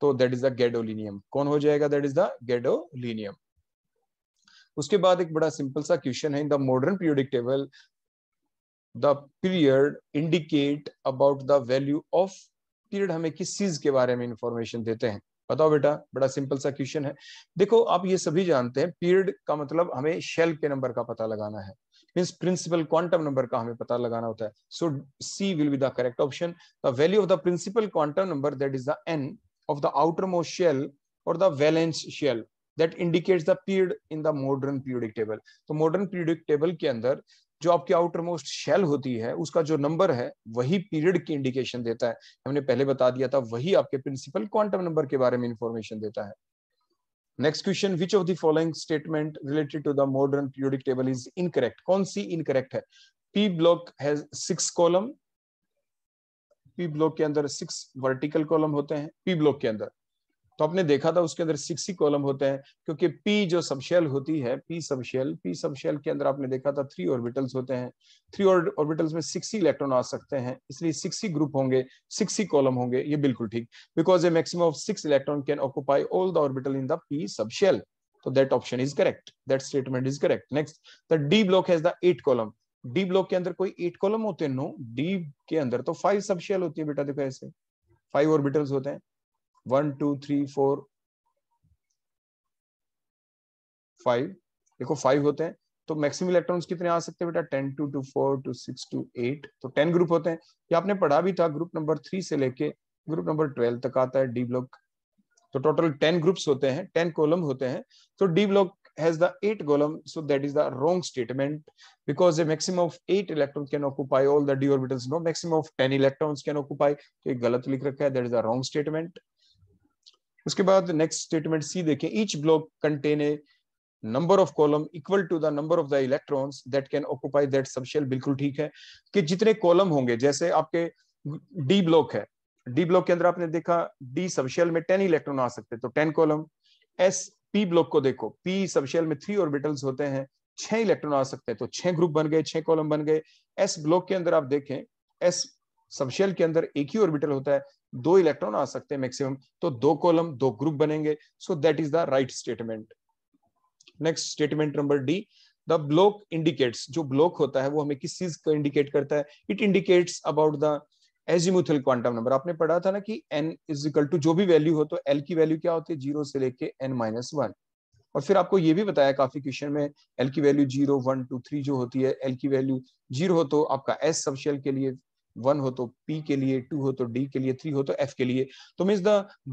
तो दैट इज द गेडोलिनियम कौन हो जाएगा दैट इज द गेडोलिनियम उसके बाद एक बड़ा सिंपल सा क्वेश्चन है in the modern periodic table the period indicate about the value of period हमें किस चीज के बारे में इंफॉर्मेशन देते हैं बताओ बेटा बड़ा सिंपल सा क्वेश्चन है देखो आप ये सभी जानते हैं पीरियड का मतलब हमें शेल के नंबर का पता लगाना है मीन्स प्रिंसिपल क्वांटम नंबर का हमें पता लगाना होता है so C will be the correct option the value of the principal quantum number that is the n of the outermost shell or the valence shell that indicates the period in the modern periodic table so तो modern periodic table ke andar जो आपकी outermost shell होती है उसका जो number है वही period की इंडिकेशन देता है हमने पहले बता दिया था वही आपके प्रिंसिपल क्वांटम नंबर के बारे में इंफॉर्मेशन देता है next question which of the following statement related to the modern periodic table is incorrect कौन सी इनकरेक्ट है P block has six column P block के अंदर सिक्स वर्टिकल कॉलम होते हैं पी ब्लॉक के अंदर तो आपने देखा था उसके अंदर सिक्स ही कॉलम होते हैं क्योंकि पी जो सबशेल होती है पी सबशेल पी सबशेल के अंदर आपने देखा था थ्री ऑर्बिटल्स होते हैं थ्री ऑर्बिटल्स में सिक्स ही इलेक्ट्रॉन आ सकते हैं इसलिए सिक्स ही ग्रुप होंगे सिक्स ही कॉलम होंगे ये बिल्कुल ठीक because a maximum of six electron can occupy all the orbital in the P subshell तो that option is correct that statement is correct next the D block has the eight column D block के अंदर कोई eight column होते हैं no D के अंदर तो five सब शेल होती है बेटा देखो ऐसे फाइव ऑर्बिटल्स होते हैं one two three four five देखो फाइव होते हैं तो मैक्सिमम इलेक्ट्रॉन्स कितने आ सकते हैं बेटा ten two two four two six two eight तो टेन ग्रुप होते हैं ये आपने पढ़ा भी था ग्रुप नंबर थ्री से लेके ग्रुप नंबर ट्वेल्व तक आता है डी ब्लॉक तो टोटल टेन ग्रुप्स होते हैं टेन कॉलम होते हैं तो D block has the eight golem. So that is the wrong statement because a maximum of eight electrons can occupy all the d orbitals. No maximum of 10 electrons can occupy. ye galat likh rakha hai that is the wrong statement uske baad the next statement C dekhe each block contain a number of column equal to the number of the electrons that can occupy that subshell बिल्कुल ठीक है कि जितने column होंगे जैसे आपके D block है D block के अंदर आपने देखा डी सबशेल में टेन इलेक्ट्रॉन आ सकते हैं तो ten column S P block को देखो पी सबशेल में थ्री ऑर्बिटल्स होते हैं छह इलेक्ट्रॉन आ सकते हैं तो छह ग्रुप बन गए छह कॉलम बन गए एस ब्लॉक के अंदर आप देखें एस सबशेल के अंदर एक ही ऑर्बिटल होता है दो इलेक्ट्रॉन आ सकते हैं मैक्सिमम तो दो कॉलम दो ग्रुप बनेंगे so that is the right statement next statement number D the block indicates जो ब्लॉक होता है वो हमें किस चीज को इंडिकेट करता है it indicates about the azimuthal quantum number आपने पढ़ा था ना कि एन इज इक्वल टू जो भी वैल्यू हो तो एल की वैल्यू क्या होती है जीरो से लेके एन माइनस वन और फिर आपको ये भी बताया काफी क्वेश्चन में एल की value zero one two three जो होती है एल की वैल्यू जीरो हो तो आपका एस सबशेल के लिए वन हो तो पी के लिए टू हो तो डी के लिए थ्री हो तो एफ के लिए तो मीन द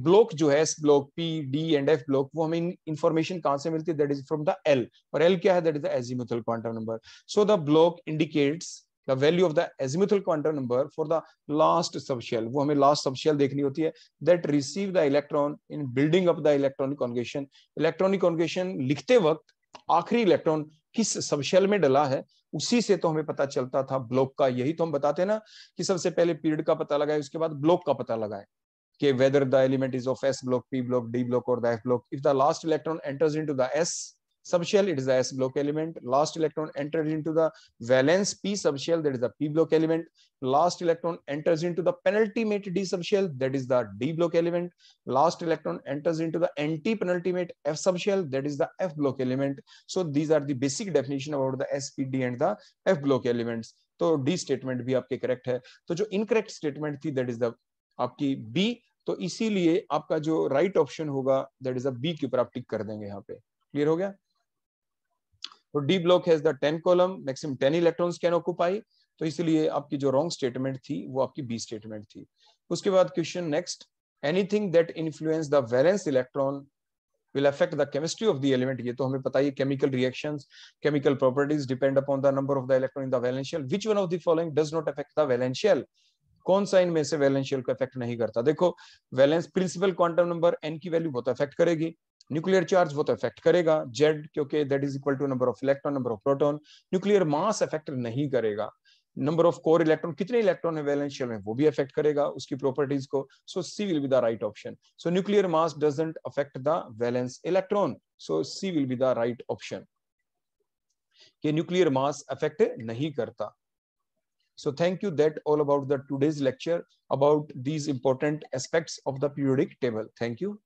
ब्लॉक जो है S block P D and F block वो हमें इन्फॉर्मेशन कहां से मिलती है that is from the L और एल क्या है that is the azimuthal quantum number so the block indicates the value of the azimuthal quantum number for the last subshell वो हमें लास्ट सबशेल देखनी होती है that receive the electron in building up the electronic configuration electronic configuration लिखते वक्त आखिरी इलेक्ट्रॉन किस सबशेल में डला है उसी से तो हमें पता चलता था ब्लॉक का यही तो हम बताते ना कि सबसे पहले पीरियड का पता लगाए उसके बाद ब्लॉक का पता लगाए कि whether the element is of S block P block D block और the F block if the last electron enters into the S subshell it is the s block element last electron enters into the valence p subshell that is the p block element last electron enters into the penultimate d subshell that is the d block element last electron enters into the anti penultimate f subshell that is the f block element so these are the basic definition about the s p d and the f block elements तो D statement भी आपके correct है तो जो incorrect statement थी that is the आपकी B तो इसीलिए आपका जो राइट right ऑप्शन होगा दैट इज अ बी के ऊपर आप टिक कर देंगे यहाँ पे क्लियर हो गया तो D block has the ten column maximum ten electron can occupy तो इसलिए आपकी जो रॉन्ग स्टेटमेंट थी वो आपकी बी स्टेटमेंट थी उसके बाद question next anything that influence the valence electron will affect the chemistry of the element ये तो हमें पता ही chemical reactions chemical properties depend upon the number of the electron in the valence shell which one of the following does not affect the valence shell कौन सा इनमें से वैलेंशियल को अफेक्ट नहीं करता देखो valence principal quantum number N की वैल्यू बहुत अफेक्ट करेगी न्यूक्लियर चार्ज वो तो इफेक्ट करेगा जेड क्योंकि that is equal to number of electron number of proton nuclear mass effect नहीं करेगा नंबर ऑफ कोर इलेक्ट्रॉन कितने इलेक्ट्रॉन है वैलेंस शेल में वो भी अफेक्ट करेगा उसकी प्रॉपर्टीज को so C will be the right option so nuclear mass doesn't affect the valence electron so C will be the right option कि nuclear mass affect नहीं करता so thank you that all about the today's lecture about these important aspects of the periodic table thank you